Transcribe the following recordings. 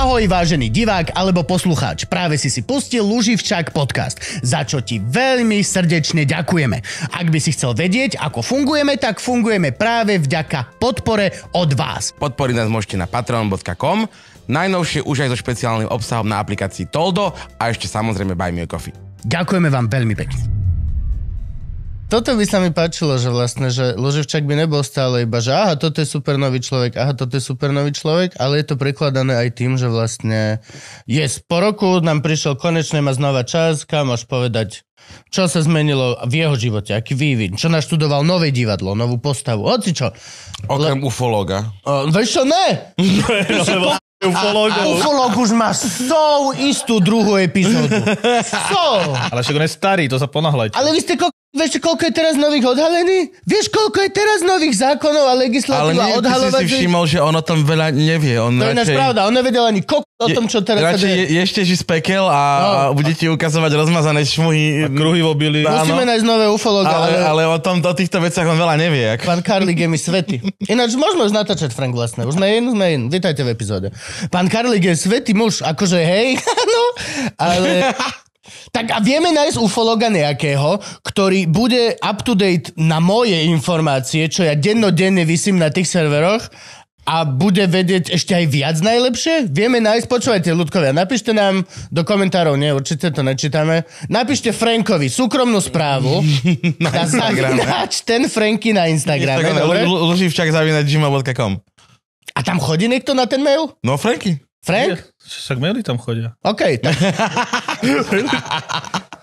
Ahoj vážený divák alebo poslucháč, práve si si pustil Luživčák podcast, za čo ti veľmi srdečne ďakujeme. Ak by si chcel vedieť, ako fungujeme, tak fungujeme práve vďaka podpore od vás. Podporiť nás môžete na patreon.com, najnovšie už aj so špeciálnym obsahom na aplikácii Toldo a ešte samozrejme Buy Me Coffee. Ďakujeme vám veľmi pekne toto by sa mi páčilo, že vlastne, že Loževčak by nebol stále iba, že aha, toto je super nový človek, aha, toto je super nový človek, ale je to prekladané aj tým, že vlastne yes, po roku nám prišiel konečne ma znova čas, kam až povedať čo sa zmenilo v jeho živote, aký vývin, čo naštudoval nové divadlo, novú postavu, hoci čo. Okrem Le... ufológa. Uh, čo, ne! Lebo... No, no, no, a, ufológ už má so istú druhú epizódu. So! Ale však on je starý, to sa ponáhľajte. Ale vy ste kok... Vieš, koľko je teraz nových odhalení? Vieš, koľko je teraz nových zákonov a legislatíva a nie, odhalovať? Ale si všimol, že on o tom veľa nevie. On to radšej... je náš pravda, on nevedel ani kok o tom, čo teraz radšej sa deje. ešte žiť pekel a, no. a bude ti ukazovať rozmazané šmuhy, a kruhy v obili. Musíme nájsť nové ufológa. Ale, ale, ale o, tom, o týchto veciach on veľa nevie. Ak... Pán Karlik je mi svetý. Ináč môžeme už natáčať Frank vlastne. Už sme in, sme in. Vítajte v epizóde. Pán Karlik je svetý muž, akože hej, no, ale Tak a vieme nájsť ufologa nejakého, ktorý bude up to date na moje informácie, čo ja dennodenne vysím na tých serveroch a bude vedieť ešte aj viac najlepšie? Vieme nájsť, počúvajte ľudkovia, napíšte nám do komentárov, nie, určite to nečítame, napíšte Frankovi súkromnú správu na a zavináč ten Franky na Instagrame. Instagram, Luživčak zavináč gmail.com A tam chodí niekto na ten mail? No Franky. Frank? Však maily tam chodia. OK, tak...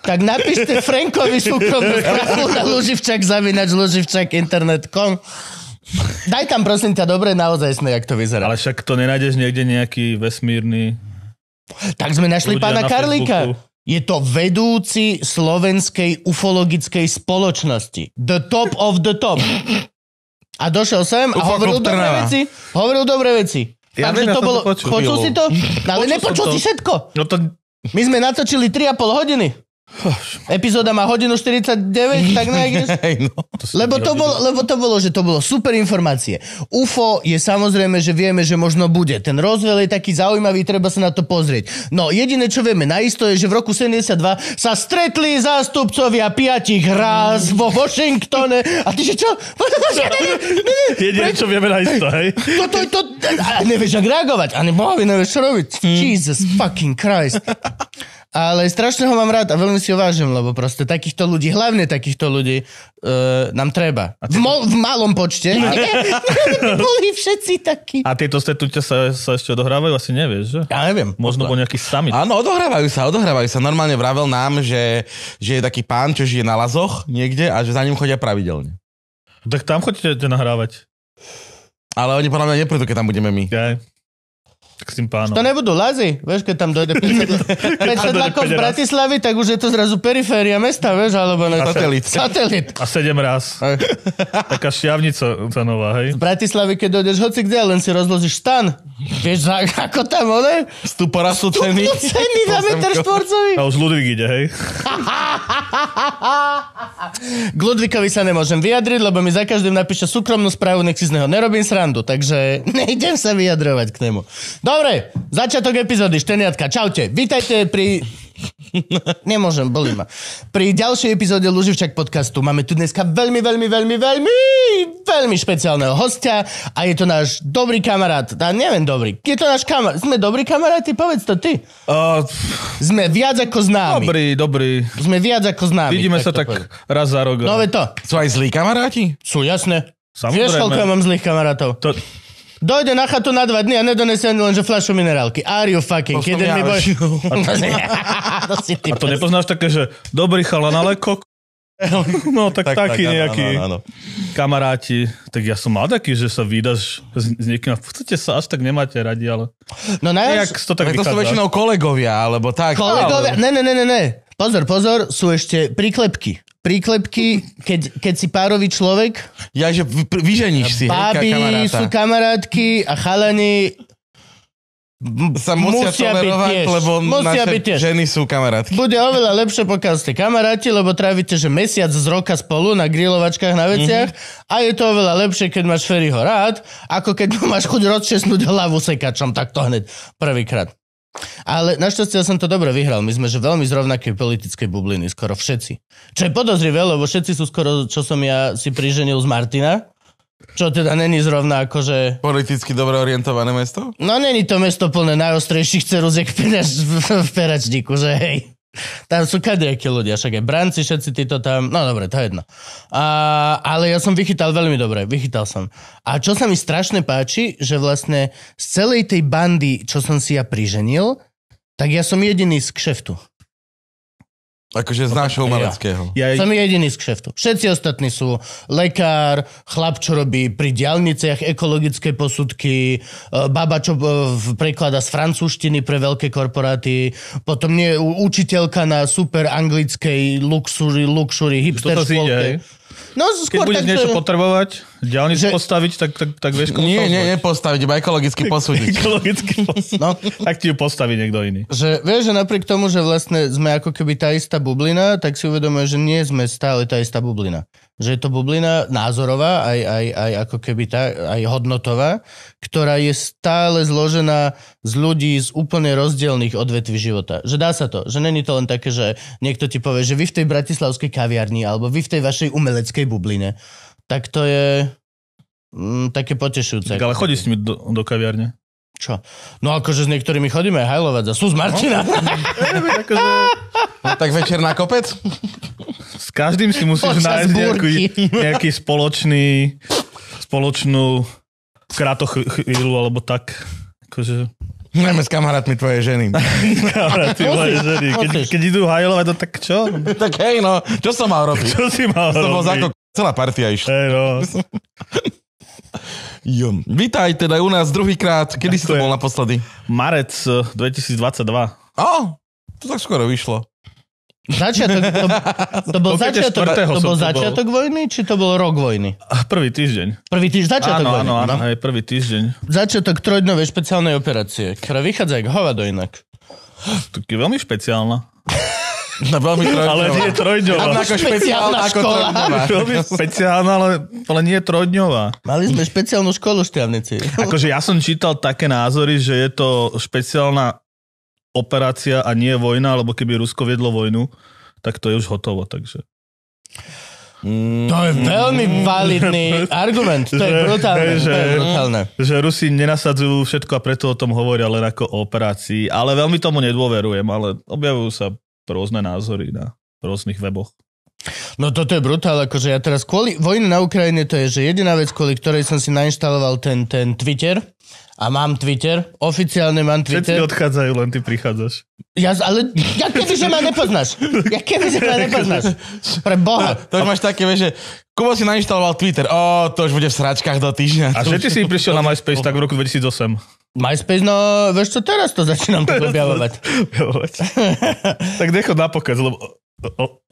tak napíšte Frankovi súkromnú správu na loživčak, zavinač loživčak internet.com. Daj tam prosím ťa dobre, naozaj sme, jak to vyzerá. Ale však to nenájdeš niekde nejaký vesmírny... Tak sme našli pána na Karlika. Je to vedúci slovenskej ufologickej spoločnosti. The top of the top. A došel sem a hovoril dobré veci. Hovoril dobré veci. Ja Takže viem, to ja to som bolo... počul. Počul si to? Ale Počul som nepočul to. si všetko. No to... My sme natočili 3,5 hodiny. Epizóda má hodinu 49, tak nejak... no, lebo, to bolo, lebo to bolo, že to bolo super informácie. UFO je samozrejme, že vieme, že možno bude. Ten rozvel je taký zaujímavý, treba sa na to pozrieť. No, jediné, čo vieme naisto je, že v roku 72 sa stretli zástupcovia piatich raz vo Washingtone a ty že čo? Jediné, čo vieme naisto, hej? To, to, to, a nevieš, ak reagovať. Ani bohovi nevieš, čo robiť. Hmm. Jesus fucking Christ. Ale strašne ho mám rád a veľmi si ho vážim, lebo proste takýchto ľudí, hlavne takýchto ľudí, uh, nám treba. V, mo- v malom počte. A... Boli všetci takí. A tieto stretnutia sa, sa ešte odohrávajú? Asi nevieš, že? Ja neviem. Možno bol nejaký summit. Áno, odohrávajú sa, odohrávajú sa. Normálne vravel nám, že, že je taký pán, čo žije na lazoch niekde a že za ním chodia pravidelne. Tak tam chodíte nahrávať. Ale oni podľa mňa neprídu, keď tam budeme my. Yeah. Tak s tým pánom. To nebudú lazy, vieš, keď tam dojde 500 lakov z Bratislavy, tak už je to zrazu periféria mesta, vieš, alebo ne... Satelit. Satelit. A sedem raz. Taká šťavnica cenová, hej? Z Bratislavy, keď dojdeš hoci kde, len si rozložíš stan. Vieš, ako tam, ale? Stupa sú ceny. Stupnú ceny na meter štvorcový. A už Ludvík ide, hej? K Ludvíkovi sa nemôžem vyjadriť, lebo mi za každým napíše súkromnú správu, nech si z neho nerobím srandu, takže nejdem sa vyjadrovať k nemu. Dobre, začiatok epizódy, šteniatka. Čaute, vítajte pri... Nemôžem, boli ma. Pri ďalšej epizóde Luživčak podcastu máme tu dneska veľmi, veľmi, veľmi, veľmi, veľmi špeciálneho hostia a je to náš dobrý kamarát. A neviem dobrý. Je to náš kamarát. Sme dobrí kamaráti? Povedz to ty. Uh, Sme viac ako známi. dobrý, dobrý. Sme viac ako známi. Vidíme sa tak povedz. raz za rok. No veď to. Sú aj zlí kamaráti? Sú jasné. Vieš, koľko ja mám zlých kamarátov? To, Dojde na chatu na dva dny a nedonesie ani že fľašu minerálky. Are you fucking kidding me, boy? to, to si ty a to nepoznáš také, že dobrý chalan, ale kok... No, tak, tak taký tak, nejaký áno, áno, áno. kamaráti. Tak ja som mal taký, že sa vydaš s, s niekým a v podstate sa až tak nemáte radi, ale... No najviac... to tak, tak to sú väčšinou kolegovia, alebo tak. Kolegovia? Ne, ne, ne, ne, ne. Pozor, pozor, sú ešte príklepky príklepky, keď, keď si párový človek. Ja, že vyženíš si, Báby hej, sú kamarátky a chalani sa musia, musia tolerovať, byť tiež. lebo musia naše byť tiež. ženy sú kamarátky. Bude oveľa lepšie, pokiaľ ste kamaráti, lebo trávite že mesiac z roka spolu na grilovačkách, na veciach mm-hmm. a je to oveľa lepšie, keď máš Ferryho rád, ako keď máš chuť rozčesnúť hlavu sekačom, takto hneď prvýkrát. Ale našťastie som to dobre vyhral. My sme že veľmi z rovnakej politickej bubliny, skoro všetci. Čo je podozrivé, lebo všetci sú skoro, čo som ja si priženil z Martina. Čo teda není zrovna akože... Politicky dobre orientované mesto? No není to mesto plné najostrejších ceruziek v, perač, v peračníku, že hej. Tam sú kadejakí ľudia, však aj branci, všetci títo tam, no dobre, to je jedno. A, ale ja som vychytal veľmi dobre, vychytal som. A čo sa mi strašne páči, že vlastne z celej tej bandy, čo som si ja priženil, tak ja som jediný z kšeftu. Akože z nášho umeleckého. Ja. Ja... Som jediný z kšeftu. Všetci ostatní sú lekár, chlap, čo robí pri diálniciach ekologické posudky, e, baba, čo e, preklada z francúzštiny pre veľké korporáty, potom nie učiteľka na super anglickej luxury, luxury hipster škôlke. No, skôr Keď budeš tak, niečo že... potrebovať, diálnicu že... postaviť, tak, tak, tak vieš, komu Nie, nie, nepostaviť, iba ekologicky posúdiť. ekologicky posúdiť. No. tak ti ju postaví niekto iný. Že, vieš, že napriek tomu, že vlastne sme ako keby tá istá bublina, tak si uvedomuje, že nie sme stále tá istá bublina že je to bublina názorová, aj, aj, aj ako keby tá, aj hodnotová, ktorá je stále zložená z ľudí z úplne rozdielných odvetví života. Že dá sa to, že není to len také, že niekto ti povie, že vy v tej bratislavskej kaviarni alebo vy v tej vašej umeleckej bubline. Tak to je mm, také potešujúce. Tak, ale chodí s nimi do, do kaviarne? Čo? No akože s niektorými chodíme aj hajlovať a sú z Martina. No, akože... no tak večer na kopec? S každým si musíš Počas nájsť nejaký, nejaký spoločný, spoločnú krátochvíľu alebo tak. Akože... Najmä s kamarátmi tvojej ženy. Kamaráti tvojej ženy. Keď, keď idú hajlovať, no tak čo? tak hej no, čo som mal robiť? Čo si mal robiť? Celá partia išla. Hej no. Jon. Vítaj teda u nás druhýkrát. Kedy tak si to je... bol naposledy? Marec 2022. Eh, Á, to tak skoro vyšlo. Začiatok, to, to bol, začiatok, to bol začiatok vojny, či to bol rok vojny? Prvý týždeň. Prvý týždeň, začiatok áno, vojny. Áno, áno, aj no. prvý týždeň. Začiatok trojdňovej špeciálnej operácie, ktorá vychádza jak hovado inak. To je veľmi špeciálna. Na veľmi trojdňová. Ale nie trojdňová. Ako špeciálna ako škola. Špeciálna, ale, ale nie trojdňová. Mali sme špeciálnu školu v Akože ja som čítal také názory, že je to špeciálna operácia a nie vojna, lebo keby Rusko viedlo vojnu, tak to je už hotovo, takže... To je veľmi validný argument. To je brutálne. Že, to brutálne. že Rusi nenasadzujú všetko a preto o tom hovoria len ako o operácii. Ale veľmi tomu nedôverujem, ale objavujú sa rôzne názory na rôznych weboch. No toto je brutál, akože ja teraz kvôli vojne na Ukrajine to je, že jediná vec, kvôli ktorej som si nainštaloval ten, ten Twitter a mám Twitter, oficiálne mám Twitter. Všetci odchádzajú, len ty prichádzaš. Ja, ale ja keby, že ma nepoznáš. Ja keby, že ma nepoznáš. Pre Boha. To, to už máš také, že Kubo si nainštaloval Twitter. o to už bude v sračkách do týždňa. A že ty si prišiel na MySpace tak v roku 2008. MySpace, no vieš čo, teraz to začínam tu objavovať. tak nechod na pokec, lebo,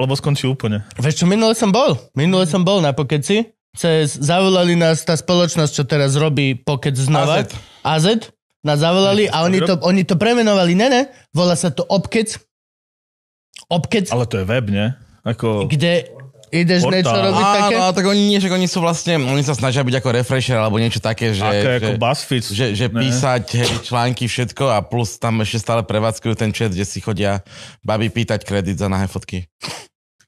lebo skončí úplne. Vieš čo, minule som bol. Minule som bol na pokeci. Cez, zavolali nás tá spoločnosť, čo teraz robí pokec znova. AZ. AZ nás zavolali hm, a oni to, oni to premenovali. Ne, ne, volá sa to Obkec. Obkec. Ale to je web, nie? Ako... Kde Ideš Portál. niečo robiť také? Áno, tak oni, nie, že oni sú vlastne, oni sa snažia byť ako refresher alebo niečo také, že... také, že, ako že, Že, že písať hej, články, všetko a plus tam ešte stále prevádzkujú ten chat, kde si chodia babi pýtať kredit za nahé fotky.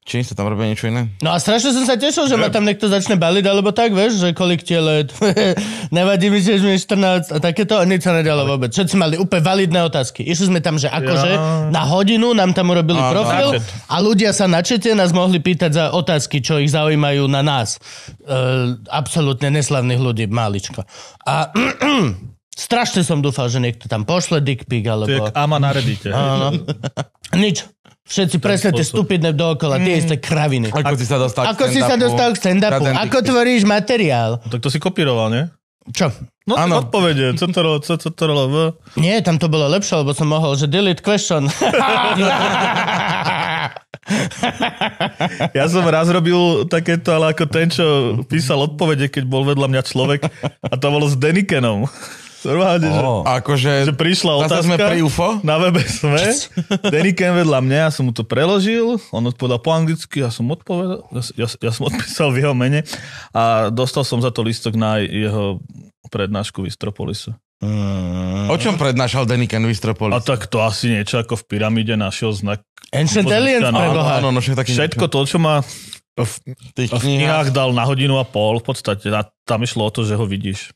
Či sa tam robí niečo iné? No a strašne som sa tešil, že ma tam niekto začne baliť, alebo tak, vieš, že kolik tie let, nevadí mi, že sme 14 a takéto, a nič sa nedalo vôbec. Všetci mali úplne validné otázky. Išli sme tam, že akože ja. na hodinu nám tam urobili a, profil a ľudia sa na čete nás mohli pýtať za otázky, čo ich zaujímajú na nás. E, absolútne neslavných ľudí, maličko. A strašne som dúfal, že niekto tam pošle dick pic, alebo... Tak ama na Nič. Všetci presne tie stupidné dookola, mm. tie isté kraviny. Ako, si sa dostal ako k si sa dostal k stand Ako tvoríš materiál? No tak to si kopíroval, nie? Čo? No ano. odpovede, CTRL, CTRL, V. Nie, tam to bolo lepšie, lebo som mohol, že delete question. ja som raz robil takéto, ale ako ten, čo písal odpovede, keď bol vedľa mňa človek a to bolo s Denikenom. Normálne, že, oh. akože, že prišla otázka. sme pri UFO? Na webe sme. Danny Ken vedľa mňa, ja som mu to preložil, on odpovedal po anglicky, ja som odpovedal, ja, ja, ja som odpísal v jeho mene a dostal som za to listok na jeho prednášku v Istropolisu. Mm. O čom prednášal Danny Ken v Istropolisu? A tak to asi niečo ako v pyramíde našiel znak. Ancient Aliens, áno, áno, no, Všetko to, čo má v tých knihách. v knihách dal na hodinu a pol v podstate. A tam išlo o to, že ho vidíš.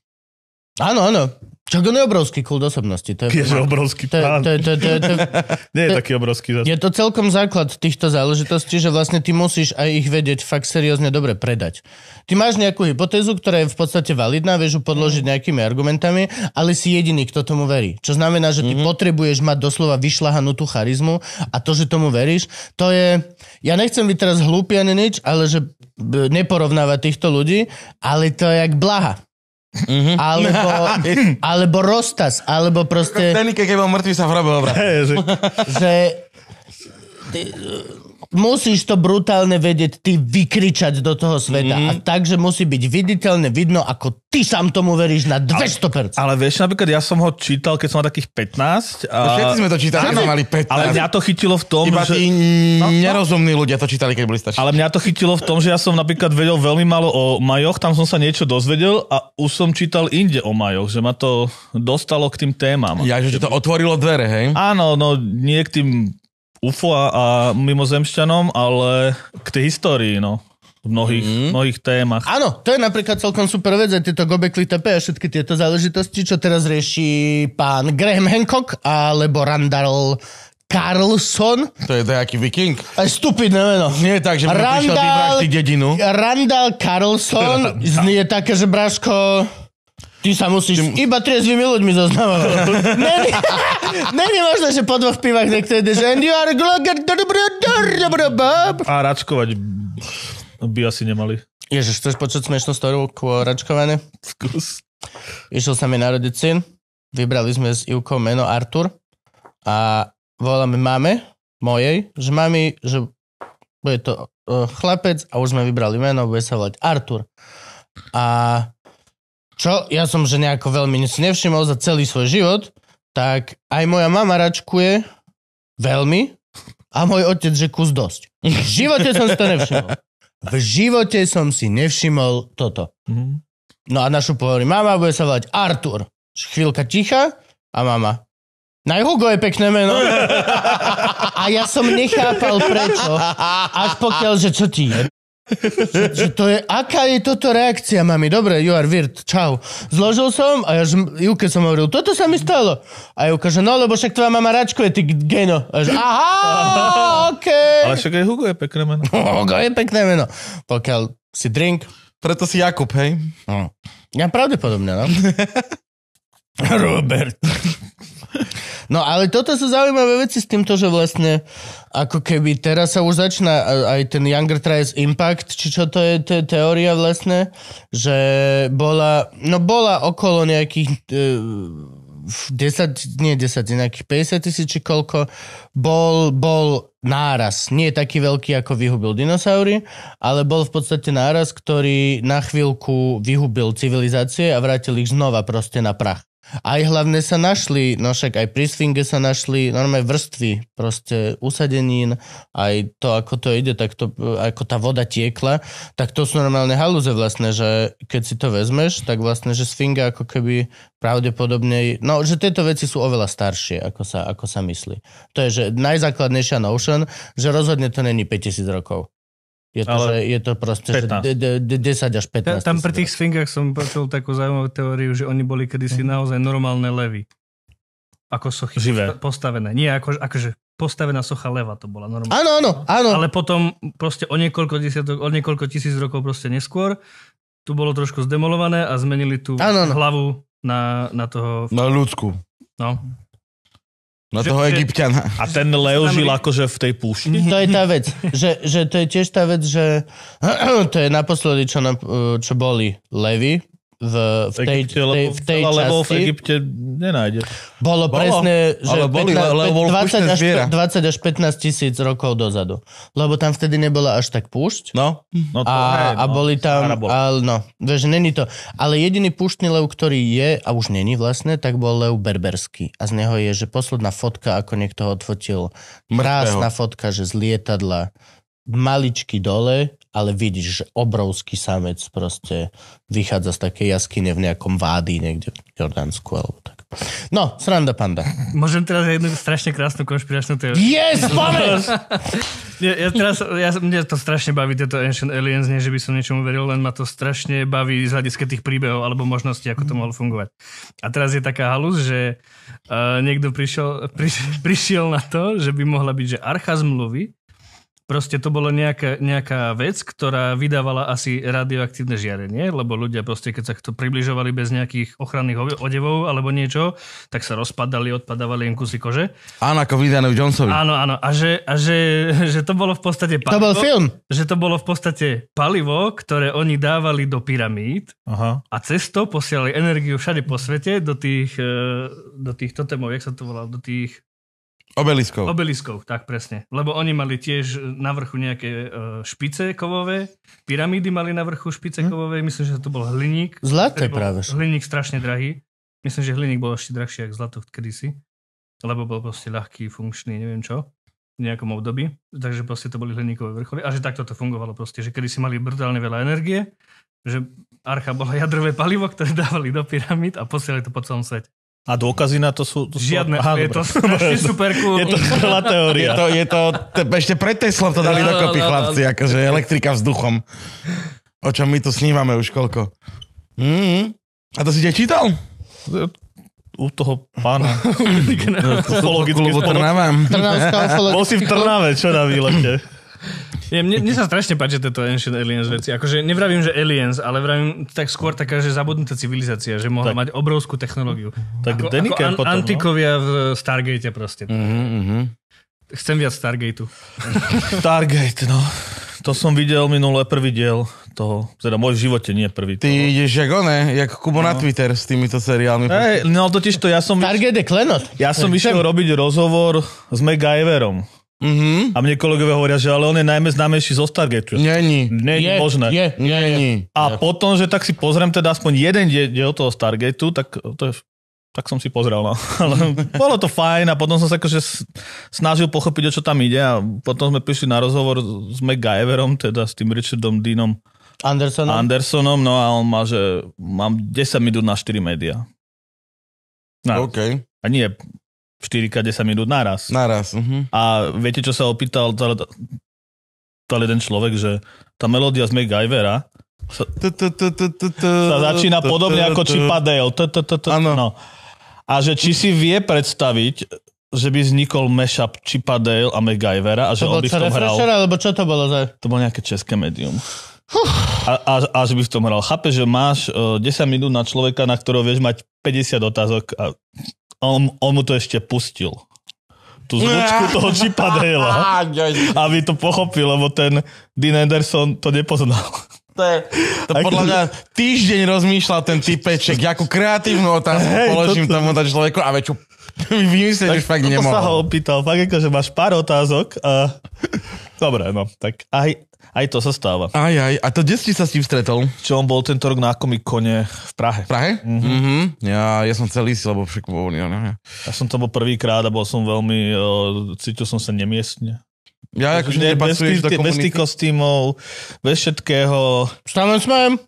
Áno, áno. Čak on je obrovský kult osobnosti. To je, je obrovský pán. To, to, to, to, to, Nie je taký obrovský. Zase. Je to celkom základ týchto záležitostí, že vlastne ty musíš aj ich vedieť fakt seriózne dobre predať. Ty máš nejakú hypotézu, ktorá je v podstate validná, vieš ju podložiť nejakými argumentami, ale si jediný, kto tomu verí. Čo znamená, že ty mm-hmm. potrebuješ mať doslova vyšľahanú tú charizmu a to, že tomu veríš, to je... Ja nechcem byť teraz hlúpy ani nič, ale že e, neporovnávať týchto ľudí, ale to je jak blaha. Mm-hmm. Alebo, alebo Rostas, alebo proste... Danike, keď bol mŕtvy, sa vrabil, že, ty, musíš to brutálne vedieť ty vykričať do toho sveta. Mm. A takže musí byť viditeľne vidno, ako ty sám tomu veríš na 200%. Ale, ale vieš, napríklad ja som ho čítal, keď som mal takých 15. A... No všetci sme to čítali, keď mali 15. Ale mňa to chytilo v tom, Iba že... Tí no, no, nerozumní ľudia to čítali, keď boli starší. Ale mňa to chytilo v tom, že ja som napríklad vedel veľmi málo o majoch, tam som sa niečo dozvedel a už som čítal inde o majoch, že ma to dostalo k tým témam. Ja, že to otvorilo dvere, hej? Áno, no nie k tým UFO a, a mimozemšťanom, ale k tej histórii, no v mnohých, mm. mnohých témach. Áno, to je napríklad celkom super vec, aj tieto Gobekli TP a všetky tieto záležitosti, čo teraz rieši pán Graham Hancock alebo Randall Carlson. To je nejaký viking? stupid, stupidné meno. Nie je tak, že Randall, prišiel dedinu. Randall Carlson je také, že Braško Ty sa musíš Ty... iba triezvými ľuďmi zoznamovať. Není, není možné, že po dvoch pivách niekto ide, že and you are glogger, A račkovať by asi nemali. Ježiš, chceš počuť smiešnú storu o račkované? Skús. Išiel sa mi narodiť syn, vybrali sme s Ivkou meno Artur a voláme mame, mojej, že mami, že bude to uh, chlapec a už sme vybrali meno, bude sa volať Artur. A čo ja som že nejako veľmi si nevšimol za celý svoj život, tak aj moja mama račkuje veľmi a môj otec, že kus dosť. V živote som si to nevšimol. V živote som si nevšimol toto. Mhm. No a našu povorí, mama bude sa volať Artur. Chvíľka ticha a mama, na Hugo je pekné meno. A ja som nechápal prečo. Až pokiaľ, že čo ti je že, že to je, aká je toto reakcia, mami? Dobre, you are weird, čau. Zložil som a ja Juke som hovoril, toto sa mi stalo. A Juka, že no, lebo však tvoja mama račkuje, ty geno. A že, aha, okej. Okay. Ale však aj Hugo je pekné meno. Hugo je pekné meno. Pokiaľ si drink. Preto si Jakub, hej? Hm. Ja pravdepodobne, no. Robert. No ale toto sú zaujímavé veci s týmto, že vlastne ako keby teraz sa už začína aj ten Younger Trials Impact, či čo to je, to je teória vlastne, že bola, no bola okolo nejakých e, 10, nie 10, nejakých 50 tisíc či koľko, bol, bol náraz. Nie taký veľký, ako vyhubil dinosaury, ale bol v podstate náraz, ktorý na chvíľku vyhubil civilizácie a vrátil ich znova proste na prach. Aj hlavne sa našli, no však aj pri Sfinge sa našli normálne vrstvy proste usadenín, aj to, ako to ide, tak to, ako tá voda tiekla, tak to sú normálne halúze vlastne, že keď si to vezmeš, tak vlastne, že Sfinga ako keby pravdepodobne, no, že tieto veci sú oveľa staršie, ako sa, ako sa myslí. To je, že najzákladnejšia notion, že rozhodne to není 5000 rokov. Je to, ale že, je to proste 15. Že de, de, 10 až 15. Tam, tam pri tých sfingách som počul takú zaujímavú teóriu, že oni boli kedysi mhm. naozaj normálne levy. Ako sochy Živé. postavené. Nie, ako, akože postavená socha leva to bola normálne. Áno, áno, áno. Ale potom proste o niekoľko, desiatok, o niekoľko tisíc rokov proste neskôr tu bolo trošku zdemolované a zmenili tú ano, ano. hlavu na, na toho... Na ľudskú. No. Na že, toho egyptiana. A ten Leo žil akože v tej púšti. Mhm. To je tá vec, že, že to je tiež tá vec, že to je naposledy, čo, na, čo boli levy, v, v tej, Egypte, tej, v tej časti... Lebo v Egypte nenájde. Bolo, bolo presne, že ale boli, 15, lebo 20, až, 20 až 15 tisíc rokov dozadu. Lebo tam vtedy nebola až tak púšť. No, no to a, je, no, a boli tam... A, no, vieš, není to. Ale jediný púštny lev, ktorý je, a už není vlastne, tak bol lev berberský. A z neho je, že posledná fotka, ako niekto ho odfotil, krásna fotka, že z lietadla maličky dole ale vidíš, že obrovský samec proste vychádza z takej jaskyne v nejakom vádi niekde v Jordánsku alebo tak. No, sranda panda. Môžem teraz jednu strašne krásnu konšpiračnú teóriu. Yes, pamäť! ja, ja teraz, ja, mňa to strašne baví, tieto Ancient Aliens, nie že by som niečomu veril, len ma to strašne baví z hľadiska tých príbehov alebo možností, ako to mohlo fungovať. A teraz je taká halus, že uh, niekto prišiel, priš, prišiel na to, že by mohla byť, že archa zmluvy Proste to bola nejaká, nejaká vec, ktorá vydávala asi radioaktívne žiarenie, lebo ľudia proste, keď sa to približovali bez nejakých ochranných odevov alebo niečo, tak sa rozpadali, odpadávali im kusy kože. Áno, ako v Lidanovi Johnsovi. Áno, áno. A, že, a že, že to bolo v podstate palivo. To bol film. Že to bolo v podstate palivo, ktoré oni dávali do pyramíd Aha. a cez to posielali energiu všade po svete do tých, e, do tých totemov, jak sa to volá, do tých Obeliskov. Obeliskov, tak presne. Lebo oni mali tiež e, na vrchu nejaké e, špice kovové, pyramídy mali na vrchu špice hm? kovové, myslím, že to bol hliník. Zlaté práve. Hliník strašne drahý. Myslím, že hliník bol ešte drahší ako zlato kedysi, lebo bol proste ľahký, funkčný, neviem čo v nejakom období, takže proste to boli hliníkové vrcholy a že takto to fungovalo proste, že kedy si mali brutálne veľa energie, že archa bola jadrové palivo, ktoré dávali do pyramíd a posielali to po celom svete. A dôkazy na to sú... To sú Žiadne, aha, je to super cool. Je to skvelá teória. Je to, je to, te, ešte pred Teslom to dali no, dokopy no, no, chlapci, no, akože elektrika vzduchom. O čom my tu snívame už koľko. Mm-hmm. A to si te čítal? U toho pána. Ufologické spoločnosti. Trnavám. Bol si v Trnave, čo na výlete? Nie, mne, mne sa strašne páči tieto Ancient Aliens veci. Akože nevravím, že Aliens, ale vravím tak skôr taká, že zabudnutá civilizácia, že mohla tak. mať obrovskú technológiu. Tak ako, ako an, potom, no? antikovia no? v Stargate proste. Mm-hmm. Chcem viac Stargateu. Stargate, no. To som videl minulé prvý diel toho, teda môj v živote nie prvý. Ty toho. ideš jak one, jak Kubo no. na Twitter s týmito seriálmi. Hey, no totiž to ja som... Target je klenot. Ja som išiel robiť rozhovor s MacGyverom. Mm-hmm. A mne kolegovia hovoria, že ale on je najmä známejší zo Stargate. Není. Není je, možné. Je, je, Není. A potom, že tak si pozriem teda aspoň jeden diel toho Stargateu, tak to je tak som si pozrel, no. Ale bolo to fajn a potom som sa akože snažil pochopiť, o čo tam ide a potom sme prišli na rozhovor s MacGyverom, teda s tým Richardom Deanom Andersonom. Andersonom, no a on má, že mám 10 minút na 4 média. No. OK. A nie 4K 10 minút naraz. Naraz, uh-huh. A viete, čo sa opýtal tal jeden človek, že tá melódia z MacGyvera sa, začína podobne ako Chipadale. Dale. No. A že či si vie predstaviť, že by vznikol mashup Dale a MacGyvera a že to on by v tom hral... alebo čo to bolo? To bolo nejaké české médium. A, a, a že by v tom hral. Chápe, že máš uh, eh, 10 minút na človeka, na ktorého vieš mať 50 otázok a on, on mu to ešte pustil. Tú zvučku toho Chipa Dale'a. Aby to pochopil, lebo ten Dean Anderson to nepoznal. To je, to podľa mňa týždeň rozmýšľal ten typeček, ako kreatívnu otázku hey, položím to... tomu to človeku a väčšiu vymyslieť už fakt nemohol. sa ho opýtal, fakt ako, že máš pár otázok a... Dobre, no, tak aj aj to sa stáva. Aj, aj. A to kde si sa s tým stretol? Čo on bol tento rok na komikone v Prahe. V Prahe? Mhm. Mm-hmm. Ja, ja som celý si, lebo však bol, ja, ja. ja som tam bol prvýkrát a bol som veľmi, o, cítil som sa nemiestne. Ja akože nepasuješ do komunity. Bez tých kostýmov, bez všetkého. Stále smajem.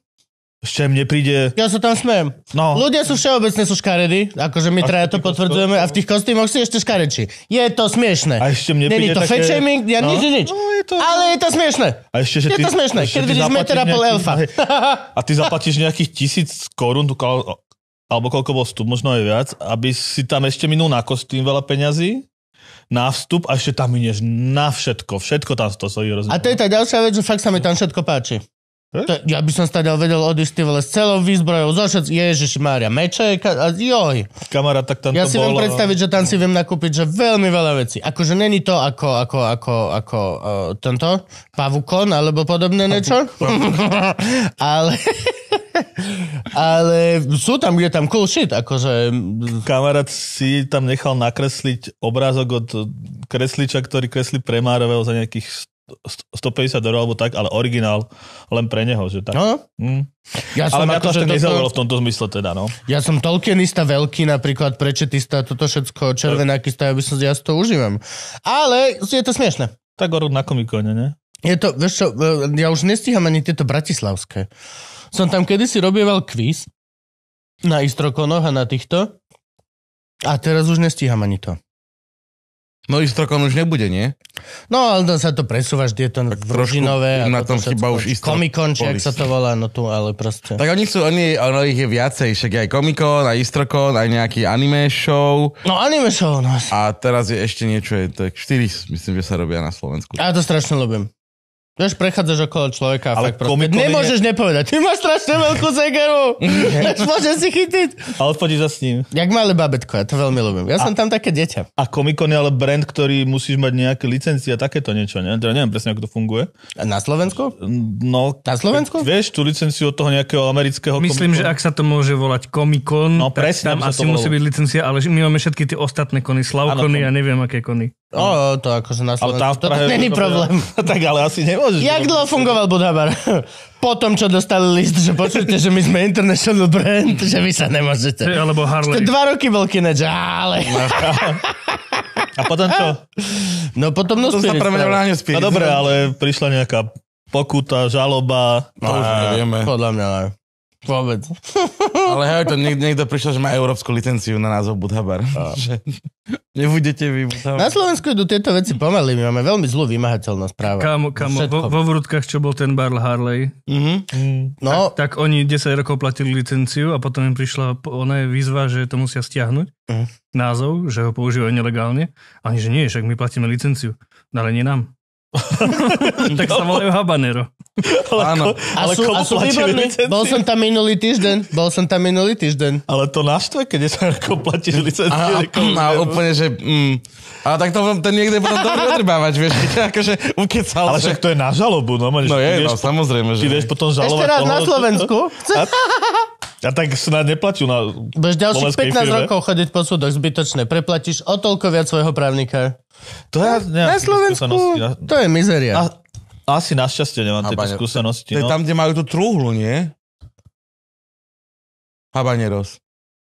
S čem nepríde... Ja sa tam smiem. No. Ľudia sú všeobecne sú škaredy, akože my traja to potvrdzujeme a v tých kostýmoch si ešte škarečí. Je to smiešne. A ešte mne príde to také... ja no. nič, nič. No, je to... Ale je to smiešne. A ešte, že je ty, to smiešne, keď vidíš metra pol elfa. A ty zaplatíš nejakých tisíc korún, alebo koľko bol vstup, možno aj viac, aby si tam ešte minul na kostým veľa peňazí, na vstup a ešte tam ideš na všetko. Všetko tam to toho A to je tá ďalšia vec, že fakt sa mi tam všetko páči. Hm? To, ja by som stadiaľ vedel odísť ty vole s celou výzbrojou, zo všetci, Ježiš Mária, meče, ka, a joj. Kamara, tak tam Ja si viem predstaviť, že tam si viem nakúpiť, že veľmi veľa vecí. Akože není to ako, ako, ako, ako uh, tento, pavukon alebo podobné niečo. Ale... Ale sú tam, kde tam cool shit, akože... Kamarát si tam nechal nakresliť obrázok od kresliča, ktorý kreslí premárového za nejakých 150 eur alebo tak, ale originál len pre neho, že tak. No, mm. ja ale mňa to až akože tak nezaujalo v tomto zmysle teda, no. Ja som Tolkienista veľký, napríklad prečetista, toto všetko, kista, ja by som, ja to užívam. Ale je to smiešne. Tak orod na komikone, ne? Je to, vieš čo, ja už nestíham ani tieto bratislavské. Som tam kedysi robieval kvíz na istrokonoch a na týchto a teraz už nestíham ani to. No Istrokon už nebude, nie? No, ale no, sa to presúva vždy, je to tak v Ružinové. Na tom chyba už Istro... Komikon, či ak sa to volá, no tu, ale proste. Tak oni sú, oni, ono ich je viacej, však aj Komikon, aj Istrokon, aj nejaký anime show. No anime show, no. A teraz je ešte niečo, je tak 4, myslím, že sa robia na Slovensku. A ja to strašne ľúbim. Vieš, prechádzaš okolo človeka a fakt proste. Nemôžeš nepovedať, ty máš strašne veľkú segeru. Môžeš si chytiť. Ale fotíš za s ním. Jak malé babetko, ja to veľmi ľúbim. Ja a, som tam také dieťa. A komikon je ale brand, ktorý musíš mať nejaké licencie a takéto niečo, ne? Teda neviem presne, ako to funguje. A na Slovensku? No. Na Slovensku? Vieš, tú licenciu od toho nejakého amerického Myslím, komikon? že ak sa to môže volať komikon, no, presne, tam asi musí byť licencia, ale my máme všetky tie ostatné kony, slavkony a ja neviem aké kony. O, to akože na Slovensku. Ale tam to, to, to není problém. tak ale asi neviem Môžeš Jak no. dlho fungoval Budhabar? Po tom, čo dostali list, že počujte, že my sme international brand, že vy sa nemôžete. Alebo Harley. Dva roky bol kineč, ale... No. A potom čo? No potom no spirit. To sa No dobre, ale prišla nejaká pokuta, žaloba. No, už nevieme. Podľa mňa. Vôbec. Ale hej, to niekto, niekto prišiel, že má európsku licenciu na názov Budhabar. Nebudete vy Budhabar. Na Slovensku idú tieto veci pomaly, my máme veľmi zlú vymahateľnosť práva. Kámo, kámo, vo, vo Vrútkach, čo bol ten Barl Harley, mm-hmm. no. tak, tak oni 10 rokov platili licenciu a potom im prišla ona je výzva, že to musia stiahnuť, mm. názov, že ho používajú nelegálne. ani že nie, však my platíme licenciu, ale nie nám. tak sa no. volajú habanero. Ale, Áno. Ale a sú, a sú výborné. Bol som tam minulý týždeň. Bol som tam minulý týždeň. Ale to naštve, keď sa ako platíš licenciu. A, a, a úplne, že... Mm, a tak to vám ten niekde potom to odrbávať, vieš. Akože ukecal. Ale však to je na žalobu, no. Máš, no je, no, samozrejme. Že ty vieš potom žalovať. Ešte raz na no? Slovensku. A, a tak snad neplatil na Budeš ďalších 15 firme. rokov chodiť po súdoch zbytočne. Preplatíš o toľko viac svojho právnika. To ja na Slovensku to je mizeria. A, asi našťastie nemám tieto skúsenosti. To je no. tam, kde majú tú truhlu, nie? Habaneros.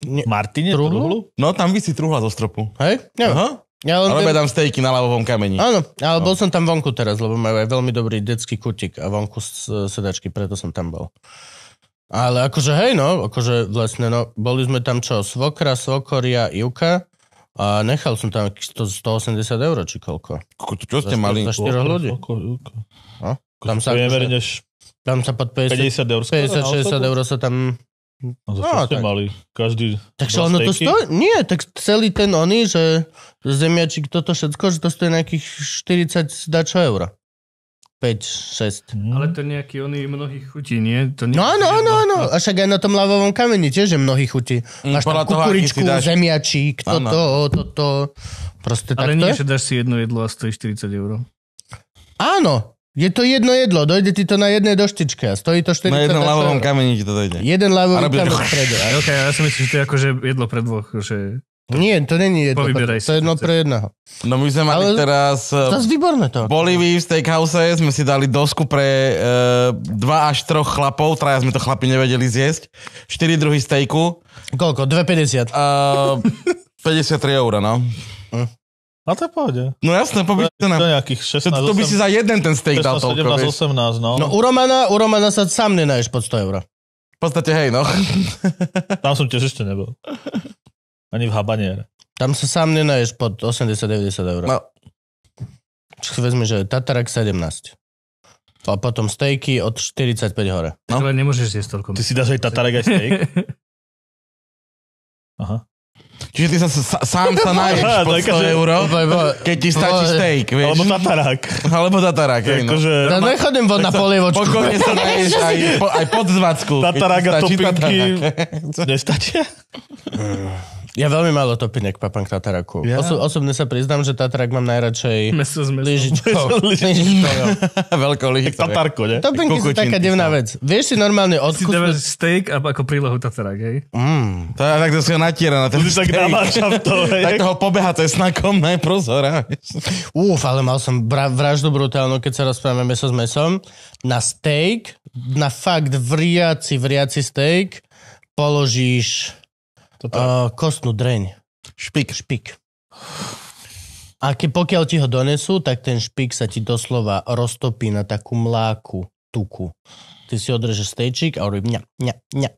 Ne, Martine truhlu? truhlu? No, tam vysí truhla zo stropu. Hej? Aha. Ja len Robia tam stejky na lavovom kameni. Áno, ale no. bol som tam vonku teraz, lebo majú aj veľmi dobrý detský kutik a vonku z e, sedačky, preto som tam bol. Ale akože hej no, akože vlastne no, boli sme tam čo, svokra, svokoria, Juka a nechal som tam 180 eur, či koľko. Ko, čo ste za, mali? Za 4 ľudí. No, tam sa, než tam sa pod 50, 50 eur 50, 60 eur sa tam... No, za no, tak. mali? Každý Takže ono to stojí? Nie, tak celý ten oný, že zemiačik toto všetko, že to stojí nejakých 40 dačo eur. 5, 6. Hm. Ale to nejaký oný mnohých chutí, nie? To nie no áno, áno, áno. A však aj na tom lavovom kameni tiež je mnohých chutí. Mm, Máš Podľa tam kukuričku, dáš... zemiačík, toto, toto. To, to. Proste Ale nie, že dáš si jedno jedlo a stojí 40 eur. Áno, je to jedno jedlo, dojde ti to na jednej doštičke a stojí to 40 Na jednom lavovom kameni ti to dojde. Jeden lavový kamen predo. Okay, ja si myslím, že to je akože jedlo pre dvoch. Že... To... Nie, to není jedno. Povyberaj to, to je jedno pre jedného. No my sme mali Ale teraz... To je eh, výborné to. Boli v steakhouse, sme si dali dosku pre uh, dva až troch chlapov, traja sme to chlapi nevedeli zjesť. Štyri druhy stejku. Koľko? 2,50? Uh, 53 eur, no. Hm. A to je pohode. No jasné, to na... To nejakých 16, to, to by 8, si za jeden ten steak 16, dal toľko, 17, 18, no. No u Romana, u Romana sa sám nenáješ pod 100 eur. V podstate hej, no. Tam som tiež ešte nebol. Ani v habaniere. Tam sa sám nenaješ pod 80-90 eur. No. Čo si vezme, že Tatarak 17. A potom stejky od 45 hore. No. Ale nemôžeš jesť toľko. Ty si dáš aj Tatarak aj steak? Aha. Čiže ty sa, sa sám sa naješ pod 100 akože- eur, keď ti stačí steak, vieš. Alebo tatarák. Alebo tatarák, hej, no. Akože... Ja nechodím von na polievočku. Pokojne sa naješ aj, po, aj pod zvacku. Tatarák a topinky nestačia? Ja veľmi málo topinek papám k tataraku. Ja. Oso- osobne sa priznám, že tatarak mám najradšej Meso s mesom. lyžičkou. lyžičkou. Veľkou lyžičkou. Tatarko, ne? Topinky sú taká divná vec. Vieš si normálne odkúsiť... Si dávaš steak a ako prílohu tatarak, hej? Mm. To je tak, to si ho natiera na ten steak. Tak namáčam to, hej. Tak toho pobeha to cesnakom, ne? Prozora. Uf, ale mal som bra- vraždu brutálnu, keď sa rozprávame meso s mesom. Na steak, na fakt vriaci, vriaci steak položíš toto... Uh, eh, kostnú dreň. Špik. Špik. A keď pokiaľ ti ho donesú, tak ten špik sa ti doslova roztopí na takú mláku tuku. Ty si odrežeš stejčík a hovorí mňa, mňa, mňa, mňa, mňa, mňa, mňa,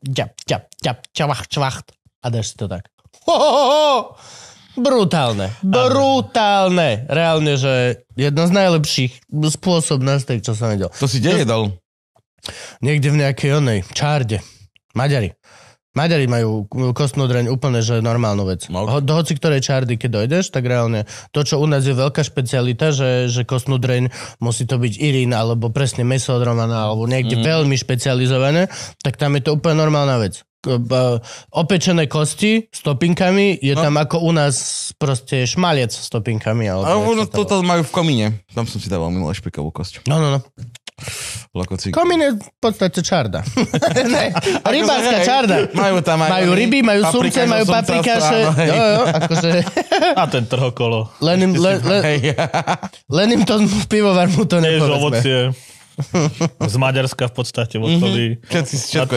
mňa, a mňa, si to tak. Brutálne. Brutálne. Reálne, že jedno z najlepších spôsob na steak, čo som vedel. To si kde jedol? Niekde v nejakej onej čárde. Maďari. Maďari majú kostnú dreň úplne, že normálnu vec. No, okay. Ho, do hoci ktorej čardy, keď dojdeš, tak reálne to, čo u nás je veľká špecialita, že, že kostnú dreň musí to byť irín, alebo presne meso od Romana, alebo niekde mm. veľmi špecializované, tak tam je to úplne normálna vec e, opečené kosti s topinkami, je no. tam ako u nás proste šmaliec s topinkami. Ale no, toto majú v komíne. Tam som si dával minulé šprikovú kosť. No, no, no lokocíky. Komín je v podstate čarda. ne, rybárska čarda. Majú tam aj Majú ryby, majú sumce, majú paprikáše. No, jo, jo, akože... A ten trhokolo. Len im, le, le, len im to pivovar mu to nepovedzme. ovocie. Z Maďarska v podstate odtedy. Mm-hmm. Všetci všetko.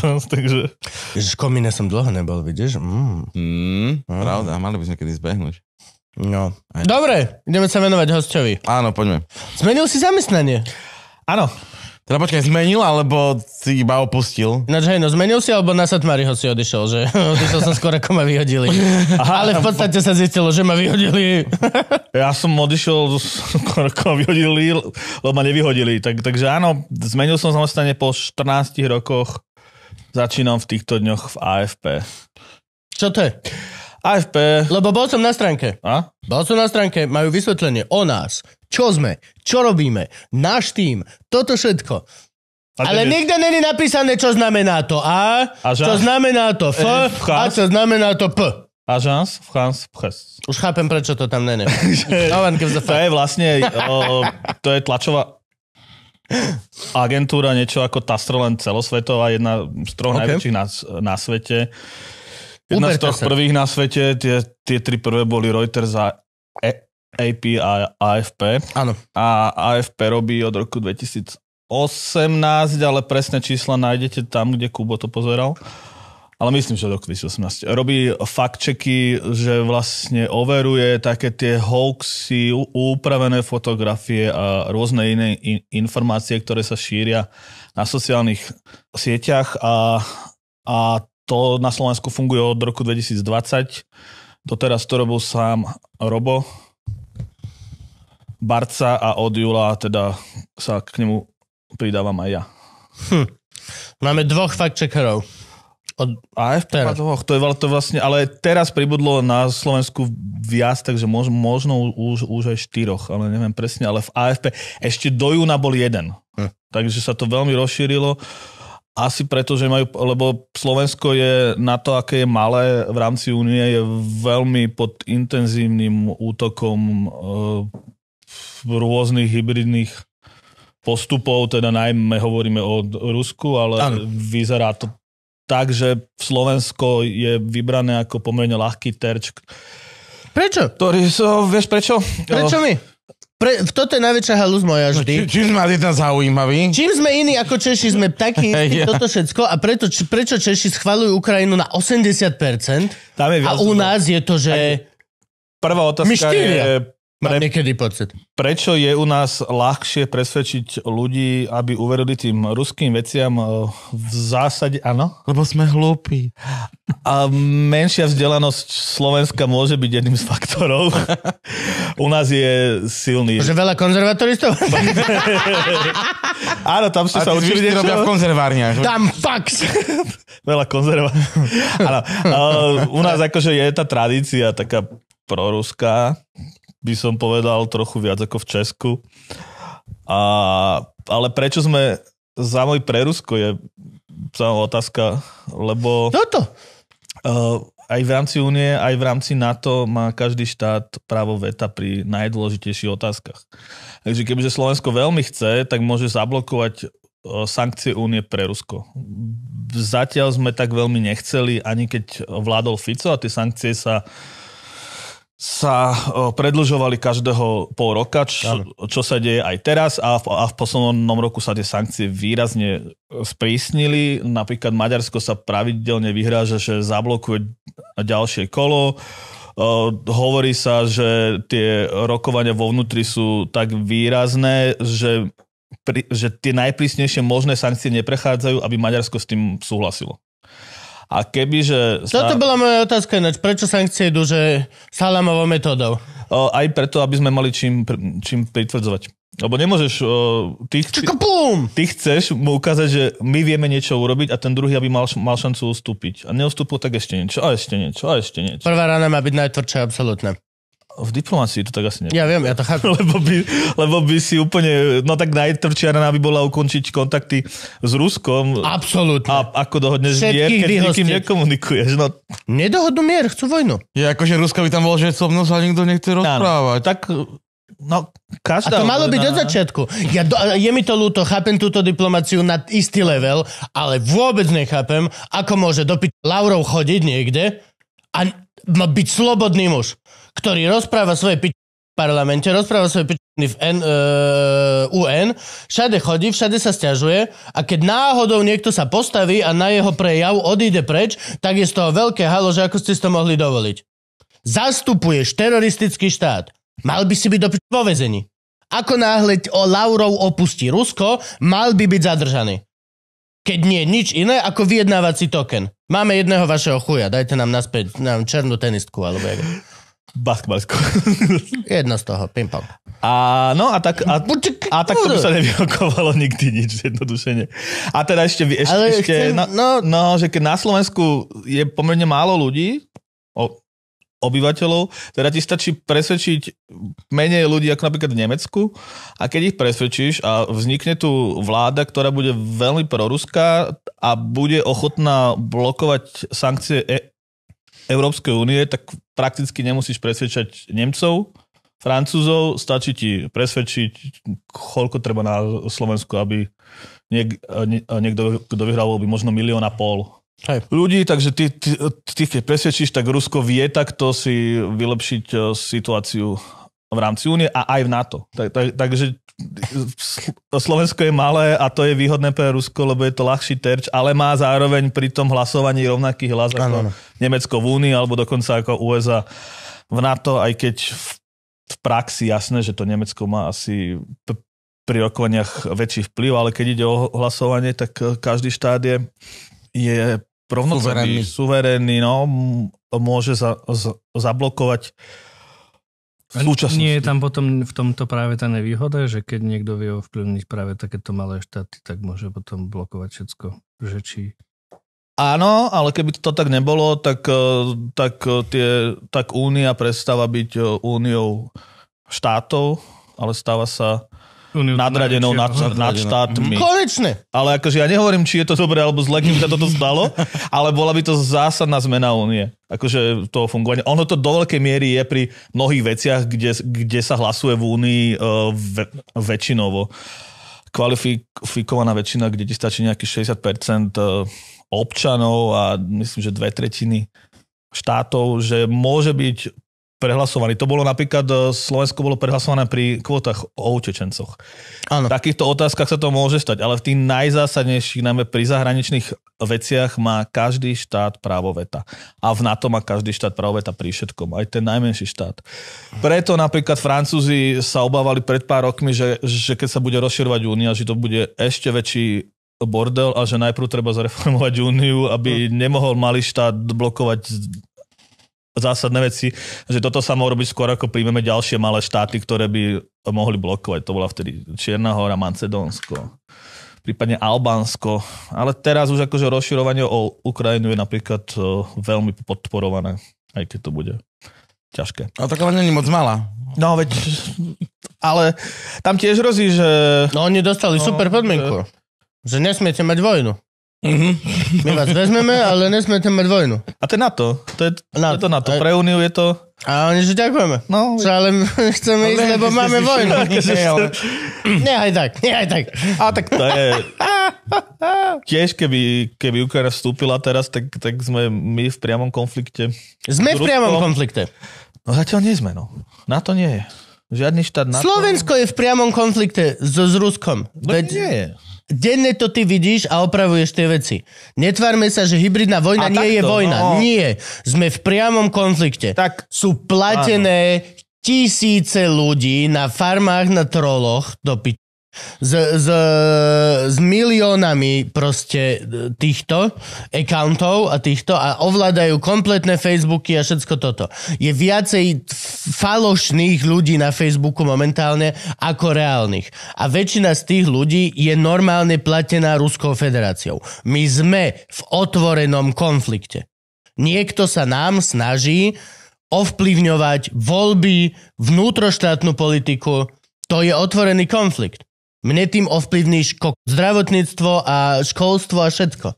Tom, takže... Ježiš, komíne som dlho nebol, vidíš? Mm. Mm, mm. pravda, mm. mali by sme kedy zbehnúť. No. Aj. Dobre, ideme sa venovať hostovi. Áno, poďme. Zmenil si zamestnanie. Áno. Teda počkaj, zmenil, alebo si iba opustil? No hej, no zmenil si, alebo na ho si odišiel, že? Odišiel som skôr, ako ma vyhodili. Aha, Ale v podstate sa zistilo, že ma vyhodili. ja som odišiel skôr, ako ma vyhodili, lebo ma nevyhodili. Tak, takže áno, zmenil som zamestnanie po 14 rokoch. Začínam v týchto dňoch v AFP. Čo to je? AFP. Lebo bol som na stránke. A? Bol som na stránke, majú vysvetlenie o nás. Čo sme? Čo robíme? Náš tým? Toto všetko. A Ale je... není napísané, čo znamená to A, a čo znamená to F eh, a čo znamená to P. Agence France Presse. Už chápem, prečo to tam není. no to je vlastne, o, to je tlačová agentúra, niečo ako Tastrolen celosvetová, jedna z troch okay. najväčších na, na svete. Jedna Uberte z troch sa. prvých na svete, tie, tie tri prvé boli Reuters a e- AP a AFP. Áno. A AFP robí od roku 2018, ale presné čísla nájdete tam, kde Kubo to pozeral. Ale myslím, že od roku 2018. Robí fakt-checky, že vlastne overuje také tie hoaxy, upravené fotografie a rôzne iné in- informácie, ktoré sa šíria na sociálnych sieťach a, a to na Slovensku funguje od roku 2020. Doteraz to robil sám Robo, Barca a od Jula teda sa k nemu pridávam aj ja. Hm. Máme dvoch fact-checkerov. Od... AFP v dvoch, to je to vlastne, ale teraz pribudlo na Slovensku viac, takže mož, možno už, už aj štyroch, ale neviem presne, ale v AFP ešte do júna bol jeden. Hm. Takže sa to veľmi rozšírilo. Asi preto, že majú, lebo Slovensko je na to, aké je malé v rámci únie, je veľmi pod intenzívnym útokom e, rôznych hybridných postupov, teda najmä hovoríme o Rusku, ale ano. vyzerá to tak, že Slovensko je vybrané ako pomerne ľahký terč. Prečo? Ktorý, so, vieš prečo? Prečo my? Pre, toto je najväčšia halus moja vždy. No, či, čím sme teda zaujímavý. Čím sme iní ako Češi, sme takí yeah. toto všetko a preto, či, prečo Češi schvalujú Ukrajinu na 80% Tam je viac, a u nás je to, že... Prvá otázka je pre, niekedy pocit. Prečo je u nás ľahšie presvedčiť ľudí, aby uverili tým ruským veciam eh, v zásade áno? Lebo sme hlúpi. A menšia vzdelanosť Slovenska môže byť jedným z faktorov. U nás je silný... Že veľa konzervatoristov? áno, tam ste sa učili niečo. robia v konzervárniach. Tam fax! veľa konzerva... Áno, eh, u nás akože je tá tradícia taká proruská by som povedal, trochu viac ako v Česku. A, ale prečo sme za môj prerusko je samá otázka, lebo... Toto! No uh, e, aj v rámci únie, aj v rámci NATO má každý štát právo veta pri najdôležitejších otázkach. Takže kebyže Slovensko veľmi chce, tak môže zablokovať e, sankcie únie pre Rusko. Zatiaľ sme tak veľmi nechceli, ani keď vládol Fico a tie sankcie sa uh, sa predlžovali každého pol roka, čo, čo sa deje aj teraz a v, a v poslednom roku sa tie sankcie výrazne sprísnili. Napríklad Maďarsko sa pravidelne vyhráža, že zablokuje ďalšie kolo. Uh, hovorí sa, že tie rokovania vo vnútri sú tak výrazné, že, pri, že tie najprísnejšie možné sankcie neprechádzajú, aby Maďarsko s tým súhlasilo. A keby, Sa... Toto bola moja otázka, ináč, prečo sankcie idú, že salamovou metódou? O, aj preto, aby sme mali čím, čím pritvrdzovať. Lebo nemôžeš... O, ty, chci, ty chceš mu ukázať, že my vieme niečo urobiť a ten druhý, aby mal, mal šancu ustúpiť. A neustúpil, tak ešte niečo, a ešte niečo, a ešte niečo. Prvá rana má byť najtvrdšia, absolútne. V diplomácii to tak asi nie. Ja viem, ja to chápem. Lebo by, lebo by si úplne, no tak rana by bola ukončiť kontakty s Ruskom. Absolútne. A ako dohodneš mier, keď vyhostiť. nikým nekomunikuješ. No. Nedohodnú mier, chcú vojnu. Je ako, že Ruska by tam bol, že so mnou sa nikto nechce rozprávať. tak No, každá... A to malo byť od začiatku. Ja do, je mi to ľúto, chápem túto diplomáciu na istý level, ale vôbec nechápem, ako môže dopiť Laurov chodiť niekde a má byť slobodný muž, ktorý rozpráva svoje piči v parlamente, rozpráva svoje piči v N, e, UN, všade chodí, všade sa stiažuje a keď náhodou niekto sa postaví a na jeho prejav odíde preč, tak je z toho veľké halo, že ako ste si to mohli dovoliť. Zastupuješ teroristický štát. Mal by si byť do piči vo vezení. Ako náhle o Laurov opustí Rusko, mal by byť zadržaný keď nie nič iné ako vyjednávací token. Máme jedného vašeho chuja, dajte nám naspäť nám černú tenistku alebo jak. Basketbalsku. Jedno z toho, ping pong. A, no a tak, a, a tak to by sa nevyrokovalo nikdy nič, jednodušene. A teda ešte, ešte, ešte chcem, no, no, že keď na Slovensku je pomerne málo ľudí, o, obyvateľov, teda ti stačí presvedčiť menej ľudí ako napríklad v Nemecku a keď ich presvedčíš a vznikne tu vláda, ktorá bude veľmi proruská a bude ochotná blokovať sankcie e- Európskej únie, tak prakticky nemusíš presvedčať Nemcov, Francúzov, stačí ti presvedčiť, koľko treba na Slovensku, aby niek- niekto, kto vyhral, by možno milión a pol Hej. ľudí, takže ty, ty, ty keď presvedčíš, tak Rusko vie takto si vylepšiť eh, situáciu v rámci únie a aj v NATO. Tak, tak, takže Slovensko je malé a to je výhodné pre Rusko, lebo je to ľahší terč, ale má zároveň pri tom hlasovaní rovnaký hlas ako ano. Nemecko v únii alebo dokonca ako USA v NATO, aj keď v, v praxi jasné, že to Nemecko má asi p- pri rokovaniach väčší vplyv, ale keď ide o hlasovanie, tak eh, každý štát je je rovnocenný, suverénny, no, môže za, za, zablokovať súčasnosti. Nie je tam potom v tomto práve tá nevýhoda, že keď niekto vie ovplyvniť práve takéto malé štáty, tak môže potom blokovať všetko. Že či... Áno, ale keby to tak nebolo, tak, e, tak, e, tie, tak únia prestáva byť e, úniou štátov, ale stáva sa úniu. Nadradenou nad, nad štátmi. Mhm. Konečne. Ale akože ja nehovorím, či je to dobré alebo zle, keby sa toto stalo, ale bola by to zásadná zmena únie. Akože toho fungovania. Ono to do veľkej miery je pri mnohých veciach, kde, kde sa hlasuje v únii uh, ve, väčšinovo. Kvalifikovaná väčšina, kde ti stačí nejaký 60% e, občanov a myslím, že dve tretiny štátov, že môže byť prehlasovaní. To bolo napríklad, e, Slovensko bolo prehlasované pri kvotách o utečencoch. Áno. V takýchto otázkach sa to môže stať, ale v tých najzásadnejších, najmä pri zahraničných veciach má každý štát právo veta. A v NATO má každý štát právo veta pri všetkom, aj ten najmenší štát. Preto napríklad Francúzi sa obávali pred pár rokmi, že, že keď sa bude rozširovať únia, že to bude ešte väčší bordel a že najprv treba zreformovať úniu, aby hm. nemohol malý štát blokovať zásadné veci, že toto sa mohlo robiť skôr, ako príjmeme ďalšie malé štáty, ktoré by mohli blokovať. To bola vtedy Čierna hora, Macedónsko, prípadne Albánsko. Ale teraz už akože rozširovanie o Ukrajinu je napríklad e, veľmi podporované, aj keď to bude ťažké. A taková není moc malá. No veď, ale tam tiež rozí, že... No oni dostali no, super podmienku, že, že nesmiete mať vojnu. Mm-hmm. My vás vezmeme, ale nesmete mať vojnu. A to je NATO. To je, NATO. je to NATO. Pre Uniu je to... A oni, že ďakujeme. No, Čo, ale my chceme ísť, lebo máme vojnu. Nie, ale... nehaj tak, nehaj tak. A tak to je... Tiež, keby, keby Ukrajina vstúpila teraz, tak, tak sme my v priamom konflikte. Sme v priamom konflikte. No zatiaľ nie sme, no. Na to nie je. Žiadny štát na Slovensko je v priamom konflikte so, s Ruskom. No Veď... nie je. Denne to ty vidíš a opravuješ tie veci. Netvárme sa, že hybridná vojna a nie takto, je vojna. No. Nie. Sme v priamom konflikte. Tak, Sú platené áno. tisíce ľudí na farmách, na troloch do s, s, s miliónami proste týchto accountov a týchto a ovládajú kompletné Facebooky a všetko toto. Je viacej falošných ľudí na Facebooku momentálne ako reálnych. A väčšina z tých ľudí je normálne platená Ruskou federáciou. My sme v otvorenom konflikte. Niekto sa nám snaží ovplyvňovať voľby, vnútroštátnu politiku. To je otvorený konflikt. Mne tým ovplyvníš ko- zdravotníctvo a školstvo a všetko.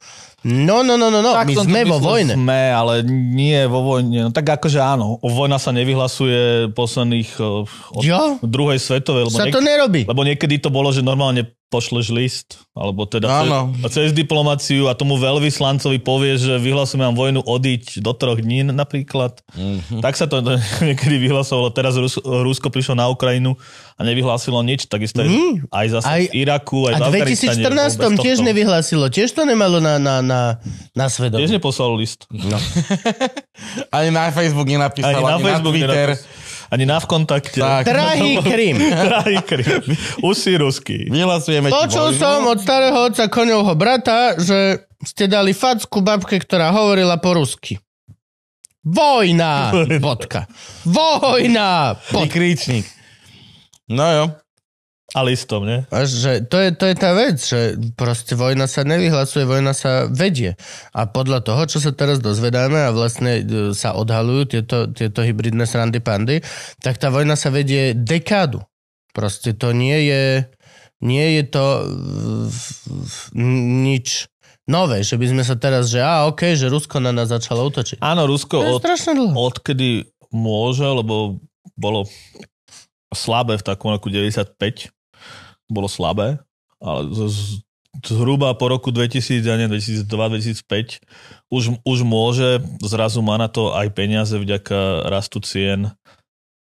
No, no, no, no, no. Tak my sme vo vojne. Sme, ale nie vo vojne. No, tak akože áno, vojna sa nevyhlasuje posledných eh, od jo? druhej svetovej. Lebo sa niek- to nerobí. Lebo niekedy to bolo, že normálne pošleš list, alebo teda Áno. cez, cez diplomáciu a tomu veľvyslancovi povieš, že vyhlasujem vám vojnu odiť do troch dní napríklad. Mm-hmm. Tak sa to niekedy vyhlasovalo. Teraz Rusko, Rusko prišlo na Ukrajinu a nevyhlásilo nič, takisto mm. aj zase aj, v Iraku, aj v A v 2014 tiež nevyhlásilo, tiež to nemalo na, na, na, na svedomie. Tiež neposlal list. No. ani na Facebook nenapísalo, ani, ani na, Facebook na Twitter. Nenapísal ani na v kontakte. Tak. Drahý Krym. Drahý Krym. Už si Vyhlasujeme Počul som od starého otca koňovho brata, že ste dali facku babke, ktorá hovorila po rusky. Vojna! Bodka. Vojna! Vykričník. No jo. A listom, nie? A že to, je, to je tá vec, že proste vojna sa nevyhlasuje, vojna sa vedie. A podľa toho, čo sa teraz dozvedáme a vlastne e, sa odhalujú tieto, tieto hybridné srandy pandy, tak tá vojna sa vedie dekádu. Proste to nie je, nie je to e, nič nové, že by sme sa teraz, že a ok, že Rusko na nás začalo utočiť. Áno, Rusko od, odkedy môže, lebo bolo slabé v roku 95 bolo slabé, ale z, zhruba po roku 2000, ja 2002-2005 už, už môže, zrazu má na to aj peniaze vďaka rastu cien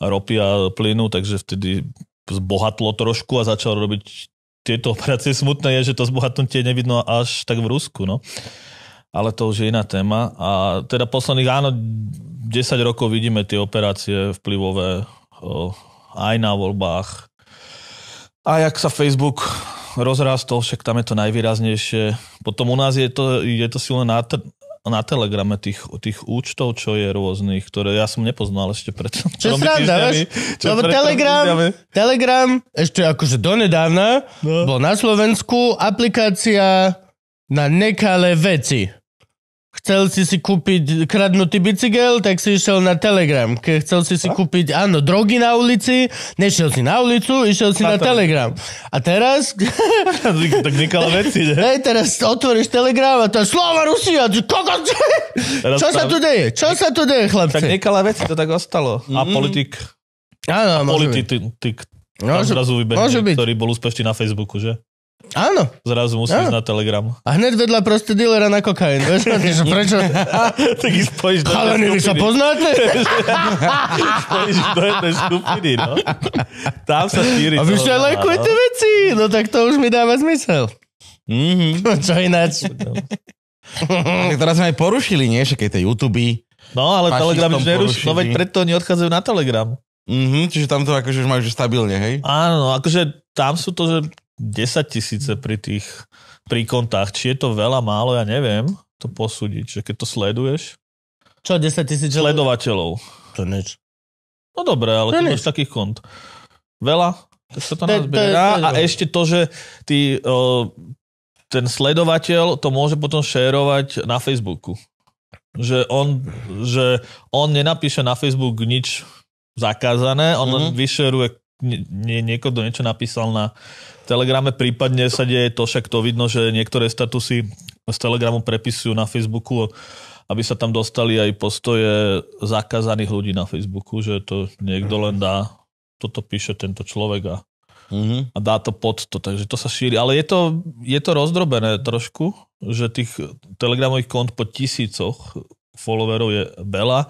ropy a plynu, takže vtedy zbohatlo trošku a začal robiť tieto operácie. Smutné je, že to zbohatnutie nevidno až tak v Rusku, no. Ale to už je iná téma. A teda posledných, áno, 10 rokov vidíme tie operácie vplyvové aj na voľbách, a jak sa Facebook rozrástol, však tam je to najvýraznejšie. Potom u nás je to, je to silné na, na telegrame tých, tých účtov, čo je rôznych, ktoré ja som nepoznal ešte pred Čo sranda, vieš? Čo telegram, telegram, ešte akože donedávna, no. bol na Slovensku aplikácia na nekalé veci chcel si si kúpiť kradnutý bicykel, tak si išiel na Telegram. Keď chcel si si a? kúpiť, áno, drogy na ulici, nešiel si na ulicu, išiel si na, na Telegram. A teraz... tak nekala veci, ne? Hej, teraz otvoríš Telegram a to je Slova Rusia, koko... Čo tam... sa tu deje? Čo sa tu deje, chlapci? Tak nekala veci, to tak ostalo. Mm. A mhm. politik... Áno, politik, môže byť. Môže byť. ktorý bol úspešný na Facebooku, že? Áno. Zrazu musíš Áno. na Telegram. A hneď vedľa proste dealera na kokain. Vieš, že prečo? tak ich spojíš do Ale vy sa poznáte? spojíš do jednej skupiny, no. Tam sa šíri. A vy aj no, lajkujete veci. No tak to už mi dáva zmysel. Mm-hmm. Čo ináč? tak teraz sme aj porušili, nie? Však aj tie YouTube. No, ale Telegram už neruší. No veď preto oni odchádzajú na Telegram. Mhm, čiže tam to akože už majú stabilne, hej? Áno, no, akože tam sú to, že 10 tisíce pri tých pri kontách. Či je to veľa, málo, ja neviem to posúdiť, že keď to sleduješ. Čo, 10 tisíc sledovateľov? To nič. No dobré, ale to máš takých kont. Veľa, tak sa to nazbiera. A ešte to, že ty, ten sledovateľ to môže potom šérovať na Facebooku. Že on, že on nenapíše na Facebook nič zakázané, on mm-hmm. vyšeruje nie, nie, niekto niečo napísal na Telegrame prípadne sa deje to, však to vidno, že niektoré statusy z Telegramu prepisujú na Facebooku, aby sa tam dostali aj postoje zakázaných ľudí na Facebooku, že to niekto len dá, toto píše tento človek a, mm-hmm. a dá to pod to, takže to sa šíri. Ale je to, je to rozdrobené trošku, že tých Telegramových kont po tisícoch followerov je veľa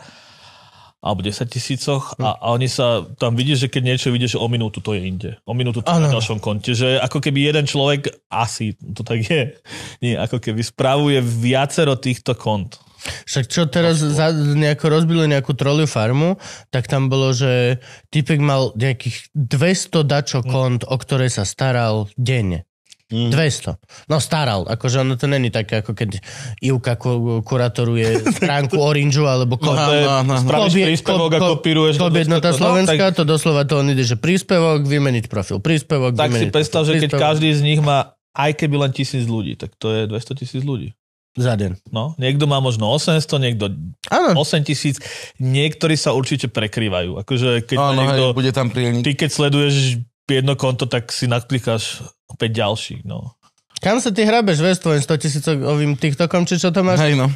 alebo 10 tisícoch a, hm. a oni sa, tam vidí, že keď niečo vidíš, že o minútu to je inde. O minútu to je na ďalšom konte. Že ako keby jeden človek, asi to tak je, nie, ako keby spravuje viacero týchto kont. Však čo teraz za, nejako rozbili nejakú troliu farmu, tak tam bolo, že typek mal nejakých 200 dačo hm. kont, mm. o ktoré sa staral denne. Mm. 200. No staral, akože ono to není také, ako keď Ivka ku, kuratoruje stránku Orinžu alebo ko, no, je, no, no, spravíš príspevok ko, a kopíruješ. Kobiednota Slovenska, no, tak... to doslova to on ide, že príspevok, vymeniť profil, príspevok, Tak si predstav, že príspevok. keď každý z nich má aj keby len tisíc ľudí, tak to je 200 tisíc ľudí. Za deň. No, niekto má možno 800, niekto ano. 8 tisíc, niektorí sa určite prekrývajú. Akože keď ano, niekto, hej, bude tam Ty keď sleduješ jedno konto, tak si naklikáš opäť ďalší, no. Kam sa ty hrabeš, vieš, tvojim 100 tisícovým TikTokom, či čo to máš? Hej, no.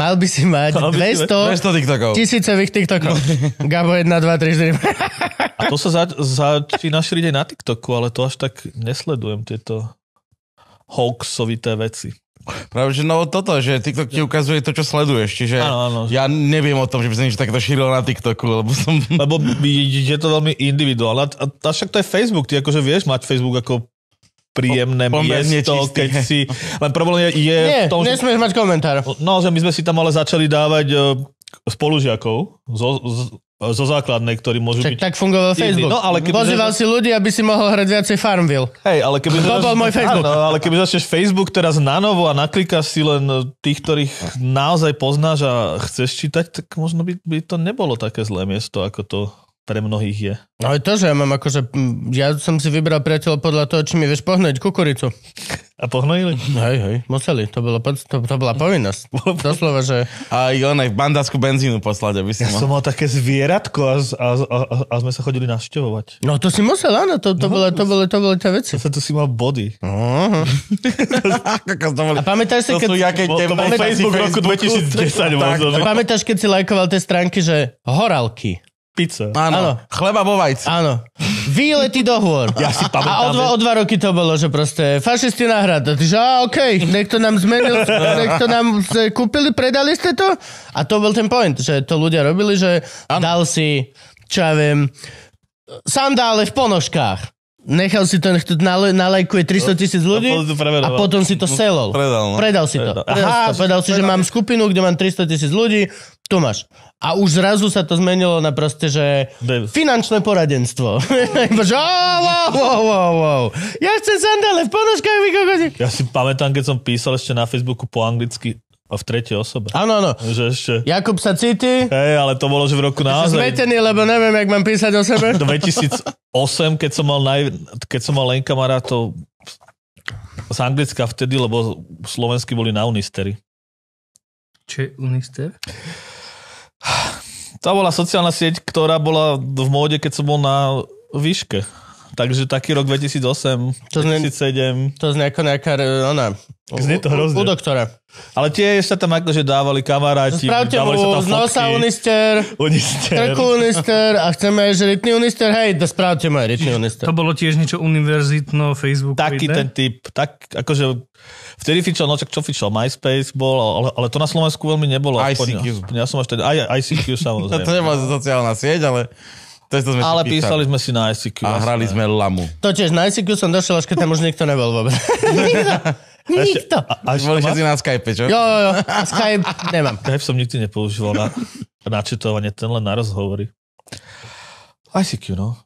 Mal by si mať 200, 200 TikTokov. tisícových TikTokov. No. Gabo 1, 2, 3, 4. A to sa za, začína šíriť aj na TikToku, ale to až tak nesledujem tieto hoaxovité veci. Práve, že no toto, že TikTok ti ukazuje to, čo sleduješ, čiže ano, ano. ja neviem o tom, že by sa niečo takto šírilo na TikToku, lebo som... Lebo je to veľmi individuálne. A, a však to je Facebook, ty akože vieš mať Facebook ako príjemné o, miesto, čistý. keď si... Len problém je, je Nie, v tom, že... nesmieš mať komentár. No, že my sme si tam ale začali dávať e, spolužiakov zo, z, E, zo základnej, ktorý môžu Čak, byť... Tak fungoval iný. Facebook. No, ale keby Pozýval zaš... si ľudí, aby si mohol hrať viacej Farmville. Hej, ale keby... To bol môj Facebook. Áno, ale keby začneš Facebook teraz na novo a naklikáš si len tých, ktorých naozaj poznáš a chceš čítať, tak možno by, by to nebolo také zlé miesto, ako to pre mnohých je. No aj to, že ja mám akože, ja som si vybral priateľa podľa toho, či mi vieš pohnúť kukuricu. A pohnojili? Hej, hej, museli, to, bolo, to, to bola povinnosť. Doslova, že... A on aj v bandasku benzínu poslať, aby si Ja mal... som mal také zvieratko a, a, a, a sme sa chodili navštevovať. No to si musel, áno, to, to, no, bolo, to, bolo, to bolo tie veci. To, to si mal body. Uh-huh. to boli... A pamätáš si, keď... To sú jaké bol, to bol Facebook roku 2010 A Pamätáš, keď si lajkoval tie stránky, že horálky. Pizza. Áno. Áno. Chleba vo vajci. Áno. Výlety do hôr. Ja si A o dva, o dva roky to bolo, že proste fašisti na A ty, že a okej, okay, niekto nám zmenil, niekto nám kúpili, predali ste to. A to bol ten point, že to ľudia robili, že áno. dal si, čo ja viem, sandále v ponožkách. Nechal si to, nech to nalajkuje 300 tisíc ľudí a potom si to no, selol. Predal, no. predal si to. Predal, Aha, si to. predal si, že mám skupinu, kde mám 300 tisíc ľudí, tu máš. A už zrazu sa to zmenilo na proste, že Davis. finančné poradenstvo. že, oh, wow, wow, wow, wow. Ja chcem sandále v ponožkách, vy Ja si pamätám, keď som písal ešte na Facebooku po anglicky, a v tretej osobe. Áno, áno. Že ešte... Jakub sa cíti. Hej, ale to bolo, že v roku naozaj... Zmetený, lebo neviem, jak mám písať o sebe. 2008, keď som mal, naj... keď som mal len kamarátov z Anglicka vtedy, lebo slovenskí boli na Unistery. Čo je Unister? Tá bola sociálna sieť, ktorá bola v móde, keď som bol na výške. Takže taký rok 2008, to zne, 2007. To znie ako nejaká, e, ona, Znie to hrozne. U, u doktora. Ale tie sa tam akože dávali kamaráti. Spravte mu z nosa unister, unister. krku unister a chceme aj žritný unister. Hej, da spravte mu aj rytný unister. To bolo tiež niečo univerzitno, facebook Taký ide. ten typ. Tak, akože Vtedy fičal, no čo fičal, MySpace bol, ale, ale to na Slovensku veľmi nebolo. ICQ. ja som až tedy, aj ICQ samozrejme. to nebola sociálna sieť, ale... To sme ale si písali. písali sme si na ICQ. A hrali sme lamu. To tiež na ICQ som došiel, až keď tam už nikto nebol vôbec. nikto. Nikto. A, a, Boli si na Skype, čo? Jo, jo, jo. Skype nemám. Skype som nikdy nepoužíval na, na četovanie, ten len na rozhovory. ICQ, no.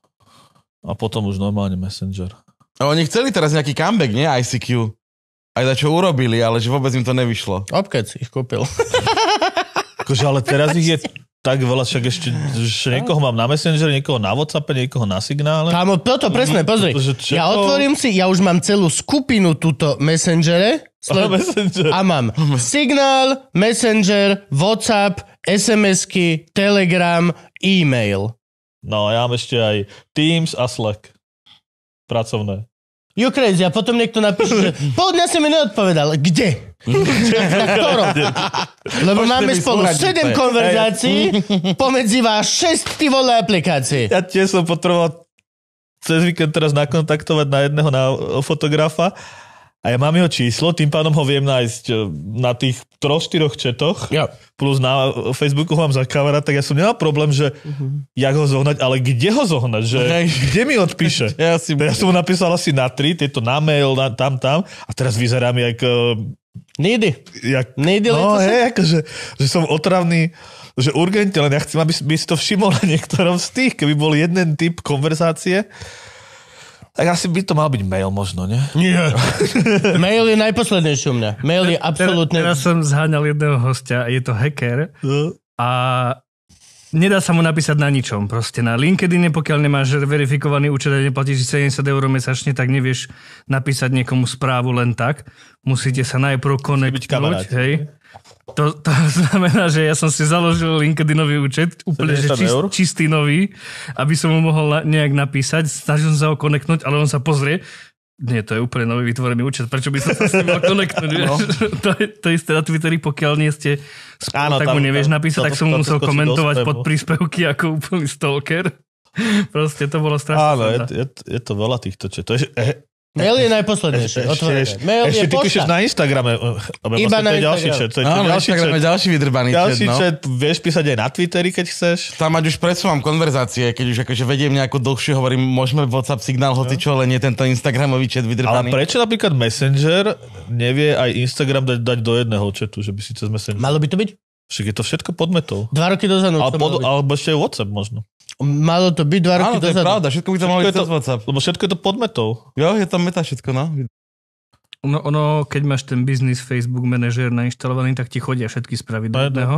A potom už normálne Messenger. A oni chceli teraz nejaký comeback, nie? ICQ aj za čo urobili, ale že vôbec im to nevyšlo. Obkec ich kúpil. Kože, ale teraz ich je tak veľa, však ešte že niekoho mám na Messenger, niekoho na WhatsApp, niekoho na signále. Kámo, toto presne, pozri. Ja otvorím si, ja už mám celú skupinu túto Messengere. Slo- a, messenger. a mám signál, Messenger, Whatsapp, SMS-ky, Telegram, e-mail. No, ja mám ešte aj Teams a Slack. Pracovné you crazy. A potom niekto napíše, že po dňa si mi neodpovedal. Kde? Na ktorom? Lebo Pošte máme spolu 7 konverzácií, pomedzi vás 6 ty vole aplikácií. Ja tiež som potreboval cez víkend teraz nakontaktovať na jedného na fotografa a ja mám jeho číslo, tým pádom ho viem nájsť e, na tých troch, štyroch četoch, ja. plus na e, Facebooku ho mám za kamera, tak ja som nemal problém, že uh-huh. jak ho zohnať, ale kde ho zohnať, že Hej. kde mi odpíše. ja, si... ja som mu napísal asi na tri, tieto na mail, na, tam, tam a teraz vyzerám jak... E, Nejdy. Jak, Nejdy no, hej, akože, že som otravný že urgentne, len ja chcem, aby si to všimol na niektorom z tých, keby bol jeden typ konverzácie, tak asi by to mal byť mail možno, nie? Nie. mail je najposlednejší u mňa. Mail je absolútne... Teraz, som zháňal jedného hostia, je to hacker no. a nedá sa mu napísať na ničom. Proste na LinkedIn, pokiaľ nemáš verifikovaný účet a neplatíš 70 eur mesačne, tak nevieš napísať niekomu správu len tak. Musíte sa najprv konektovať. Hej. To, to znamená, že ja som si založil LinkedInový účet, úplne že čist, čistý nový, aby som mu mohol nejak napísať. Snažil som sa ho koneknúť, ale on sa pozrie. Nie, to je úplne nový vytvorený účet. Prečo by som sa s ním mal koneknúť? No. to, to isté na Twitteri, pokiaľ nie ste spolu, Áno, tak tam, mu nevieš tam, napísať, to, tak som mu musel komentovať pod príspevky ako úplný stalker. Proste to bolo strašné. Áno, je, je, je to veľa týchto četov. Je, Mail je najposlednejšie. Ešte, ešte, ešte ty píšeš na Instagrame. Eh, Iba vlastne na ďalší chat. To je ďalší chat. ďalší vydrbaný ďalší chat. No. chat. Vieš písať aj na Twitteri, keď chceš. Tam mať už presúvam konverzácie, keď už akože vediem nejakú dlhšiu, hovorím, môžeme WhatsApp signál, hoci čo, len nie tento Instagramový chat vydrbaný. Ale prečo napríklad Messenger nevie aj Instagram dať, dať do jedného chatu, že by si cez Messenger... Malo by to byť? Však je to všetko podmetov. Dva roky dozadu. Ale pod, alebo ešte WhatsApp možno. Malo to byť dva roky Áno, to dozadu. je pravda, všetko by tam mali cez WhatsApp. Lebo všetko je to pod metou. Jo, je tam meta všetko, no. No, ono, keď máš ten biznis Facebook manažer nainštalovaný, tak ti chodia všetky správy do no, jedného.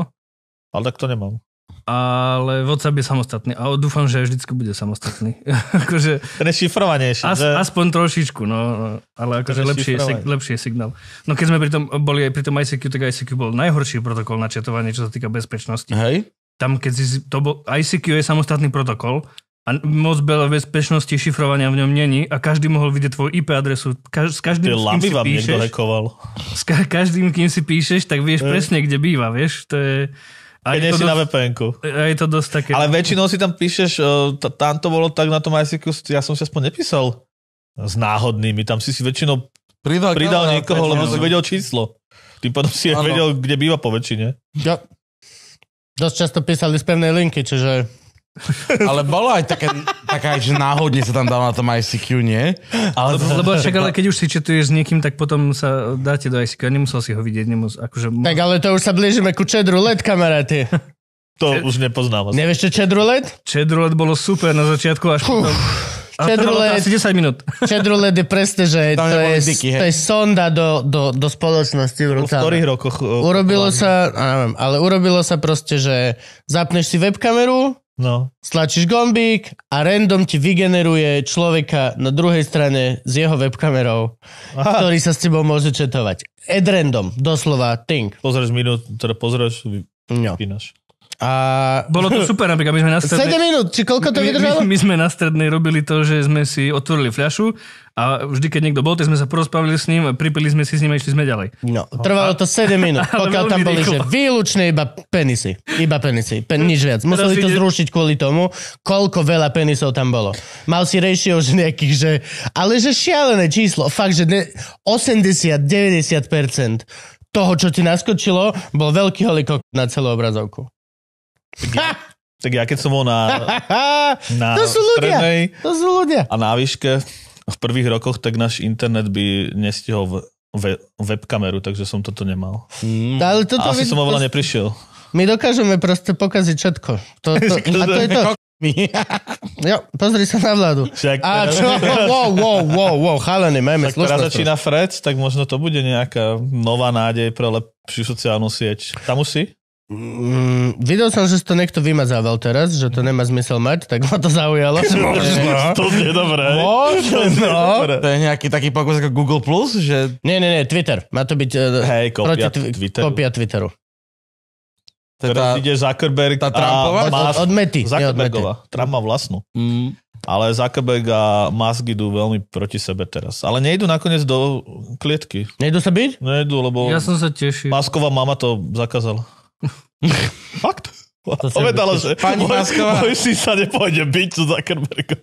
Ale tak to nemám. Ale WhatsApp je samostatný a dúfam, že aj vždycky bude samostatný. akože, ten je šifrovanejší. As, že... Aspoň trošičku, no, no ale akože lepší, je, lepší je signál. No keď sme pri tom, boli aj pri tom ICQ, tak ICQ bol najhorší protokol na četovanie, čo sa týka bezpečnosti. Hej tam keď si, to bol, ICQ je samostatný protokol a moc veľa bezpečnosti šifrovania v ňom není a každý mohol vidieť tvoju IP adresu. Kaž, s každým, s kým si vám píšeš, niekto S ka- každým, kým si píšeš, tak vieš eh. presne, kde býva, vieš. To je... A keď je to dosť, na vpn je to dosť také... Ale väčšinou si tam píšeš, eh, t- tam to bolo tak na tom ICQ, ja som si aspoň nepísal s náhodnými, tam si si väčšinou pridal, pridal niekoho, lebo si no. vedel číslo. Tým pádom si aj vedel, kde býva po väčšine. Ja, Dosť často písali z pevnej linky, čiže... Ale bolo aj také, taká, že náhodne sa tam dal na tom ICQ, nie? Ale... Lebo však, ale keď už si četuješ s niekým, tak potom sa dáte do ICQ. Nemusel si ho vidieť. Nemus, akože... Tak ale to už sa blížime ku čedru LED, kamaráti. To Čed... už nepoznávam. Nevieš, čo čedrulet? Čedrulet bolo super na začiatku, až Uf. potom Čedrulet, asi 10 minút. Čedrulet je presne, že to je, diky, to je sonda do, do, do spoločnosti v V ktorých rokoch? E, urobilo vlastne? sa, neviem, ale urobilo sa proste, že zapneš si webkameru, No. Stlačíš gombík a random ti vygeneruje človeka na druhej strane s jeho webkamerou, Aha. ktorý sa s tebou môže četovať. Ad random, doslova, think. Pozrieš minút, teda pozrieš, no. vypínaš. No. A... Bolo to super, napríklad my sme na strednej... 7 minút, či koľko to vydržalo? My, my, my sme na strednej robili to, že sme si otvorili fľašu a vždy, keď niekto bol, tak sme sa porozprávili s ním, pripili sme si s ním a išli sme ďalej. No, trvalo to 7 minút, pokiaľ tam boli, že výlučne iba penisy. Iba penisy, pen, nič viac. Museli to zrušiť kvôli tomu, koľko veľa penisov tam bolo. Mal si ratio už nejakých, že... Ale že šialené číslo, fakt, že 80-90% toho, čo ti naskočilo, bol veľký holikok na celú obrazovku. Tak ja, tak ja keď som bol na, na to sú ľudia, strednej to sú ľudia. a na výške v prvých rokoch, tak náš internet by nestihol ve, webkameru, takže som toto nemal. Mm. Ale toto a asi vy... som oveľa neprišiel. My dokážeme proste pokaziť všetko. To, to, a to je to. jo, pozri sa na vládu. Však, a čo? Wow, wow, wow, wow, chalene, majme slušnosť. Teraz začína Fred, tak možno to bude nejaká nová nádej pre lepšiu sociálnu sieť. Tam už si? Mm, videl som, že to niekto vymazával teraz, že to nemá zmysel mať, tak ma to zaujalo. Možno. To je dobré. Možno. No. To je nejaký taký pokus ako Google+, Plus, že... Nie, nie, nie, Twitter. Má to byť eh, hey, kopia, proti, Twitteru. kopia Twitteru. Teda teraz ide Zuckerberg tá Trumpova? a Musk. Od, Mety. Zuckerbergova. Trump má vlastnú. Mm. Ale Zuckerberg a Musk idú veľmi proti sebe teraz. Ale nejdu nakoniec do klietky. Nejdu sa byť? Nejdu, lebo... Ja som sa tešil. Masková mama to zakázala. Fakt? Povedala, že Pani môj, Masková... môj si sa nepôjde byť so Zuckerbergom.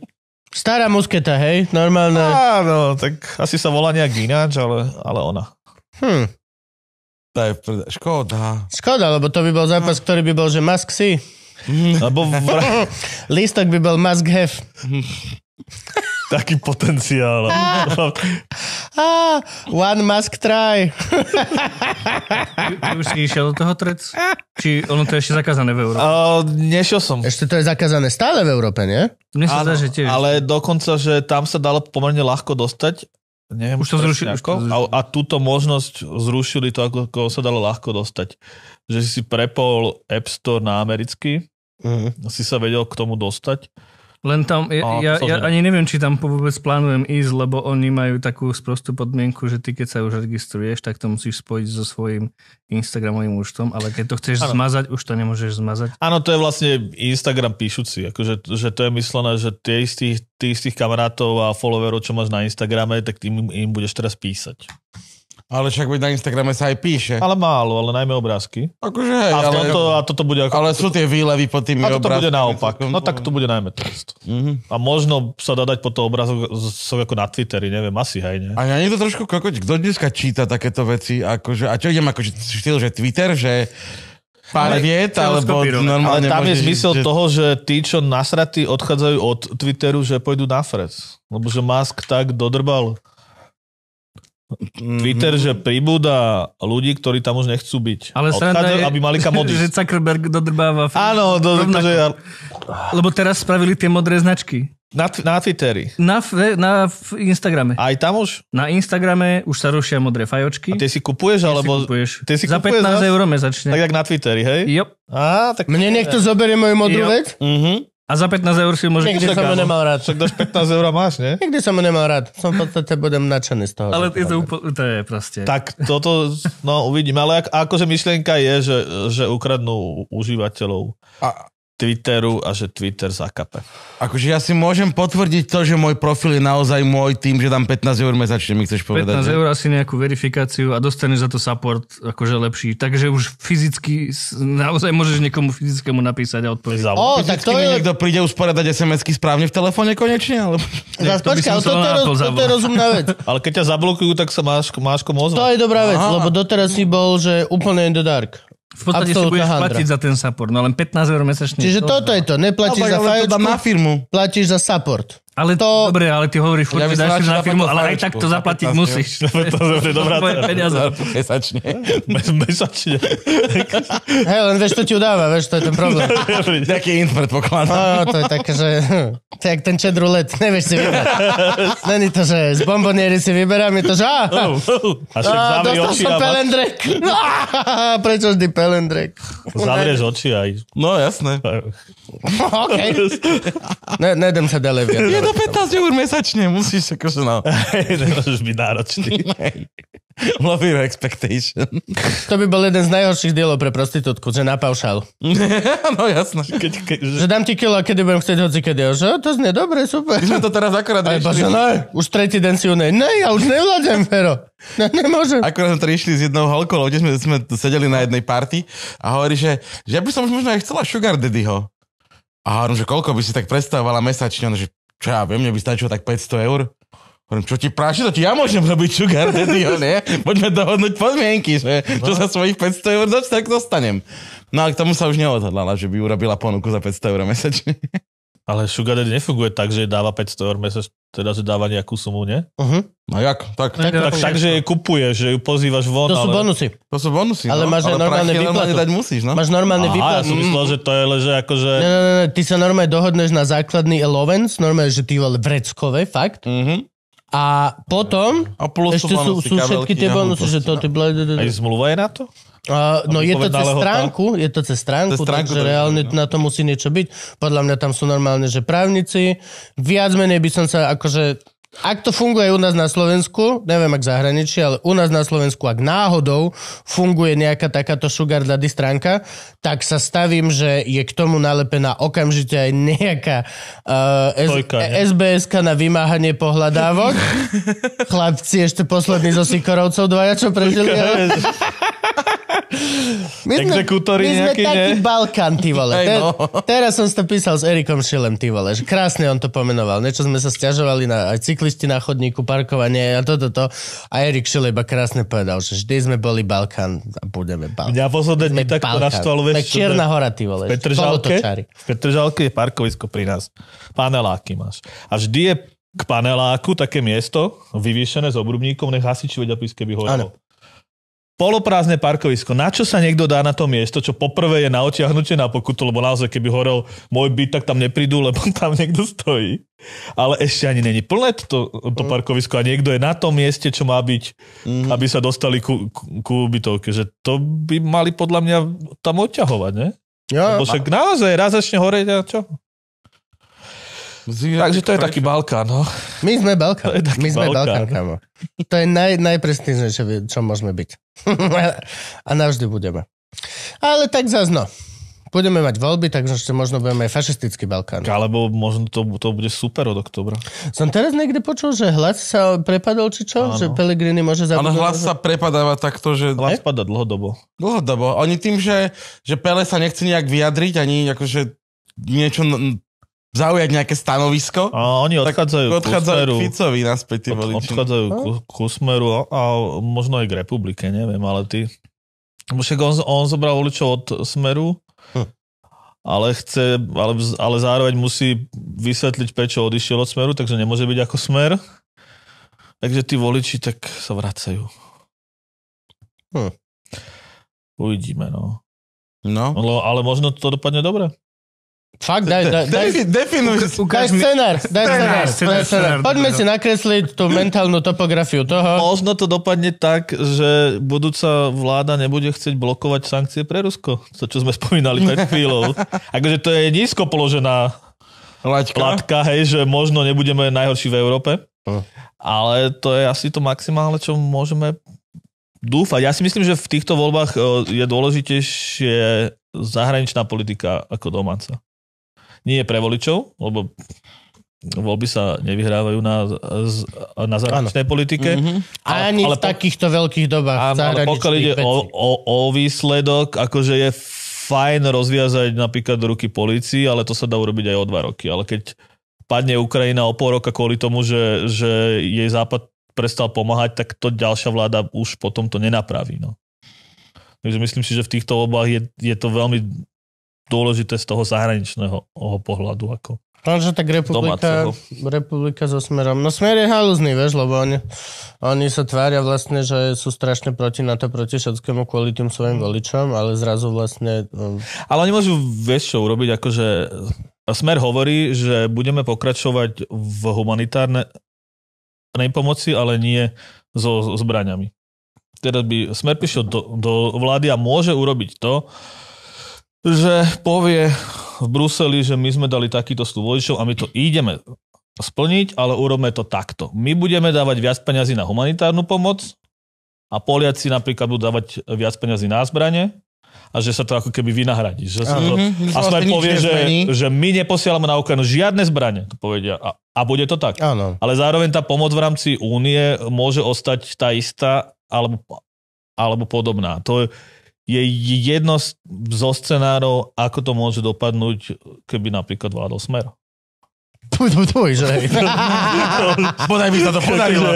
Stará musketa, hej? Normálne. Áno, tak asi sa volá nejak ináč, ale, ale ona. Hm. To je pr- škoda. Škoda, lebo to by bol zápas, ktorý by bol, že Musk si. Lebo v... Lístok by bol Musk have. taký potenciál. Ah. ah, one musk try. Ty už si išiel do toho trec? Či ono to je ešte zakázané v Európe? Uh, nešiel som. Ešte to je zakázané stále v Európe, nie? Mne sa dá, že tiež. Ale dokonca, že tam sa dalo pomerne ľahko dostať. Neviem, už to zrušili. to A, a túto možnosť zrušili to, ako, ako sa dalo ľahko dostať. Že si prepol App Store na americký, mm si sa vedel k tomu dostať len tam, ja, a, ja, ja ani neviem, či tam vôbec plánujem ísť, lebo oni majú takú sprostú podmienku, že ty keď sa už registruješ, tak to musíš spojiť so svojím Instagramovým účtom, ale keď to chceš ano. zmazať, už to nemôžeš zmazať. Áno, to je vlastne Instagram píšuci, akože, že to je myslené, že tie istých, tých istých kamarátov a followerov, čo máš na Instagrame, tak tým im budeš teraz písať. Ale však na Instagrame sa aj píše. Ale málo, ale najmä obrázky. Akože hej, a, ale... tomto, ale, a toto bude ako... Ale sú tie výlevy pod tými A toto bude naopak. No tak to bude najmä text. Mm-hmm. A možno sa dá dať po to obrázok so, ako na Twitteri, neviem, asi hej, ne? A ja nie to trošku kokot, kto dneska číta takéto veci, akože, a čo idem akože štýl, že Twitter, že pár ale, viet, alebo normálne... Ale tam je zmysel že... toho, že tí, čo nasratí, odchádzajú od Twitteru, že pôjdu na frec. Lebo že Musk tak dodrbal Mhm. Twitter, že pribúda ľudí, ktorí tam už nechcú byť. Ale Odchádzajú, je, aby mali kam odísť. Že Zuckerberg dodrbáva. Áno, do, že ja... Lebo teraz spravili tie modré značky. Na, na Twitteri. Na, na Instagrame. Aj tam už? Na Instagrame už sa rušia modré fajočky. A ty si kupuješ? Ty alebo... si kupuješ. Ty si Za 15 eur mesačne. Tak jak na Twitteri, hej? Jo. Á, tak... Mne niekto zoberie moju modrú Jop. vec? Mhm. A za 15 eur si môžeš... Nikdy som ho nemal rád. Však do 15 eur máš, nie? Nikdy som ho nemal rád. Som v podstate budem nadšený z toho. Ale je to, úpl- to je proste... Tak toto, no uvidím. Ale ak, akože myšlienka je, že, že ukradnú užívateľov. A, Twitteru a že Twitter zakape. Akože ja si môžem potvrdiť to, že môj profil je naozaj môj tým, že dám 15 eur mesačne, mi chceš povedať. 15 eur asi nejakú verifikáciu a dostaneš za to support akože lepší. Takže už fyzicky, naozaj môžeš niekomu fyzickému napísať a odpovedať. O, fyzicky tak to je... niekto príde usporiadať sms správne v telefóne konečne? Ale... Zas, to, to, to, roz, to je rozumná vec. ale keď ťa zablokujú, tak sa máš, máš komu ozvať. To je dobrá vec, Aha. lebo doteraz si bol, že úplne in the dark. V podstate si budeš handra. platiť za ten support, no len 15 eur mesačne. Čiže toto je to, neplatíš no, za fajočku, má firmu. platíš za support. Ale to... Dobre, ale ty hovoríš, ja by dáš na firmu, ale aj tak to zaplatiť musíš. To je dobrá peniaze. Mesačne. Mesačne. Hej, len vieš, to ti udáva, vieš, to je ten problém. Taký int predpokladám. No, to je tak, že... To je jak ten čet rulet, nevieš si vybrať. Není to, že z bomboniery si vyberám, je to, že... Á, a a dostal oči som a pelendrek. prečo vždy pelendrek? Zavrieš oči aj. No, jasné. OK. Ne, nedem sa ďalej viac do 15 eur mesačne musíš sa akože no. Nemôžeš byť náročný. Love your expectation. To by bol jeden z najhorších dielov pre prostitútku, že napavšal. no jasno. Keď, keď, že... že... dám ti kilo, kedy budem chcieť hoci kedy. Že to znie dobre, super. My sme to teraz akorát Aj, riešili. Bože, ne, no, už tretí den si u nej. Ne, ja už nevládzem, Fero. Ne, no, nemôžem. Akorát sme to riešili s jednou holkou, kde sme, sme sedeli na jednej party a hovorí, že, že ja by som už možno aj chcela sugar daddyho. A hovorím, že koľko by si tak predstavovala mesačne? že čo ja viem, mne by stačilo tak 500 eur. Hovorím, čo ti práši, to ti ja môžem robiť sugar daddy, ne? Poďme dohodnúť podmienky, že čo za svojich 500 eur doč, tak dostanem. No a k tomu sa už neodhodlala, že by urobila ponuku za 500 eur mesačne. Ale Sugar Daddy nefunguje tak, že dáva 500 eur mesiac, teda že dáva nejakú sumu, nie? Uh-huh. No jak? Tak, tak, tak, tak že ju kupuješ, že ju pozývaš von. To sú ale... bonusy. To sú bonusy, Ale no. máš ale normálne výplatu. dať musíš, no. Máš normálne výplatu. ja som myslel, že to je len, že akože... Ne, ne, ne, ty sa normálne dohodneš na základný elovens, normálne, že ty vole vreckové, fakt. Uh-huh. A potom a plus ešte sú, sú všetky tie bonusy, že to no. ty... Aj zmluva je na to? Uh, no je to, cez stránku, tá... je to cez stránku, cez stránku takže to reálne no. na to musí niečo byť. Podľa mňa tam sú normálne, že právnici. Viac menej by som sa akože... Ak to funguje u nás na Slovensku, neviem ak zahraničí, ale u nás na Slovensku, ak náhodou funguje nejaká takáto sugar daddy stránka, tak sa stavím, že je k tomu nalepená okamžite aj nejaká uh, ne? sbs na vymáhanie pohľadávok. Chlapci ešte poslední zo Sikorovcov dvaja, čo prežili my sme, Exekútory my sme nejaký, taký ne? Balkán, ty vole. Te, no. Teraz som to písal s Erikom Šilem, ty vole, že krásne on to pomenoval. Niečo sme sa stiažovali na aj cyklisti na chodníku, parkovanie a toto, to, to. A Erik Šile iba krásne povedal, že vždy sme boli Balkán a budeme Balkán. Mňa posledné dne tak porastalo, vieš. Tak Čierna hora, ty vole. V Petržalke, v Petržalke je parkovisko pri nás. Paneláky máš. A vždy je k paneláku také miesto vyvýšené z obrubníkom nech hasiči vedia písť, keby horelo poloprázdne parkovisko. Na čo sa niekto dá na to miesto, čo poprvé je na otiahnutie na pokutu, lebo naozaj, keby horel môj byt, tak tam neprídu, lebo tam niekto stojí. Ale ešte ani není plné to, to mm. parkovisko a niekto je na tom mieste, čo má byť, mm-hmm. aby sa dostali ku, ku, ku bytovke. Že to by mali podľa mňa tam odťahovať, ne? Ja, lebo však naozaj, raz začne horeť a čo? Zvíjate Takže to je taký Balkán, no. My sme Balkán. My sme Balkán, kámo. To je naj, čo, čo môžeme byť. a navždy budeme. Ale tak no. Budeme mať voľby, takže ešte možno budeme aj fašistický Balkán. Alebo možno to, to bude super od oktobra. Som teraz niekde počul, že hlas sa prepadol, či čo? Áno. Že Pelegrini môže zabudnúť. Ale hlas sa prepadáva takto, že... Hlas eh? padá dlhodobo. Dlhodobo. Oni tým, že, že Pele sa nechce nejak vyjadriť, ani akože niečo zaujať nejaké stanovisko. A oni odchádzajú, odchádzajú k, Ficovi naspäť, tí voliči. Od, odchádzajú no? ku, ku smeru a, a možno aj k republike, neviem, ale ty... No však on, on zobral voličov od smeru, hm. ale chce, ale, ale zároveň musí vysvetliť, prečo odišiel od smeru, takže nemôže byť ako smer. Takže tí voliči tak sa vracajú. Hm. Uvidíme, no. No. Ale, no, ale možno to dopadne dobre. Fakt, daj, daj, daj, daj, daj scenár, daj scenár, scenár, scenár. Poďme si nakresliť tú mentálnu topografiu toho. Možno to dopadne tak, že budúca vláda nebude chcieť blokovať sankcie pre Rusko, to čo sme spomínali pred chvíľou. Akože to je nízko položená Laťka. latka, hej, že možno nebudeme najhorší v Európe, hm. ale to je asi to maximálne, čo môžeme dúfať. Ja si myslím, že v týchto voľbách eh, je dôležitejšie zahraničná politika ako domáca nie je pre voličov, lebo voľby sa nevyhrávajú na, na zahraničnej politike. Mm-hmm. Ale, Ani ale v po, takýchto veľkých dobách. Áno, ale pokiaľ ide o, o, o výsledok, akože je fajn rozviazať napríklad ruky policii, ale to sa dá urobiť aj o dva roky. Ale keď padne Ukrajina o pol roka kvôli tomu, že, že jej západ prestal pomáhať, tak to ďalšia vláda už potom to nenapraví. No. Takže myslím si, že v týchto obách je, je to veľmi dôležité z toho zahraničného pohľadu. Ako Lenže tak republika, domáceho. republika so Smerom. No Smer je halúzny, vieš, lebo oni, oni sa tvária vlastne, že sú strašne proti to, proti všetkému kvôli tým svojim voličom, ale zrazu vlastne... Um... Ale oni môžu, vieš čo, urobiť akože... Smer hovorí, že budeme pokračovať v humanitárnej pomoci, ale nie so zbraňami. Teraz by Smer prišiel do, do vlády a môže urobiť to, že povie v Bruseli, že my sme dali takýto slub voličov a my to ideme splniť, ale urobme to takto. My budeme dávať viac peňazí na humanitárnu pomoc a Poliaci napríklad budú dávať viac peňazí na zbranie a že sa to ako keby vynahradí. Že sa to, mhm, a hmm povie, že, že my neposielame na Ukrajinu žiadne zbranie, to povedia. A, a bude to tak. Áno. Ale zároveň tá pomoc v rámci únie môže ostať tá istá alebo, alebo podobná. To je, je jedno zo scenárov, ako to môže dopadnúť, keby napríklad vládol smer. Tvoj, tvoj, že? Podaj by sa to podarilo.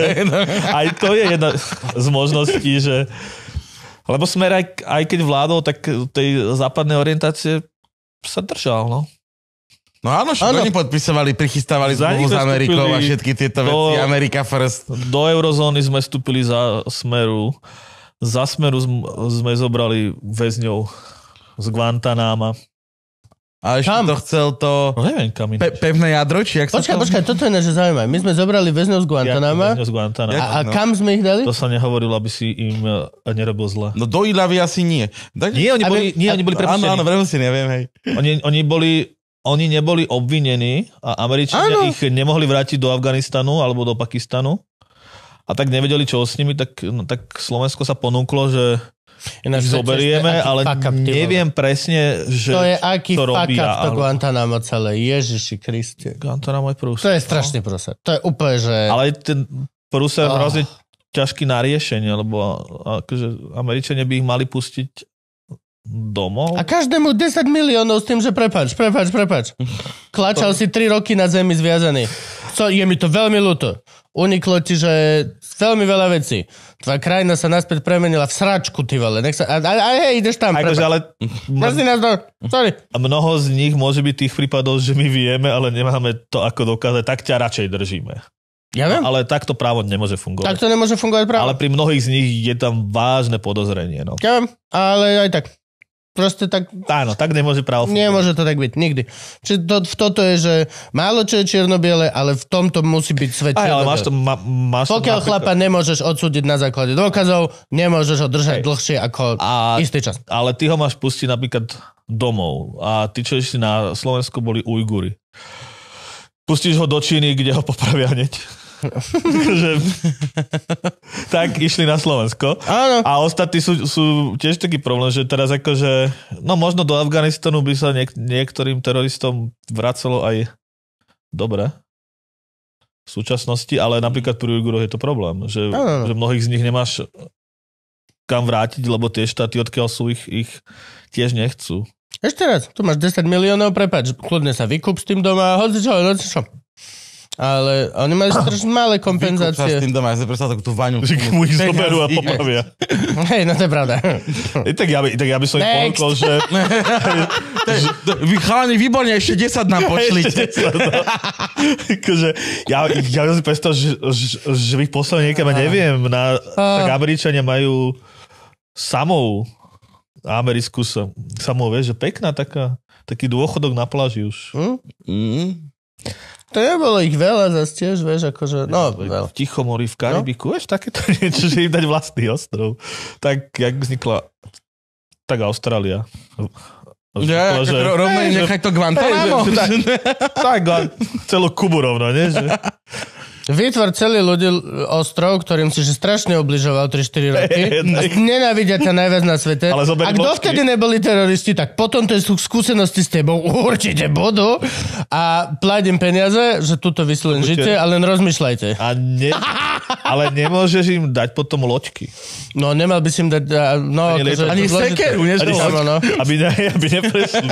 Aj to je jedna z možností, že... Lebo smer aj, aj keď vládol, tak tej západnej orientácie sa držal, no. No áno, že oni podpisovali, prichystávali zmluvu s Amerikou a všetky tieto do, veci. Amerika first. Do eurozóny sme vstúpili za smeru. Za smeru sme zobrali väzňov z Guantanáma. A ešte kam? to chcel to... No neviem, kam Pe- pevné jadro, či ak počkaj, sa to... Počkaj, toto je naše zaujímavé. My sme zobrali väzňov z Guantanáma. Ja, z Guantanáma. A, a no. kam sme ich dali? To sa nehovorilo, aby si im e, nerobil zle. No do Ilavy asi nie. Tak... Nie, oni aby... boli, nie, oni boli prepustení. Áno, áno, prepustení, si neviem, hej. Oni, oni boli oni neboli obvinení a Američania ano. ich nemohli vrátiť do Afganistanu alebo do Pakistanu a tak nevedeli, čo s nimi, tak, no, tak Slovensko sa ponúklo, že Ináč, ich zoberieme, ale neviem presne, že To je aký to robia, to ale... Guantanamo celé. Ježiši Kriste. Guantanamo je prúser. To je strašný no. prúser. To je úplne, že... Ale ten prúser oh. hrozne ťažký na riešenie, lebo akože Američania by ich mali pustiť domov. A každému 10 miliónov s tým, že prepač, prepač, prepač. Klačal to... si 3 roky na zemi zviazaný co, je mi to veľmi ľúto. Uniklo ti, že veľmi veľa vecí. Tvoja krajina sa naspäť premenila v sračku, ty vole. Nech sa, a, a, a hej, ideš tam. Aj, akože, ale... nás do... Sorry. A mnoho z nich môže byť tých prípadov, že my vieme, ale nemáme to ako dokázať. Tak ťa radšej držíme. Ja viem. Ale takto právo nemôže fungovať. Takto nemôže fungovať právo. Ale pri mnohých z nich je tam vážne podozrenie. No. Ja viem, ale aj tak. Proste tak... Áno, tak nemôže právo fungovať. Nemôže to tak byť, nikdy. Čiže to, v toto je, že málo čo je čierno ale v tomto musí byť svet Aj, ale máš to, má, máš Pokiaľ to chlapa nemôžeš odsúdiť na základe dôkazov, nemôžeš ho držať Hej. dlhšie ako a, istý čas. Ale ty ho máš pustiť napríklad domov a ty čo si na Slovensku, boli Ujguri. Pustíš ho do Číny, kde ho popravia hneď. že... tak išli na Slovensko. Áno. A ostatní sú, sú tiež taký problém, že teraz akože, no možno do Afganistanu by sa niek- niektorým teroristom vracelo aj dobre v súčasnosti, ale napríklad pri Ujguroch je to problém, že, že mnohých z nich nemáš kam vrátiť, lebo tie štáty, odkiaľ sú, ich, ich tiež nechcú. Ešte raz, tu máš 10 miliónov, prepač, kľudne sa vykúp s tým doma, hoď čo, hoď čo ale oni majú strašne malé kompenzácie. Vykúpša s tým doma, ja som predstavol takú tú vaňu. Že mu ich zoberú a popravia. Hej, no to je pravda. I tak ja by, tak ja by som im povedal, že... Vy chalani, výborne, ešte 10 nám pošlite. No. Akože ja, ja si predstav, že, že, že by ich poslali niekam, neviem, na, tak ah. Američania majú samou americkú samou, vieš, že pekná taká, taký dôchodok na pláži už. Hm? Mm? Mm. To nebolo ich veľa zase tiež, vieš, akože, no, veľa. V Tichomori, v Karibiku, no? vieš, takéto niečo, že im dať vlastný ostrov. Tak, jak vznikla, tak Austrália. Ja, že, že, rovno im nechaj to Guantanamo. Hej, že, že, tak, tak, celú Kubu rovno, nie? Že, Vytvor celý ľudí ostrov, ktorým si že strašne obližoval 3-4 roky. Nenávidia ťa najviac na svete. Ale A kto vtedy neboli teroristi, tak potom to sú skúsenosti s tebou určite budú. A pladím peniaze, že tuto vy žite ale len rozmýšľajte. A ne... Ale nemôžeš im dať potom loďky. No nemal by si im dať... No, ani, akože ani sekeru, ani áno, no. aby, ne, aby neprešli.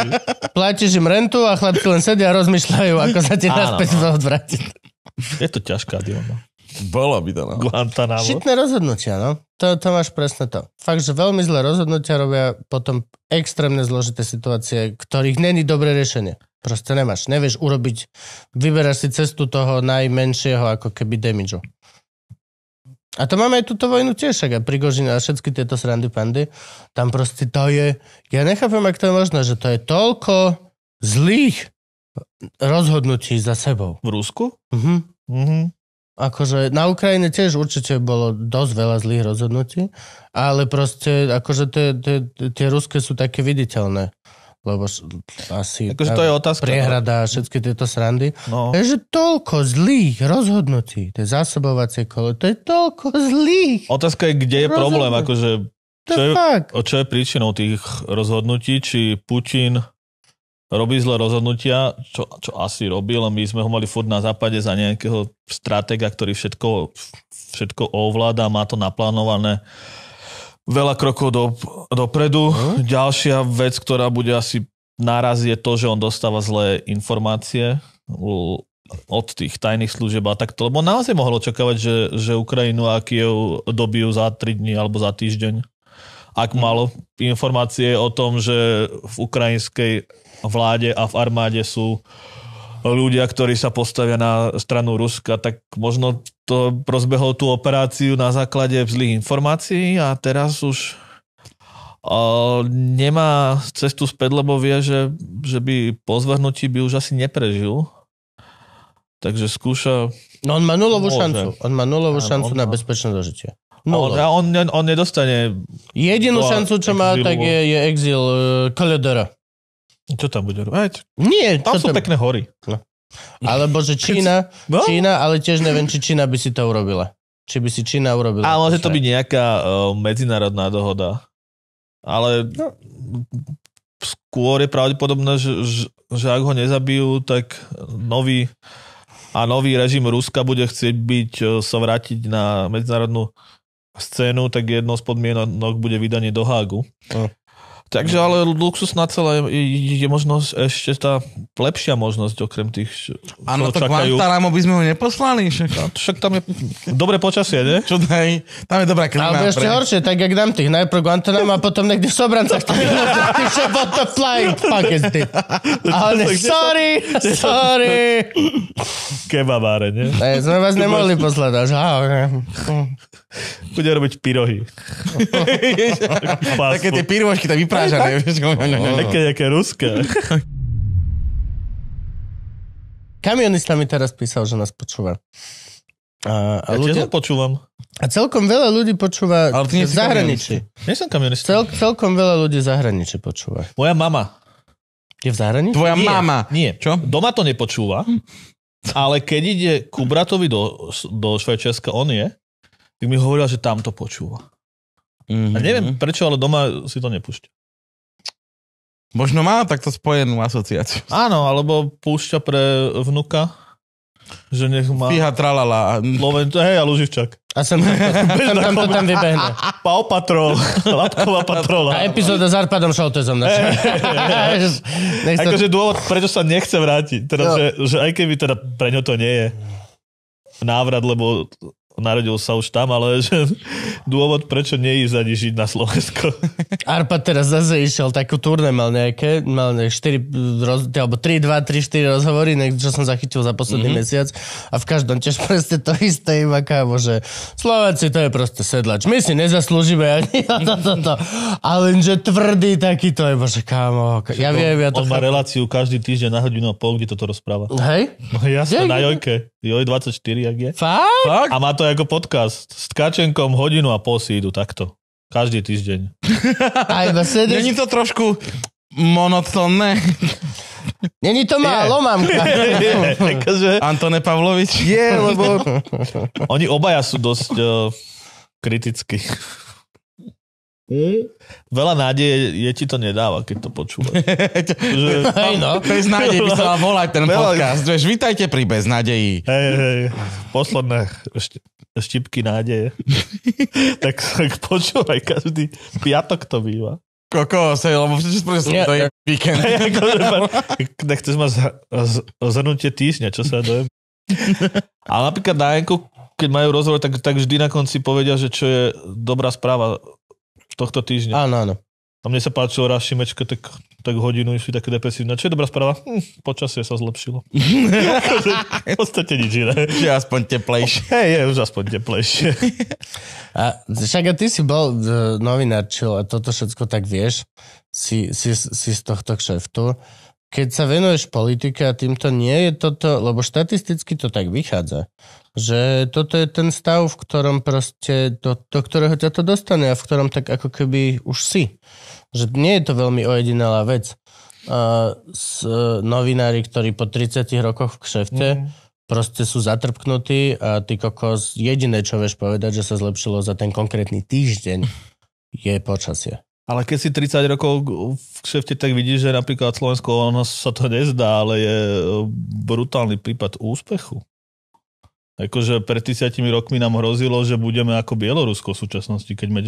Platíš im rentu a chlapci len sedia a rozmýšľajú, ako sa ti naspäť no. odvrátiť. Je to ťažká dilema. Bola by no. Guantanamo. Šitné rozhodnutia, no. To, to máš presne to. Fakt, že veľmi zlé rozhodnutia robia potom extrémne zložité situácie, ktorých není dobré riešenie. Proste nemáš. Nevieš urobiť, vyberáš si cestu toho najmenšieho ako keby damage. A to máme aj túto vojnu tiež, a Prigožina a všetky tieto srandy pandy. Tam proste to je... Ja nechápem, ak to je možné, že to je toľko zlých rozhodnutí za sebou. V Rusku? Mhm. mhm. Akože na Ukrajine tiež určite bolo dosť veľa zlých rozhodnutí, ale proste akože tie, tie, tie ruské sú také viditeľné lebo asi akože to je otázka, priehrada a všetky tieto srandy. No. Takže toľko zlých rozhodnutí, tie zásobovacie kolo, to je toľko zlých. Otázka je, kde je problém, akože čo je, čo je príčinou tých rozhodnutí, či Putin robí zlé rozhodnutia, čo, čo asi robil, a my sme ho mali furt na západe za nejakého stratega, ktorý všetko, všetko ovláda, má to naplánované veľa krokov do, dopredu. Hm? Ďalšia vec, ktorá bude asi naraz je to, že on dostáva zlé informácie od tých tajných služieb a takto, lebo naozaj mohol očakávať, že, že Ukrajinu a Kiev dobijú za 3 dní alebo za týždeň. Ak mhm. malo informácie o tom, že v ukrajinskej vláde a v armáde sú ľudia, ktorí sa postavia na stranu Ruska, tak možno to rozbehol tú operáciu na základe zlých informácií a teraz už nemá cestu späť, lebo vie, že, že by po zvrhnutí by už asi neprežil. Takže skúša... No on má nulovú môže. šancu. On má nulovú šancu má... na bezpečné dožitie. A on, on, on nedostane... Jedinú šancu, čo má, tak je, je exil uh, e, Koledora. Čo tam bude? robiť? Nie, tam sú tam... pekné hory. No. Alebo že Čína, no? Čína, ale tiež neviem, či Čína by si to urobila. Či by si Čína urobila. Ale že to by nejaká uh, medzinárodná dohoda. Ale no. skôr je pravdepodobné, že, že, že ak ho nezabijú, tak nový a nový režim Ruska bude chcieť byť, e, sa vrátiť na medzinárodnú scénu, tak jednou z podmienok bude vydanie do Hágu. No. Takže ale luxusná celá je, je možnosť, ešte tá lepšia možnosť okrem tých, Áno, to čakajú. Guantanamo by sme ho neposlali. Však, no, však tam je dobré počasie, ne? Čo daj, tam je dobrá klíma. Ale ešte pre... horšie, tak jak dám tých najprv Guantanamo a potom niekde v Sobrancach. Ty še what the flying is ty. Ale sorry, sorry. Kebabáre, ne? Ne, sme vás nemohli poslať až. Hm. Bude robiť pyrohy. Také tie pyrošky tam vyprážané. No, no, no, také nejaké ruské. Kamionista mi teraz písal, že nás počúva. A, a ja ľudia... tiež počúvam. A celkom veľa ľudí počúva Ale ty v zahraničí. Nie som kamionista. Cel, celkom veľa ľudí v zahraničí počúva. Moja mama. Je v zahraničí? Tvoja nie, mama. Nie. Čo? Doma to nepočúva. Ale keď ide ku bratovi do, do Švajčiarska, on je, tak mi hovorila, že tam to počúva. Mm-hmm. A mhm. neviem prečo, ale doma si to nepúšťa. Možno má takto spojenú asociáciu. Áno, alebo púšťa pre vnuka, že nech má... Píha tralala. Loven, hej, a Luživčak. A sem tam, tam, to tam vybehne. Pau patrol, Lapková patrola. A epizóda s Arpadom Šoltezom. Hey, hey, hey. akože dôvod, prečo sa nechce vrátiť. Teda, že, že aj keby teda pre ňo to nie je návrat, lebo narodil sa už tam, ale že dôvod, prečo neísť ani žiť na Slovensko. Arpa teraz zase išiel takú turné, mal nejaké, mal nejaké 4, eh, roz, alebo 3, 2, 3, 4 rozhovory, čo som zachytil za posledný mm-hmm. mesiac a v každom tiež proste to isté iba kámo, že Slováci to je proste sedlač. My si nezaslúžime ani to, to, to. Ale že tvrdý taký to je, bože kámo. Ja viem, ja to On má reláciu každý týždeň na hodinu a pol, kde toto rozpráva. Hej? No jasne, na Jojke. Joj, 24, ak je. Fakt? Fakt? A má to ako podcast. S Tkačenkom hodinu a pol si idú takto. Každý týždeň. Aj do sedeš... Není to trošku monotónne? Není to málo, je. mamka. Je, akože... Antone Pavlovič? Je, lebo... Oni obaja sú dosť uh, kritickí. Hm? Veľa nádeje je ti to nedáva, keď to počúvaš. že... Hej no, bez nádeje by sa mal volať ten Veľa... podcast. Vieš, vítajte pri nádeji. Hej, hej, posledné štipky nádeje. tak, tak počúvaj, každý piatok to býva. Koko, sej, lebo všetci som to je víkend. Hej, akože, nechceš mať zhrnutie týždňa, čo sa ja dojem. Ale napríklad na Enku, keď majú rozhovor, tak, tak vždy na konci povedia, že čo je dobrá správa tohto týždňa. Áno, áno. A mne sa páčilo raz Šimečka, tak, tak hodinu išli také depresívne. Čo je dobrá správa? Hm, počasie sa zlepšilo. v podstate nič iné. Že aspoň teplejšie. Hej, je už aspoň teplejšie. a však a ty si bol uh, novinár, čo a toto všetko tak vieš. Si, si, si z tohto kšeftu. Keď sa venuješ politike a týmto nie je toto, lebo štatisticky to tak vychádza že toto je ten stav, v ktorom proste, do, do ktorého ťa to dostane a v ktorom tak ako keby už si. Že nie je to veľmi ojedinelá vec. Uh, s, uh, novinári, ktorí po 30 rokoch v kšefte mm. proste sú zatrpknutí a ty kokos, jediné, čo vieš povedať, že sa zlepšilo za ten konkrétny týždeň, je počasie. Ale keď si 30 rokov v kšefte, tak vidíš, že napríklad Slovensko, ono sa to nezdá, ale je e, brutálny prípad úspechu. Akože pred 30 rokmi nám hrozilo, že budeme ako Bielorusko v súčasnosti, keď, meč,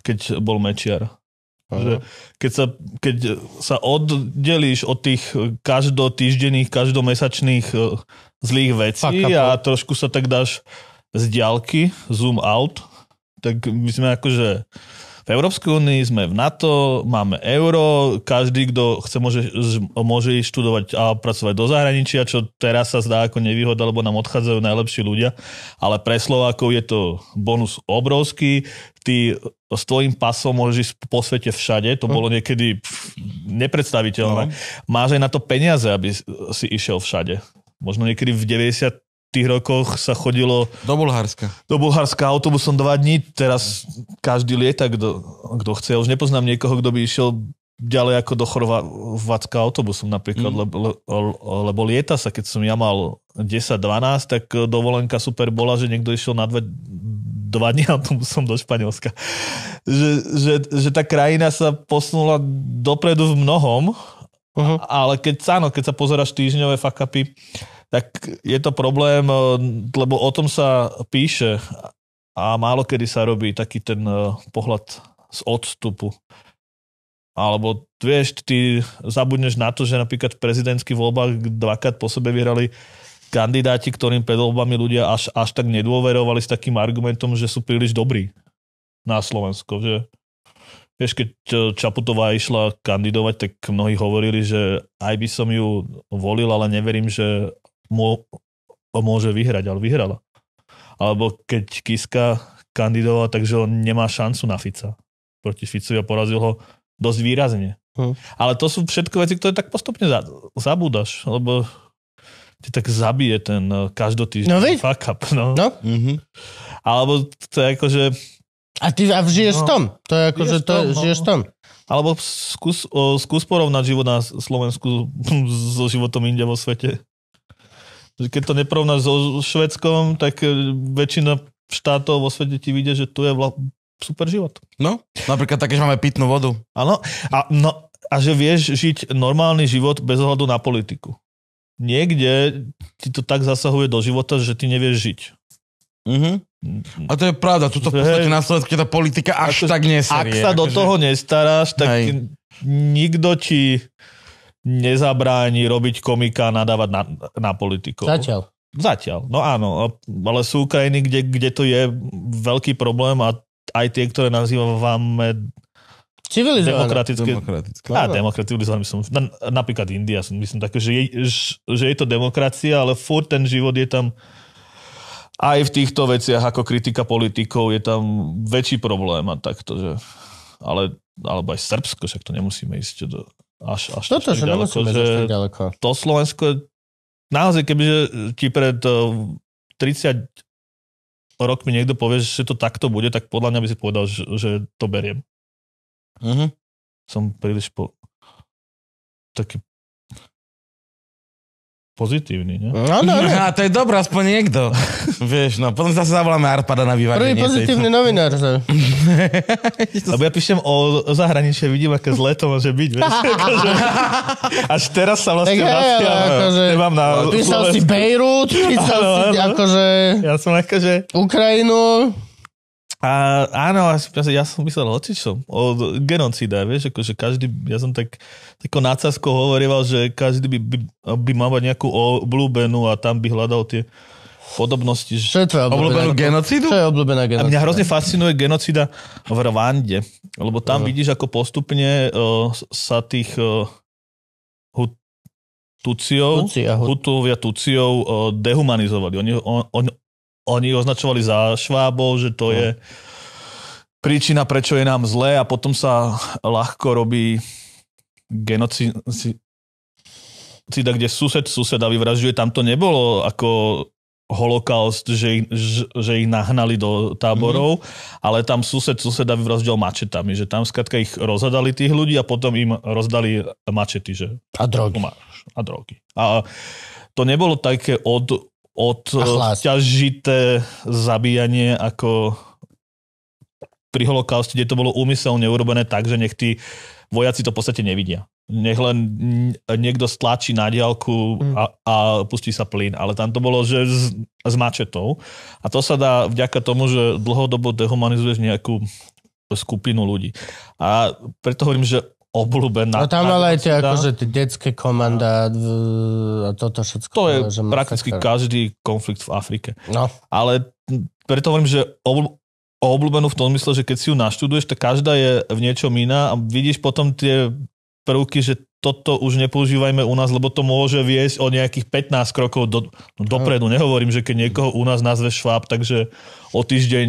keď bol Mečiar. Že keď, sa, keď sa oddelíš od tých každotýždenných, každomesačných e, zlých vecí Faka, a trošku sa tak dáš z diálky, zoom out, tak my sme akože v Európskej únii sme v NATO, máme euro, každý, kto chce, môže, môže ísť študovať a pracovať do zahraničia, čo teraz sa zdá ako nevýhoda, lebo nám odchádzajú najlepší ľudia, ale pre Slovákov je to bonus obrovský. Ty s tvojim pasom môžeš ísť po svete všade, to bolo niekedy nepredstaviteľné. No. Máš aj na to peniaze, aby si išiel všade. Možno niekedy v 90 tých rokoch sa chodilo... Do Bulharska. Do Bulharska autobusom dva dní, teraz každý lieta, kto, kto chce. Ja už nepoznám niekoho, kto by išiel ďalej ako do Chorvátska autobusom napríklad, mm. lebo, lebo lieta sa, keď som ja mal 10-12, tak dovolenka super bola, že niekto išiel na dva, dva dní autobusom do Španielska. Že, že, že tá krajina sa posunula dopredu v mnohom, uh-huh. ale keď, áno, keď sa pozeráš týždňové fakapy, tak je to problém, e, lebo o tom sa píše a málo kedy sa robí taký ten e, pohľad z odstupu. Alebo vieš, ty zabudneš na to, že napríklad v prezidentských voľbách dvakrát po sebe vyhrali kandidáti, ktorým pred voľbami ľudia až, až tak nedôverovali s takým argumentom, že sú príliš dobrí na Slovensko. Že? Vieš, keď e, Čaputová išla kandidovať, tak mnohí hovorili, že aj by som ju volil, ale neverím, že mô, môže vyhrať, ale vyhrala. Alebo keď Kiska kandidoval, takže on nemá šancu na Fica. Proti Ficovi a porazil ho dosť výrazne. Hm. Ale to sú všetko veci, ktoré tak postupne za, zabúdaš, lebo ti tak zabije ten eh, každotýždň no, fuck up. No. no. Mm-hmm. Alebo to je že. A ty a žiješ no, tom. To je ako, že to, tom, no. žiješ no. tom. Alebo skús, o, skús porovnať život na Slovensku so životom inde vo svete. Keď to neporovnáš so Švedskom, tak e, väčšina štátov vo svete ti vidie, že tu je vla... super život. No, napríklad také, že máme pitnú vodu. Áno, a, no, a že vieš žiť normálny život bez ohľadu na politiku. Niekde ti to tak zasahuje do života, že ty nevieš žiť. Mhm. Mm-hmm. A to je pravda, tuto v podstate na Slovensku tá politika až ako, tak neserie. Ak sa do akože- toho nestaráš, tak Hej. nikto ti nezabráni robiť komika a nadávať na, na politikov. Zatiaľ. Zatiaľ, no áno, ale sú krajiny, kde, kde to je veľký problém a aj tie, ktoré nazývame Civilizované. Demokratické. demokratické. Á, demokratizované som. Na, napríklad India som, myslím také, že je, že je to demokracia, ale furt ten život je tam aj v týchto veciach ako kritika politikov je tam väčší problém a takto, že ale, alebo aj Srbsko, však to nemusíme ísť do, až, až Toto, až že ďaleko, že tak ďaleko. To Slovensko je naozaj, kebyže ti pred 30 rok mi niekto povie, že to takto bude, tak podľa mňa by si povedal, že, že to beriem. Uh-huh. Som príliš po... taký pozitívny, nie? No, no, no. Aha, to je dobré, aspoň niekto. Vieš, no, potom zase zavoláme Arpada na vyvadenie. Prvý pozitívny tejto. novinár. Že... Lebo ja píšem o, o zahraničie, vidím, aké zlé to môže byť, vieš. Akože, až teraz sa vlastne tak Ja, no, akože, nemám na písal Slovensku. si Bejrút, písal ano, si, ano. akože... Ja som akože... Ukrajinu. A áno, ja, ja som myslel čičom, O genocída, vieš, akože každý, ja som tak, tako nácazko hovoril, že každý by, by, by mal mať nejakú obľúbenú a tam by hľadal tie podobnosti. Čo je tvoja obľúbená, obľúbenú genocídu? Čo je obľúbená genocída? A mňa hrozne fascinuje genocída v Rwande, lebo tam uh. vidíš, ako postupne uh, sa tých uh, Tuciov, Hutovia Tuciov uh, dehumanizovali. Oni, on, on, oni označovali za švábov, že to no. je príčina, prečo je nám zlé a potom sa ľahko robí genocida, kde sused suseda vyvražďuje. Tam to nebolo ako holokaust, že, že ich nahnali do táborov, mm-hmm. ale tam sused suseda vyvraždil mačetami, že tam skratka ich rozhadali tých ľudí a potom im rozdali mačety. Že... A drogy. A drogy. A to nebolo také od, odťažité e, zabíjanie ako pri holokauste, kde to bolo úmyselne urobené tak, že nech tí vojaci to v podstate nevidia. Nech len niekto stlačí na diálku mm. a, a pustí sa plyn. Ale tam to bolo, že s, s mačetou. A to sa dá vďaka tomu, že dlhodobo dehumanizuješ nejakú skupinu ľudí. A preto hovorím, že obľúbená. No tam ale aj tie, akože tie detské komanda no. a toto všetko. To je že prakticky masaker. každý konflikt v Afrike. No. Ale preto hovorím, že obľúbenú v tom mysle, že keď si ju naštuduješ, tak každá je v niečom iná a vidíš potom tie prvky, že toto už nepoužívajme u nás, lebo to môže viesť o nejakých 15 krokov do, no dopredu. Nehovorím, že keď niekoho u nás nazve šváb, takže o týždeň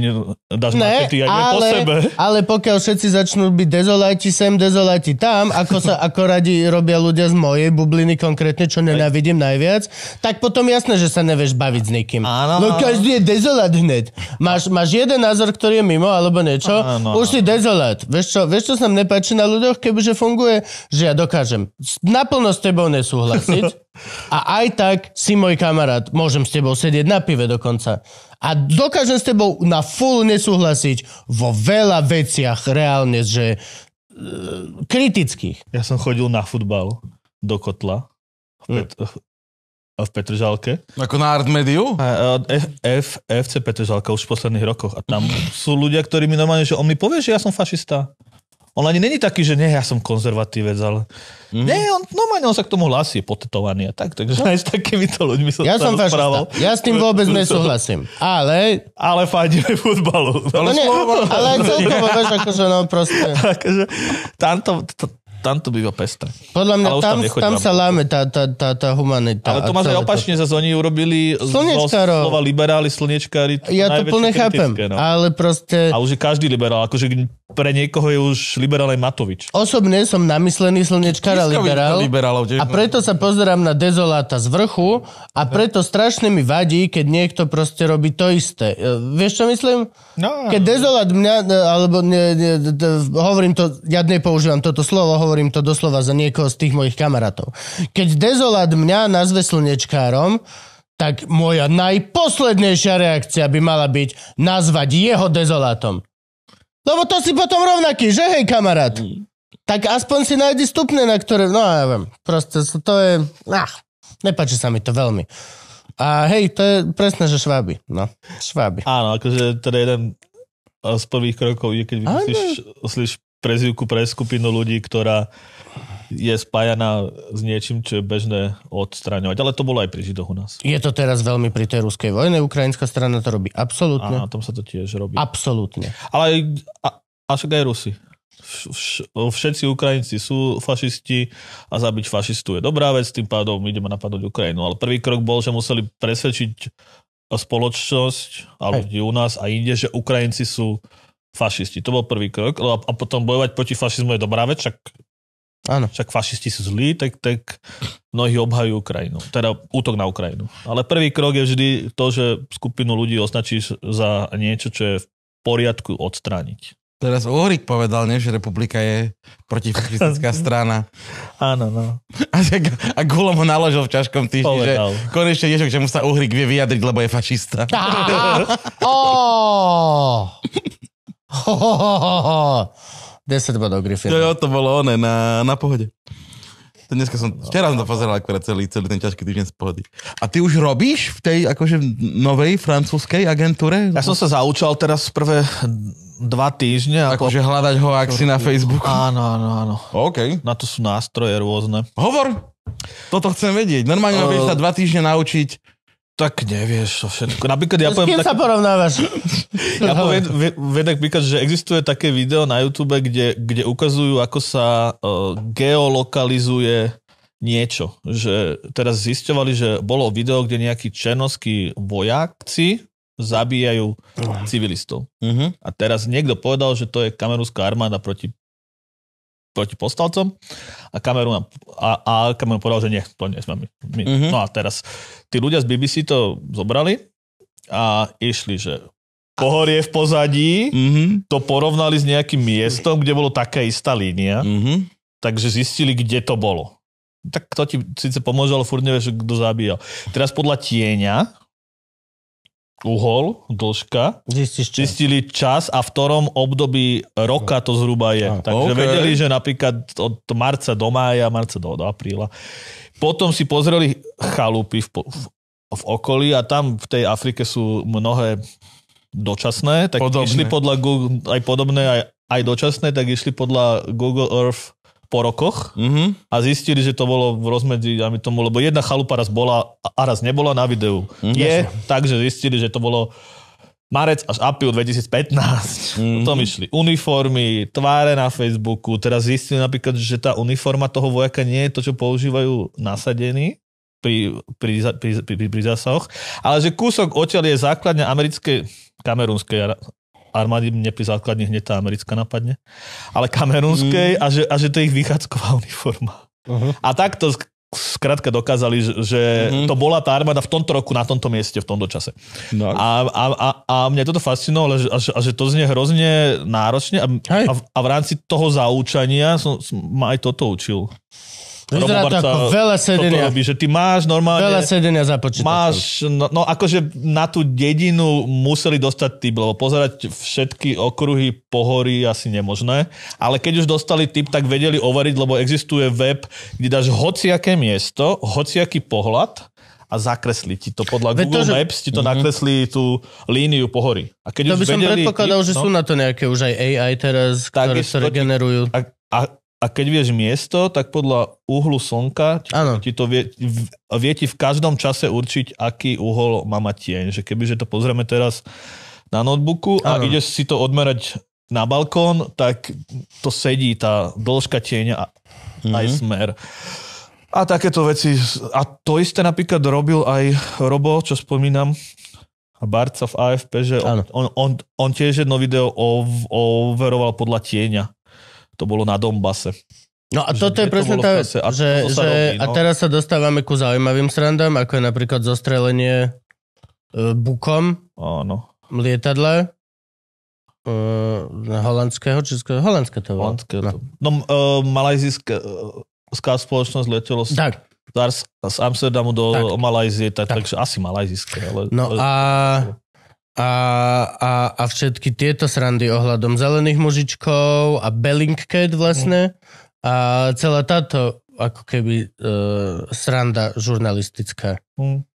dáš ne, makety a ale, po sebe. Ale pokiaľ všetci začnú byť dezolajti sem, dezolajti tam, ako sa ako radi robia ľudia z mojej bubliny konkrétne, čo nenávidím najviac, tak potom jasné, že sa nevieš baviť s nikým. Áno. No každý je dezolat hneď. Máš, máš jeden názor, ktorý je mimo alebo niečo, áno, už si dezolat. Vieš čo, vieš, čo sa mne nepáči na ľuďoch, kebyže funguje, že ja dokážem naplno s tebou nesúhlasiť, A aj tak si môj kamarát, môžem s tebou sedieť na pive dokonca. A dokážem s tebou na full nesúhlasiť vo veľa veciach reálne, že e, kritických. Ja som chodil na futbal do kotla v, mm. Pet- mm. v Petržalke. Ako na Art Mediu? F, F, FC Petržalka už v posledných rokoch. A tam sú ľudia, ktorí mi normálne, že on mi povie, že ja som fašista. On ani není taký, že nie, ja som konzervatívec, ale... Mm-hmm. Nie, on, normálne on sa k tomu je potetovaný a tak, takže aj s takýmito ľuďmi som ja sa som rozprával. Ja s tým vôbec nesúhlasím, ale... Ale fandíme futbalu. Ale, no nie, ale celkovo, vieš, akože no proste... Akože, tamto, to, tam to býva pestre. Podľa mňa tam, tam, tam sa láme tá, tá, tá, tá humanita. Ale to máš aj opačne, zase oni urobili Slnečkárov. No. slova liberáli, slnečkári. To ja to plne chápem, no. ale proste... A už je každý liberál, akože pre niekoho je už liberál aj Matovič. Osobne som namyslený slnečkár a liberál. Liberálov, a preto sa pozerám na dezoláta z vrchu a preto strašne mi vadí, keď niekto proste robí to isté. E, vieš, čo myslím? No. Keď dezolát mňa, e, alebo ne, ne, ne, hovorím to, ja nepoužívam toto slovo, hovorím hovorím to doslova za niekoho z tých mojich kamarátov. Keď dezolát mňa nazve slnečkárom, tak moja najposlednejšia reakcia by mala byť nazvať jeho dezolátom. Lebo to si potom rovnaký, že hej kamarát? Mm. Tak aspoň si nájdi stupne, na ktoré... No ja viem, proste to je... Ach, nepáči sa mi to veľmi. A hej, to je presne, že šváby. No, šváby. Áno, akože teda jeden z prvých krokov je, keď vymusíš, prezivku pre skupinu ľudí, ktorá je spájana s niečím, čo je bežné odstraňovať. Ale to bolo aj pri Židoch u nás. Je to teraz veľmi pri tej ruskej vojne. Ukrajinská strana to robí absolútne. A tom sa to tiež robí. Absolútne. Ale aj, a, a však aj Rusi. Vš, všetci Ukrajinci sú fašisti a zabiť fašistu je dobrá vec, tým pádom ideme napadnúť Ukrajinu. Ale prvý krok bol, že museli presvedčiť spoločnosť a ľudí u nás a inde, že Ukrajinci sú fašisti. To bol prvý krok. A potom bojovať proti fašizmu je dobrá vec, však, Áno. však fašisti sú zlí, tak, tak mnohí obhajujú Ukrajinu. Teda útok na Ukrajinu. Ale prvý krok je vždy to, že skupinu ľudí označíš za niečo, čo je v poriadku odstrániť. Teraz Uhrik povedal, nie, že republika je protifašistická strana. Áno, no. A, a Gulom ho naložil v ťažkom týždni, že konečne niečo, že mu sa Uhrik vie vyjadriť, lebo je fašista. 10 bodov Gryffindor. Jo, jo, to bolo oné na, na pohode. To dneska som, včera som to pozeral akurát celý, celý ten ťažký týždeň z pohody. A ty už robíš v tej akože novej francúzskej agentúre? Ja som sa zaučal teraz prvé dva týždne. Akože po... hľadať ho ak si na Facebooku? Áno, áno, áno. OK. Na to sú nástroje rôzne. Hovor! Toto chcem vedieť. Normálne uh, sa dva týždne naučiť tak nevieš to všetko. Napríklad ja S poviem... kým tak... sa porovnávaš? ja poviem, viem tak príklad, že existuje také video na YouTube, kde, kde ukazujú, ako sa uh, geolokalizuje niečo. Že teraz zisťovali, že bolo video, kde nejakí černoskí vojakci zabíjajú civilistov. Uh-huh. A teraz niekto povedal, že to je kamerúská armáda proti proti postavcom a Cameron, a, a Cameron povedal, že nie, to nie sme my. my. Mm-hmm. No a teraz tí ľudia z BBC to zobrali a išli, že pohorie v pozadí, mm-hmm. to porovnali s nejakým miestom, kde bolo taká istá línia, mm-hmm. takže zistili, kde to bolo. Tak to ti síce pomôže, ale furt nevieš, kto zabíjal. Teraz podľa tieňa uhol, dĺžka, čas. zistili čas a v ktorom období roka to zhruba je. A, ah, Takže okay. vedeli, že napríklad od marca do mája, marca do, do apríla. Potom si pozreli chalupy v, v, v okolí a tam v tej Afrike sú mnohé dočasné, tak podobné. išli podľa Google, aj podobné, aj, aj dočasné, tak išli podľa Google Earth po rokoch mm-hmm. a zistili, že to bolo v rozmedzi, ja tomu, lebo jedna chalupa raz bola a raz nebola na videu. Mm-hmm. Je, takže zistili, že to bolo marec až apríl 2015. Mm-hmm. To myšli. uniformy, tváre na Facebooku. Teraz zistili napríklad, že tá uniforma toho vojaka nie je to, čo používajú nasadení pri, pri, pri, pri, pri, pri zásahoch, ale že kúsok odtiaľ je základňa americkej kamerúnskej armády základni hneď tá americká napadne, ale kamerunskej mm. a, že, a že to je ich vychádzková uniforma. Uh-huh. A takto skrátka dokázali, že uh-huh. to bola tá armáda v tomto roku, na tomto mieste, v tomto čase. No. A, a, a, a mňa toto fascinovalo, že, a, a že to znie hrozne náročne a, a, v, a v rámci toho zaučania som, som ma aj toto učil. No vyzerá to ako veľa sedenia. Robí, že ty máš normálne... Veľa sedenia za počítačom. Máš, no, no akože na tú dedinu museli dostať typ, lebo pozerať všetky okruhy pohory asi nemožné. Ale keď už dostali typ, tak vedeli overiť, lebo existuje web, kde dáš hociaké miesto, hociaký pohľad a zakresli ti to. Podľa Veď Google to, že... Maps ti to mm-hmm. nakreslí tú líniu pohory. A keď to už by som vedeli, predpokladal, že no, sú na to nejaké už aj AI teraz, tak ktoré, sa regenerujú. A, a a keď vieš miesto, tak podľa uhlu slnka ti, ti to vie, vie ti v každom čase určiť, aký uhol má mať tieň. Že kebyže to pozrieme teraz na notebooku ano. a ideš si to odmerať na balkón, tak to sedí tá dĺžka tieňa a mhm. aj smer. A takéto veci. A to isté napríklad robil aj Robo, čo spomínam, a Barca v AFP, že on, on, on, on tiež jedno video overoval podľa tieňa to bolo na Dombase. No a že toto je presne to tá, a že, že robí, no. a teraz sa dostávame ku zaujímavým srandám, ako je napríklad zostrelenie e, bukom Áno. lietadle e, holandského, českého, holandské to bolo. Holandské no, no e, malajzijská e, spoločnosť letelo z, tak. z Amsterdamu do tak. Malajzie, tak, tak. takže asi malajzijské. Ale, no ale, a a, a, a všetky tieto srandy ohľadom zelených mužičkov a Bellingcat vlastne mm. a celá táto ako keby uh, sranda žurnalistická. Mm.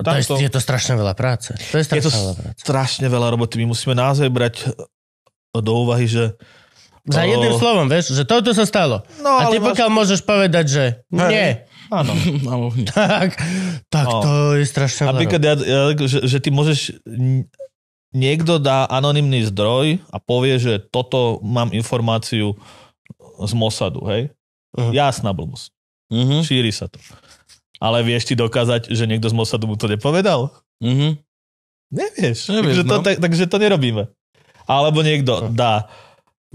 to je, je to strašne veľa práce. To je strašne je to veľa práce. strašne veľa roboty. My musíme naozaj brať e, do úvahy, že za e, jedným slovom, vieš, že toto sa stalo. No, a ty pokiaľ máš... môžeš povedať, že nie, Áno. Na ohni. Tak, tak no. to je strašne Napríklad, ja, ja, že, že ty môžeš... Niekto dá anonymný zdroj a povie, že toto mám informáciu z Mossadu, hej? Uh-huh. Jasná blbosť. Uh-huh. Šíri sa to. Ale vieš ti dokázať, že niekto z Mossadu mu to nepovedal? Uh-huh. Nevieš. Nevieš takže, no. to, tak, takže to nerobíme. Alebo niekto dá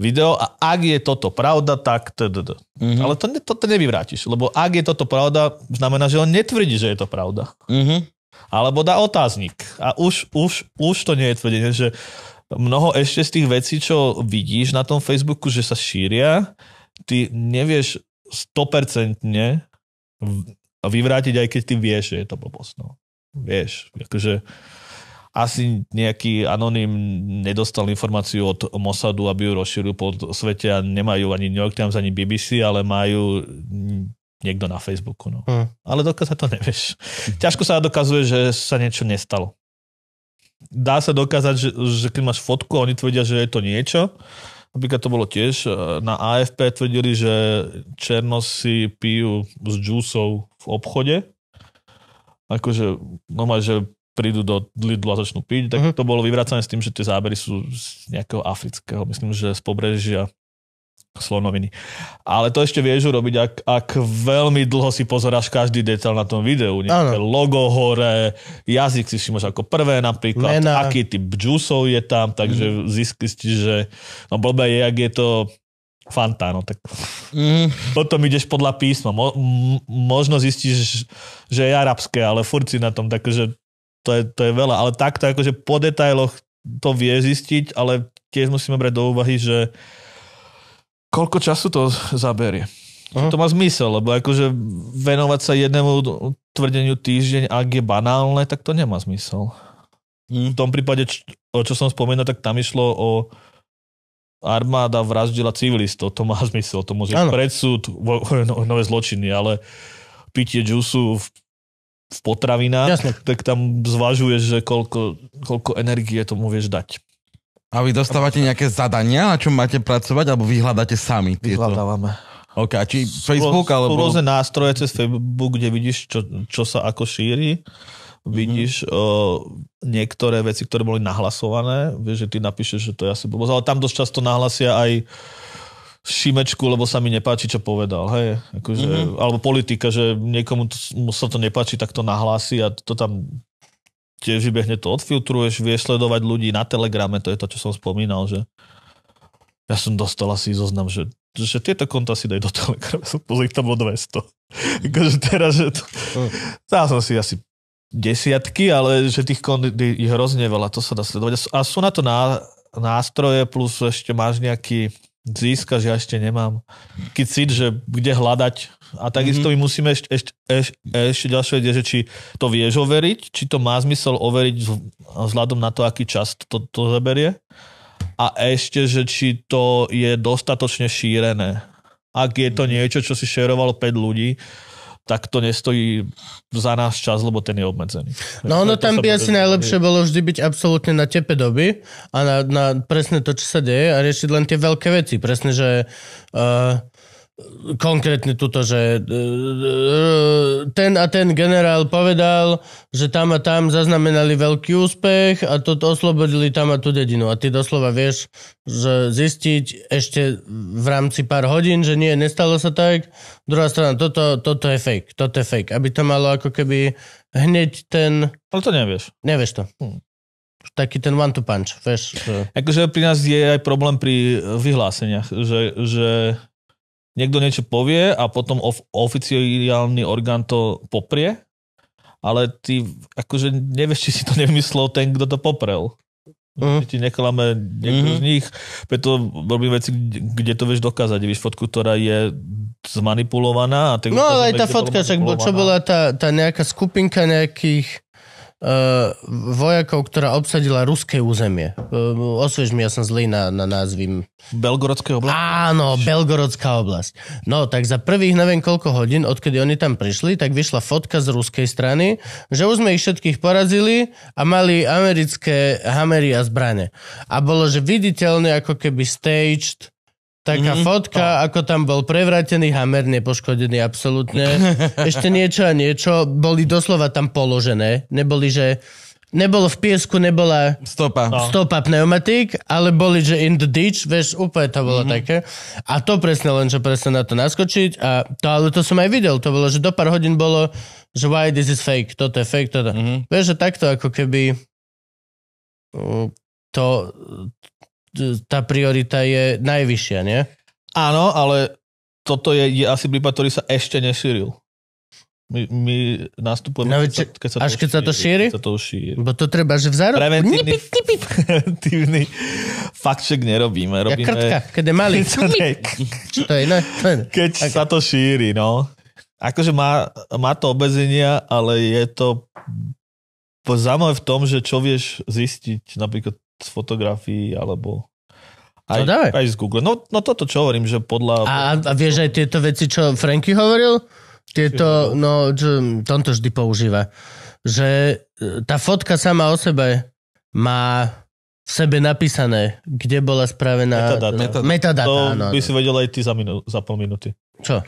video a ak je toto pravda, tak... Mm-hmm. Ale to, to, to nevyvrátiš, lebo ak je toto pravda, znamená, že on netvrdí, že je to pravda. Mm-hmm. Alebo dá otáznik. A už, už, už to nie je tvrdenie, že mnoho ešte z tých vecí, čo vidíš na tom Facebooku, že sa šíria, ty nevieš stopercentne vyvrátiť, aj keď ty vieš, že je to blbosť. No. Vieš, akože asi nejaký anonym nedostal informáciu od Mosadu, aby ju rozšíril po svete a nemajú ani New York Times, ani BBC, ale majú niekto na Facebooku. No. Hm. Ale dokázať to nevieš. Ťažko sa dokazuje, že sa niečo nestalo. Dá sa dokázať, že, že keď máš fotku a oni tvrdia, že je to niečo, Napríklad to bolo tiež, e, na AFP tvrdili, že černosy pijú z džúsov v obchode. Akože, no že prídu do Lidlu a začnú piť, tak uh-huh. to bolo vyvracané s tým, že tie zábery sú z nejakého afrického, myslím, že z pobrežia slonoviny. Ale to ešte vieš urobiť, ak, ak veľmi dlho si pozeráš každý detail na tom videu. Nejaké ano. logo hore, jazyk si všimáš ako prvé napríklad, Mena. aký typ džusov je tam, takže mm. zistíš, že no blbé je, ak je to Fanta, no tak mm. potom ideš podľa písma. Mo, m, možno zistíš, že je arabské, ale furt si na tom tak, že to je, to je veľa, ale takto akože po detailoch to vie zistiť, ale tiež musíme brať do úvahy, že koľko času to zaberie. Uh-huh. To má zmysel, lebo akože venovať sa jednému tvrdeniu týždeň, ak je banálne, tak to nemá zmysel. Mm. V tom prípade, čo, čo som spomenul, tak tam išlo o armáda vraždila civilistov, to má zmysel, to môže byť predsud, vo, no, nové zločiny, ale pitie džusu v v potravinách, Jasne. tak tam zvažuješ, že koľko, koľko energie tomu vieš dať. A vy dostávate nejaké zadania, na čom máte pracovať, alebo vyhľadáte sami tieto? Vyhľadávame. OK, či Facebook, alebo... rôzne nástroje cez Facebook, kde vidíš, čo, čo sa ako šíri. Mhm. Vidíš mm-hmm. o, niektoré veci, ktoré boli nahlasované. Vieš, že ty napíšeš, že to je asi blbosť. Ale tam dosť často nahlasia aj Šimečku, lebo sa mi nepáči, čo povedal. Hej? Akože, mm-hmm. Alebo politika, že niekomu to, mu sa to nepáči, tak to nahlási a to tam tiež vybehne to odfiltruješ, vieš sledovať ľudí na Telegrame, to je to, čo som spomínal, že ja som dostal asi zoznam, že, že tieto konta si daj do Telegramu, som pozrieť tam o 200. Mhm. akože teraz, že to... Dal mhm. som si asi desiatky, ale že tých kont je hrozne veľa, to sa dá sledovať. A sú na to ná, nástroje, plus ešte máš nejaký získa, že ja ešte nemám. Keď cít, že kde hľadať. A takisto mm-hmm. my musíme ešte, ešte, ešte, ešte ďalšie vedieť, že či to vieš overiť, či to má zmysel overiť vzhľadom na to, aký čas to, to zaberie. A ešte, že či to je dostatočne šírené. Ak je to mhm. niečo, čo si šeroval 5 ľudí, tak to nestojí za nás čas, lebo ten je obmedzený. No ono tam by asi najlepšie bolo vždy byť absolútne na tepe doby a na, na presne to, čo sa deje a riešiť len tie veľké veci. Presne, že uh, konkrétne tuto, že e, e, ten a ten generál povedal, že tam a tam zaznamenali veľký úspech a to oslobodili tam a tú dedinu. A ty doslova vieš, že zistiť ešte v rámci pár hodín, že nie, nestalo sa tak. Druhá strana, toto, toto je fake, toto je fake. Aby to malo ako keby hneď ten... Ale to nevieš. Nevieš to. Hm. taký ten one to punch, vieš. Že... Akože pri nás je aj problém pri vyhláseniach, že, že niekto niečo povie a potom of, oficiálny orgán to poprie, ale ty akože nevieš, či si to nevymyslel ten, kto to poprel. Uh-huh. Ti neklame niekto uh-huh. z mhm. nich, preto robím veci, kde to vieš dokázať. Víš fotku, ktorá je zmanipulovaná. A no ale aj tá fotka, však čo bola tá, tá nejaká skupinka nejakých Eh, vojakov, ktorá obsadila ruské územie. Eh, osvieš mi, ja som zlý na, na názvy. Belgorodské oblasti? Áno, Belgorodská oblasť. No, tak za prvých neviem koľko hodín, odkedy oni tam prišli, tak vyšla fotka z ruskej strany, že už sme ich všetkých porazili a mali americké hamery a zbrane. A bolo, že viditeľne ako keby staged Taká mm-hmm. fotka, ako tam bol prevrátený, hamer nepoškodený absolútne. Ešte niečo a niečo. Boli doslova tam položené. Neboli, že... Nebolo v piesku, nebola stopa, no. stopa pneumatik, ale boli, že in the ditch, vieš, úplne to bolo mm-hmm. také. A to presne len, že presne na to naskočiť. A to, ale to som aj videl, to bolo, že do pár hodín bolo, že why this is fake, toto je fake, toto. Mm-hmm. Vieš, že takto ako keby uh, to, tá priorita je najvyššia, nie? Áno, ale toto je, je asi prípad, ktorý sa ešte nešíril. My, my nastupujeme, no, keď, sa, keď sa až to keď sa to šíri? Keď sa to šíri. Bo to treba, že v zároveň... Preventívny, nipip, nipip. preventívny faktček nerobíme. Robíme, ja krtka, keď je malý. Čo to je iné? No, keď okay. sa to šíri, no. Akože má, má to obezenia, ale je to zaujímavé v tom, že čo vieš zistiť napríklad z fotografií alebo no aj, no aj z Google. No, no toto, čo hovorím, že podľa... A, a vieš aj tieto veci, čo Franky hovoril? Tieto, no, čo, tomto to vždy používa. Že e, tá fotka sama o sebe má v sebe napísané, kde bola spravená... Metadata. Metadata, metadata to áno. by si vedel aj ty za, minu- za pol minúty. Čo?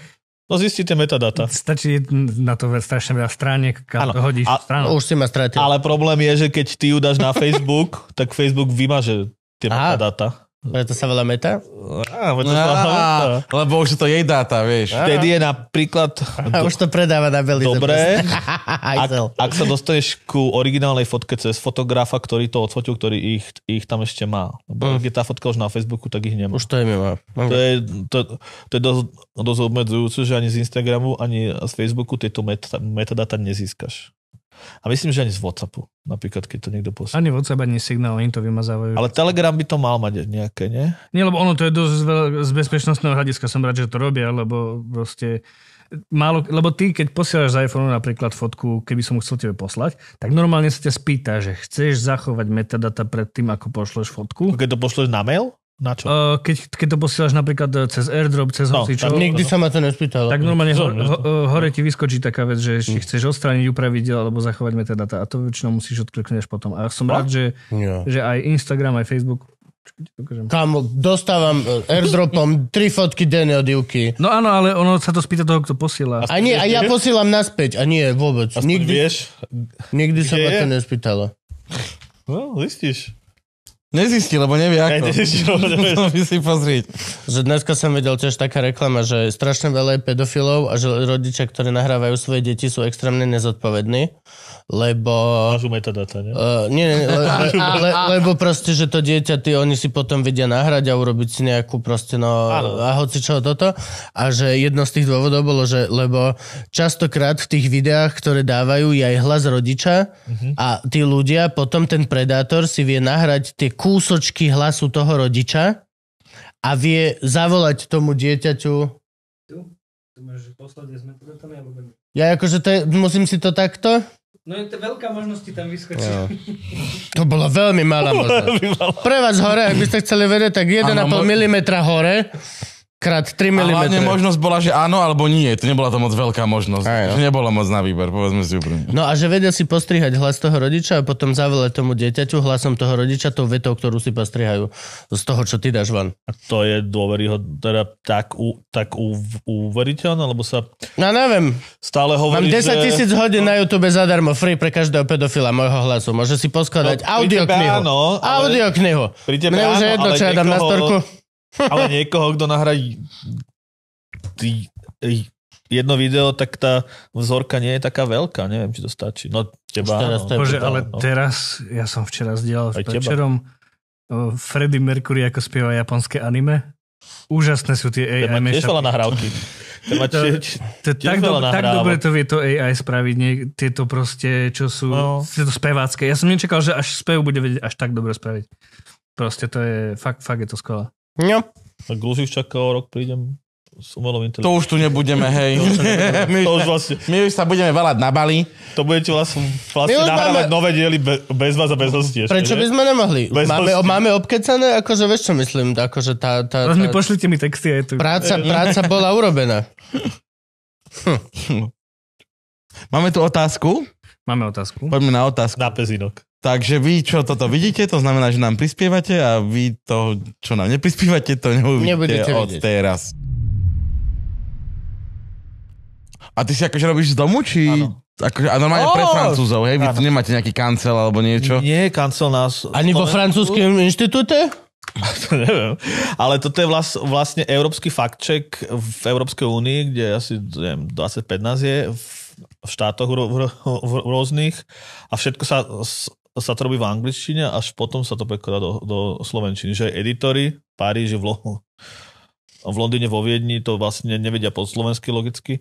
No zistíte metadata. Stačí na to strašne veľa stránek, ano. hodíš a stranu. Už si ma stratil. Ale problém je, že keď ty ju dáš na Facebook, tak Facebook vymaže tie Aha. metadata. Preto sa veľa metá? sa veľa Lebo už to jej dáta, vieš. Vtedy je napríklad... A už to predáva na veľmi. Dobre. ak, ak sa dostaneš ku originálnej fotke cez fotografa, ktorý to odfotil, ktorý ich, ich tam ešte má. Lebo mm. tá fotka už na Facebooku, tak ich nemá. Už to je nemá. To je, to, to je dosť, dosť obmedzujúce, že ani z Instagramu, ani z Facebooku tieto metadata nezískaš. A myslím, že ani z Whatsappu, napríklad, keď to niekto posiela. Ani WhatsApp, ani signál, oni to vymazávajú. Ale Telegram by to mal mať nejaké, nie? Nie, lebo ono to je dosť z bezpečnostného hľadiska, som rád, že to robia, lebo proste málo, lebo ty, keď posielaš z iPhone napríklad fotku, keby som chcel tebe poslať, tak normálne sa ťa spýta, že chceš zachovať metadata pred tým, ako pošleš fotku. Keď to pošleš na mail? Na čo? Uh, keď, keď to posielaš napríklad eh, cez airdrop, cez no, hocičo... nikdy no. sa ma to nespýtalo. Tak normálne ho, ho, eh, hore ti vyskočí taká vec, že mm. chceš odstrániť, upraviť alebo zachovať metadata a to väčšinou musíš odkliknúť až potom. A som rád, že, yeah. že aj Instagram, aj Facebook Tam dostávam airdropom tri fotky denne od Ivky. No áno, ale ono sa to spýta toho, kto posiela. A nie, a ja posielam naspäť. A nie, vôbec. Aspoň nikdy, vieš, nikdy sa ma to nespýtalo. No, zistíš. Nezistí, lebo nevie ako. Nezistil, lebo nevie. si pozrieť. Že dneska som videl tiež taká reklama, že je strašne veľa pedofilov a že rodičia, ktorí nahrávajú svoje deti, sú extrémne nezodpovední, lebo... Mážu metadata, ne? Uh, e, nie, nie, le, le, le, lebo proste, že to dieťa, ty, oni si potom vedia nahrať a urobiť si nejakú proste, no, a hoci čo toto. A že jedno z tých dôvodov bolo, že lebo častokrát v tých videách, ktoré dávajú, je aj hlas rodiča uh-huh. a tí ľudia, potom ten predátor si vie nahrať tie kúsočky hlasu toho rodiča a vie zavolať tomu dieťaťu... Tu? Tu sme tam ja Ja akože to je, musím si to takto? No je to veľká možnosť tam vyskočiť. No. To bolo veľmi malá možnosť. Pre vás hore, ak by ste chceli vedieť, tak 1,5 mm hore krát 3 mm. A hlavne možnosť bola, že áno alebo nie. To nebola to moc veľká možnosť. Aj, no. Že nebola moc na výber, povedzme si úplne. No a že vedia si postrihať hlas toho rodiča a potom zavolať tomu dieťaťu hlasom toho rodiča tou vetou, ktorú si postrihajú z toho, čo ty dáš van. A to je dôveryho, teda tak, u, tak u, uveriteľné, lebo sa... No neviem. Stále hovorí, Mám 10 tisíc že... hodín na YouTube zadarmo, free pre každého pedofila môjho hlasu. Môže si poskladať no, knihu. Áno, ale... Audioknihu. Mne áno, už je jedno, čo ja dám na storku ale niekoho, kto nahradí jedno video, tak tá vzorka nie je taká veľká. Neviem, či to stačí. No, teba, teraz no. Bože, ale no. teraz, ja som včera zdieľal v večerom Freddy Mercury, ako spieva japonské anime. Úžasné sú tie AI mešapy. Tiež veľa nahrávky. tak, tak dobre to vie to AI spraviť. Nie, tieto proste, čo sú no. tieto spevácké. Ja som nečakal, že až spev bude vedieť až tak dobre spraviť. Proste to je, fakt, fakt je to skvelé. No. A Tak čaká o rok prídem s To už tu nebudeme, hej. my, to už vlastne... my už sa budeme valať na Bali. To budete vlastne, vlastne nahrávať máme... nové diely bez vás a bez hostí. Prečo by sme nemohli? Bez máme, hosti. máme obkecané, akože vieš čo myslím, akože tá... tá, tá... Mi pošlite mi texty aj tu. Práca, mm. práca bola urobená. Hm. Máme tu otázku? Máme otázku. Poďme na otázku. Na pezinok. Takže vy, čo toto vidíte, to znamená, že nám prispievate a vy to, čo nám neprispievate, to neuvidíte od vidieť. teraz. A ty si akože robíš z domu, či... Akože, a normálne oh! pre Francúzov, hej? Vy tu nemáte nejaký kancel alebo niečo? Nie, kancel nás... Ani vo francúzskom inštitúte? to neviem. Ale toto je vlast, vlastne európsky faktček v Európskej únii, kde asi neviem, 2015 je v štátoch rôznych a všetko sa sa to robí v angličtine, až potom sa to prekladá do, do slovenčiny. Že aj editory v Paríži, v, Lo- v Londýne, vo Viedni to vlastne nevedia po slovensky logicky,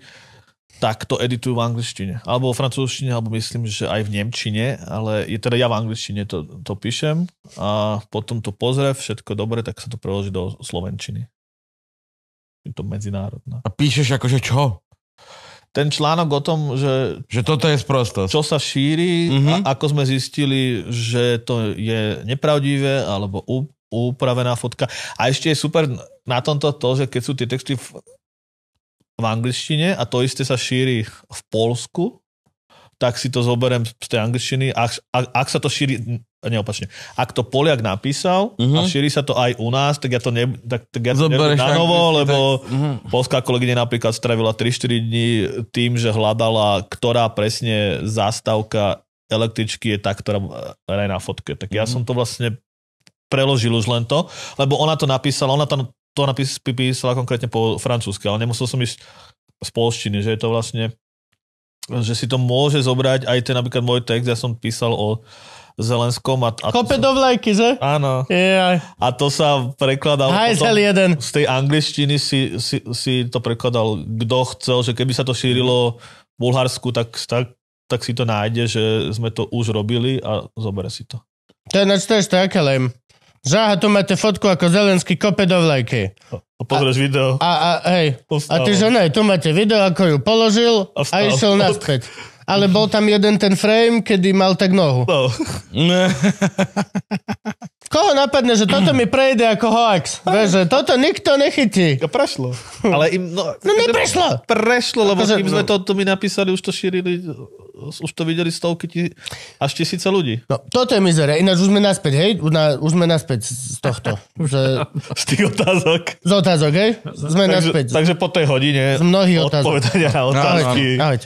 tak to editujú v angličtine. Alebo v francúzštine, alebo myslím, že aj v nemčine, ale je teda ja v angličtine to, to píšem a potom to pozrie, všetko dobre, tak sa to preloží do slovenčiny. Je to medzinárodná. A píšeš akože čo? ten článok o tom, že... Že toto je sprostosť. Čo sa šíri, mm-hmm. a ako sme zistili, že to je nepravdivé alebo upravená fotka. A ešte je super na tomto to, že keď sú tie texty v, v angličtine a to isté sa šíri v Polsku, tak si to zoberiem z tej angličtiny. Ak, ak, ak sa to šíri, neopačne, ak to Poliak napísal uh-huh. a mhm. šíri sa to aj u nás, tak ja to, ne, tak, tak ja to na novo, lebo uh-huh. polská kolegyňa napríklad stravila 3-4 dní tým, že hľadala, ktorá presne zástavka električky je tá, ktorá je na fotke. Tak ja uh-huh. som to vlastne preložil už len to, lebo ona to napísala, ona tam to napísala konkrétne po francúzsky, ale nemusel som ísť z polštiny, že je to vlastne že si to môže zobrať aj ten napríklad môj text, ja som písal o Zelenskom. A, a Kope sa, do vlajky, že? Áno. Yeah. A to sa prekladal... potom, jeden. Z tej angličtiny si, si, si to prekladal, kto chcel, že keby sa to šírilo v Bulharsku, tak, tak, tak si to nájde, že sme to už robili a zobere si to. To je, to je Žáha, tu máte fotku, ako Zelenský kope do vlajky. No, a pozrieš a, video. A, a, hej. a ty že ne, tu máte video, ako ju položil a, a išiel naspäť. Ale bol tam jeden ten frame, kedy mal tak nohu. No. Koho napadne, že toto mi prejde ako hoax? Vieš, že toto nikto nechytí. A prešlo. Ale im, no, no neprešlo. Prešlo, lebo že, akože- im sme no. to, to mi napísali, už to šírili už to videli stovky ti, až tisíce ľudí. No, toto je mizeria. Ináč už sme naspäť, hej? Na, už sme naspäť z tohto. Že... z tých otázok. Z otázok, hej? Sme takže, naspäť. Takže po tej hodine z mnohých otázok. odpovedania na no, otázky. No, ahoj, ahoj.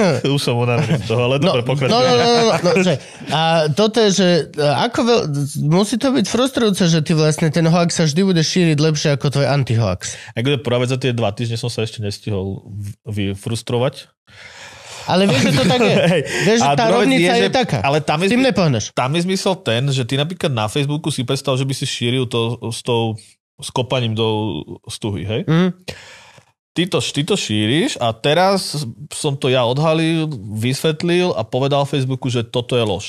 Už som unavený z toho, ale no, dobre, pokračujem. No, no, no, no, no, že, a toto je, že ako veľ, musí to byť frustrujúce, že ty vlastne ten hoax sa vždy bude šíriť lepšie ako tvoj antihoax. Ako práve za tie dva týždne som sa ešte nestihol vyfrustrovať, ale vieš, že to tak je. Hej. Vieš, že tá rovnica je, je že, taká. Ale tam je, tým nepohneš. Tam je zmysel ten, že ty napríklad na Facebooku si predstav, že by si šíril to s tou skopaním do stuhy, hej? Mm. Ty to, ty to šíriš a teraz som to ja odhalil, vysvetlil a povedal Facebooku, že toto je lož.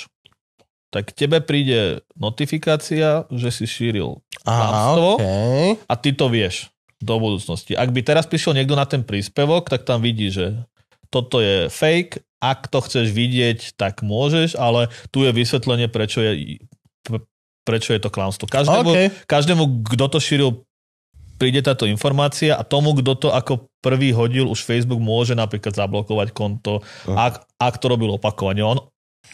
Tak tebe príde notifikácia, že si šíril klamstvo okay. a ty to vieš do budúcnosti. Ak by teraz prišiel niekto na ten príspevok, tak tam vidí, že toto je fake, ak to chceš vidieť, tak môžeš, ale tu je vysvetlenie, prečo je, prečo je to klamstvo. Každému, okay. každému, kto to šíril, príde táto informácia a tomu, kto to ako prvý hodil, už Facebook môže napríklad zablokovať konto, uh. ak, ak to robil opakovane. On,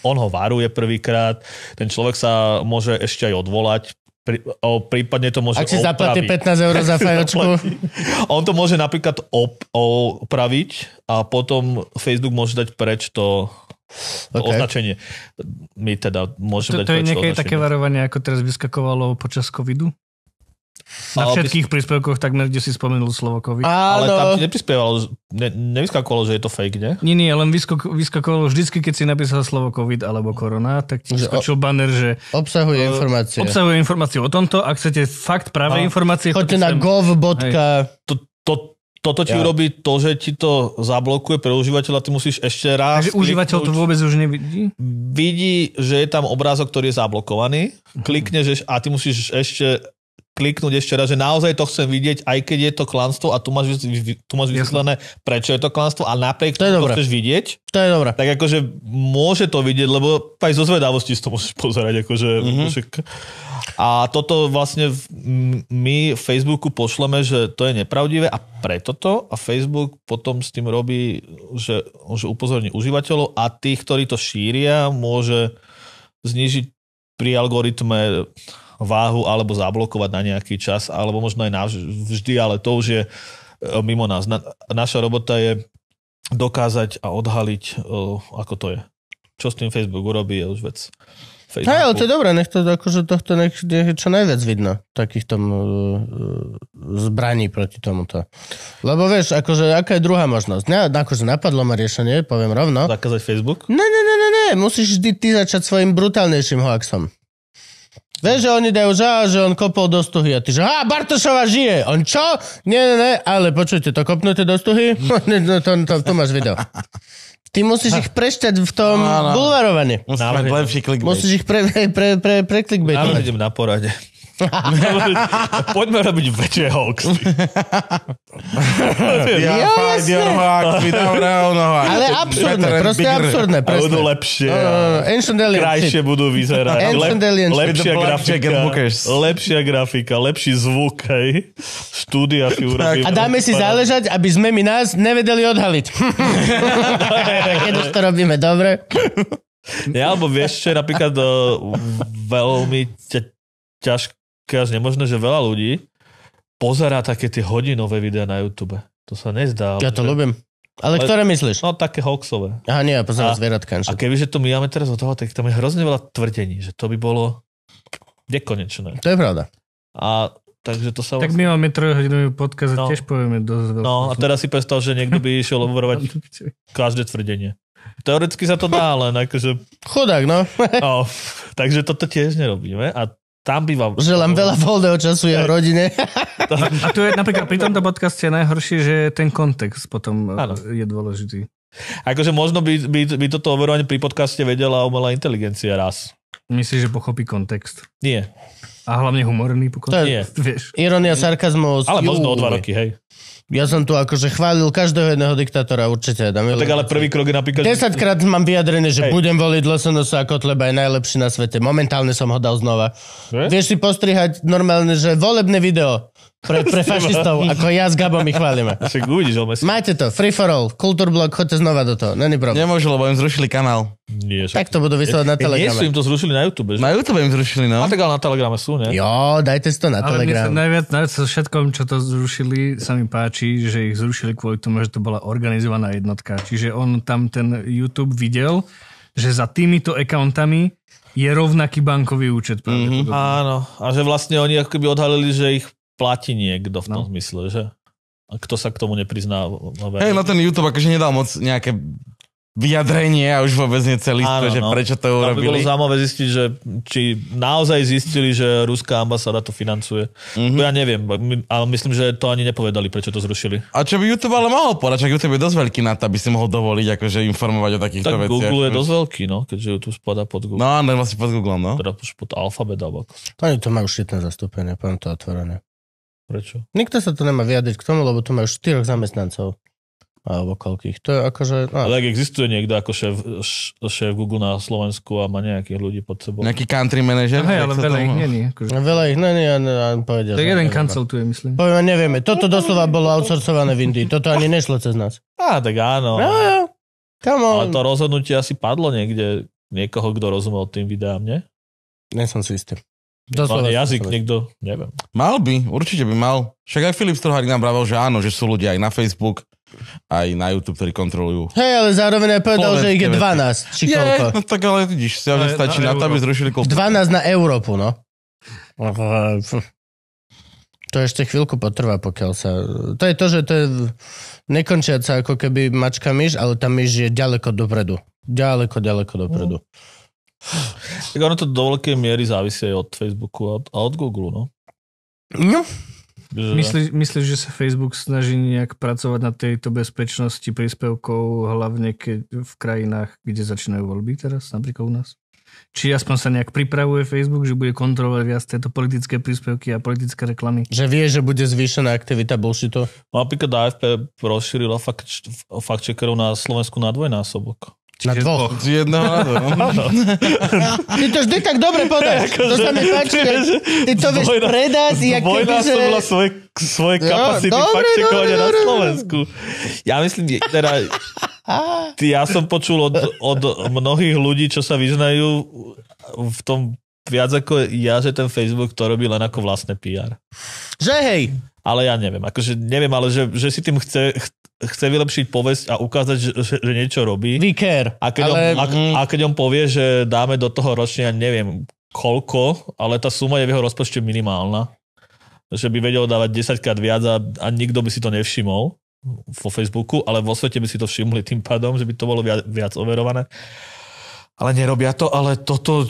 on ho varuje prvýkrát, ten človek sa môže ešte aj odvolať pri, o, prípadne to môže Ak si zaplatí 15 eur za fajočku. On to môže napríklad op, opraviť a potom Facebook môže dať preč to, to okay. označenie. My teda môžeme to, dať to preč je nejaké je také varovanie, ako teraz vyskakovalo počas covidu? Na všetkých ale... príspevkoch takmer, kde si spomenul slovo Covid. Ale tam ti neprispievalo, ne, nevyskakovalo, že je to fake, ne? Nie, nie, len vyskakovalo vždycky, keď si napísal slovo COVID alebo korona, tak ti skočil banner, že... Obsahuje e, informácie. Obsahuje informácie o tomto, ak chcete fakt práve a... informácie... Choďte na sem... gov. To, to, toto ti ja. urobí to, že ti to zablokuje pre užívateľa, ty musíš ešte raz... Takže užívateľ to vôbec už nevidí? Vidí, že je tam obrázok, ktorý je zablokovaný, mhm. klikneš a ty musíš ešte kliknúť ešte raz, že naozaj to chcem vidieť, aj keď je to klanstvo a tu máš, tu máš vysvetlené, prečo je to klanstvo a napriek tomu to, to chceš vidieť. To je dobré. Tak akože môže to vidieť, lebo aj zo zvedavosti si to môžeš pozerať. Akože, mm-hmm. A toto vlastne my Facebooku pošleme, že to je nepravdivé a preto to a Facebook potom s tým robí, že, že upozorní užívateľov a tých, ktorí to šíria, môže znižiť pri algoritme váhu alebo zablokovať na nejaký čas, alebo možno aj navždy, ale to už je e, mimo nás. Na, naša robota je dokázať a odhaliť, uh, ako to je. Čo s tým Facebook urobí, je už vec. Hej, ale to je dobré, nech to akože tohto nech, nech čo najviac vidno tom uh, zbraní proti tomuto. Lebo vieš, akože aká je druhá možnosť? Ne, akože napadlo ma riešenie, poviem rovno. Zakázať Facebook? Ne, ne, ne, ne, ne, musíš vždy ty začať svojim brutálnejším hoaxom. Vieš, že oni dajú, že, že on kopol do stuhy a ty, že ha, Bartošova žije. On čo? Nie, nie, nie, ale počujte, to kopnutie do stuhy? no, to, to, to máš video. Ty musíš ich prešťať v tom no, no. bulvarovaní. Musíš no, Musíš ich pre, pre, pre, pre, pre clickbait. idem na porade. Poďme robiť väčšie hoaxy. ja, jo, fakt, jasné. hoaxy, dobré, ono Ale absurdné, proste absurdné. A Budú lepšie. Uh, ancient Alien. Krajšie budú vyzerať. Ancient Alien. Lepšia grafika, lepšia grafika, lepší zvuk, hej. Štúdia si urobíme. A dáme si záležať, aby sme mi nás nevedeli odhaliť. Keď už to robíme, dobre? Ja, alebo vieš, čo je napríklad eh, veľmi ťažké až nemožné, že veľa ľudí pozerá také tie hodinové videá na YouTube. To sa nezdá. Ja to že... ľúbim. Ale, ale ktoré myslíš? No také hoaxové. Aha, nie, ja pozerám zvieratka. A kebyže to my máme teraz od toho, tak tam je hrozne veľa tvrdení, že to by bolo nekonečné. To je pravda. A Takže to sa... Tak vlastne- my máme trojhodinový podcast no. a tiež povieme dosť veľa. No a teraz si predstav, že niekto by išiel obrovať každé tvrdenie. Teoreticky sa to dá, len akože... Chudák, no. no. Takže toto tiež nerobíme a tam bývam. Želám veľa voľného času jeho rodine. A tu je napríklad pri tomto podcaste najhorší, že ten kontext potom ano. E, je dôležitý. Akože možno by, by, by toto overovanie pri podcaste vedela umelá inteligencia raz. Myslíš, že pochopí kontext? Nie. A hlavne humorný pokoj. je, vieš. Ironia, sarkazmus. Ale možno o dva roky, hej. Ja som tu akože chválil každého jedného diktátora, určite. Dám no, tak ale prvý krok je napríklad... Desaťkrát mám vyjadrené, že hej. budem voliť Lesonosa a Kotleba je najlepší na svete. Momentálne som ho dal znova. Je? Vieš si postrihať normálne, že volebné video. Pre, pre fašistov, ako ja s Gabom ich chválime. Však uvidíš, si... Majte to, free for all, Kultúrblok, chodte znova do toho, není problém. Nemôžu, lebo im zrušili kanál. Nie, však... Tak to budú vysielať na Telegrame. Nie sú im to zrušili na YouTube. Že? Na YouTube im zrušili, no. A tak ale na Telegrame sú, ne? Jo, dajte si to na ale Telegram. najviac, najviac so všetkom, čo to zrušili, sa mi páči, že ich zrušili kvôli tomu, že to bola organizovaná jednotka. Čiže on tam ten YouTube videl, že za týmito accountami je rovnaký bankový účet. Mm-hmm. Áno, a že vlastne oni ako odhalili, že ich platí niekto v tom no. zmysle, že? A kto sa k tomu neprizná? Hej, no ten YouTube akože nedal moc nejaké vyjadrenie a už vôbec nie celý Áno, že no. prečo to urobili. Tam by bolo zaujímavé zistiť, že či naozaj zistili, že ruská ambasáda to financuje. Mm-hmm. To ja neviem, ale myslím, že to ani nepovedali, prečo to zrušili. A čo by YouTube ale mohol povedať, čak YouTube je dosť veľký na to, aby si mohol dovoliť akože informovať o takýchto tak veciach. Google je dosť veľký, no, keďže tu spadá pod Google. No, áno, vlastne pod Google, no. Teda pod Alphabet, alebo ako. Oni to majú všetné zastúpenie, poviem to otvorené. Prečo? Nikto sa to nemá vyjadriť k tomu, lebo tu majú štyroch zamestnancov. Alebo koľkých. To je akože... No. Ale ak existuje niekto ako šéf, šéf Google na Slovensku a má nejakých ľudí pod sebou. Nejaký country manager? Hej, ale veľa ich není. Akože. No, veľa ich není, a ja povedia. Tak jeden cancel tu je, myslím. Poviem, nevieme. Toto doslova bolo outsourcované v Indii. Toto ani nešlo cez nás. Á, tak áno. No, jo. Come on. Ale to rozhodnutie asi padlo niekde niekoho, kto rozumel tým videám, nie? Nesom som si istý. Doslova, jazyk niekto, neviem. Mal by, určite by mal. Však aj Filip Strohárik nám bravil, že áno, že sú ľudia aj na Facebook, aj na YouTube, ktorí kontrolujú. Hej, ale zároveň aj povedal, že ich je 12, či je, koľko. No tak ale vidíš, si ja stačí na, na to, aby zrušili koľko. 12 na Európu, no. To ešte chvíľku potrvá, pokiaľ sa... To je to, že to je nekončiaca ako keby mačka myš, ale tá myš je ďaleko dopredu. Ďaleko, ďaleko dopredu. Mm. Tak ono to do veľkej miery závisí aj od Facebooku a od, a od Google, no. No. Že... Myslíš, myslíš, že sa Facebook snaží nejak pracovať na tejto bezpečnosti príspevkov, hlavne keď v krajinách, kde začínajú voľby teraz, napríklad u nás? Či aspoň sa nejak pripravuje Facebook, že bude kontrolovať viac tieto politické príspevky a politické reklamy? Že vie, že bude zvýšená aktivita bullshitu? No, napríklad AFP rozšírila fakt, fakt čekerov na Slovensku na dvojnásobok. Na dvoch. Z jedného, áno. to vždy tak dobre podáš. Akože to sa mi páči. Ty to vieš predať. som bola svoje, svoje kapacity faktikovania na Slovensku. Ja myslím, teda... Ty, ja som počul od, od mnohých ľudí, čo sa vyznajú v tom viac ako ja, že ten Facebook to robí len ako vlastné PR. Že hej! Ale ja neviem, akože neviem, ale že, že si tým chce, chce vylepšiť povesť a ukázať, že, že niečo robí. We care. A keď, ale... on, a, mm. a keď on povie, že dáme do toho ročne, ja neviem koľko, ale tá suma je v jeho rozpočte minimálna. Že by vedel dávať 10 krát viac a, a nikto by si to nevšimol vo Facebooku, ale vo svete by si to všimli tým pádom, že by to bolo viac, viac overované ale nerobia to, ale toto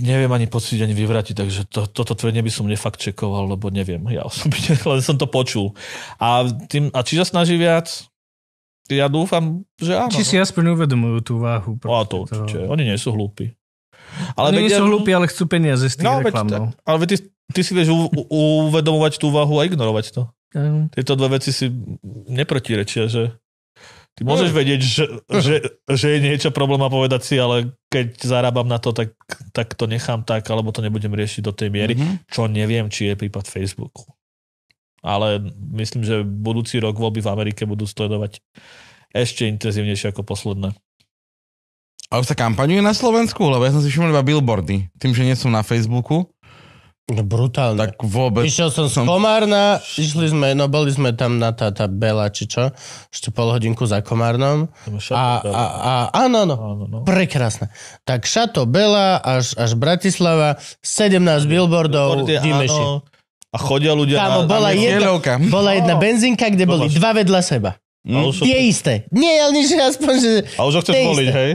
neviem ani pocit ani vyvratiť, takže to, toto tvrdenie by som nefakt čekoval, lebo neviem, ja osobne, len som to počul. A, tým, a sa snaží viac, ja dúfam, že áno. Či no. si aspoň uvedomujú tú váhu. A to určite, oni nie sú hlúpi. Ale oni vedia, nie sú no- hlúpi, ale chcú peniaze z tých no, reklamov. Ale ty, ty si vieš u, u, uvedomovať tú váhu a ignorovať to. Tieto dve veci si neprotirečia, že? Ty môžeš hm. vedieť, že, že, že je niečo problém a povedať si, ale keď zarábam na to, tak, tak to nechám tak, alebo to nebudem riešiť do tej miery, mm-hmm. čo neviem, či je prípad Facebooku. Ale myslím, že budúci rok voľby v Amerike budú sledovať ešte intenzívnejšie ako posledné. už sa kampaňuje na Slovensku, lebo ja som si všimol iba billboardy. Tým, že nie som na Facebooku, No brutálne. Tak vôbec. Išiel som, som... z Komárna, išli sme, no boli sme tam na tá, tá Bela, či čo, ešte pol hodinku za Komárnom. A, a, a, a no. áno, no. prekrásne. Tak Šato Bela až, až Bratislava, 17 billboardov, Dimeši. A chodia ľudia Kámo, na... bola, na jedna, bola jedna benzinka, kde boli dva vedľa seba. Mm. Tie isté. Nie, ale nič aspoň, že... A už ho chceš voliť, hej?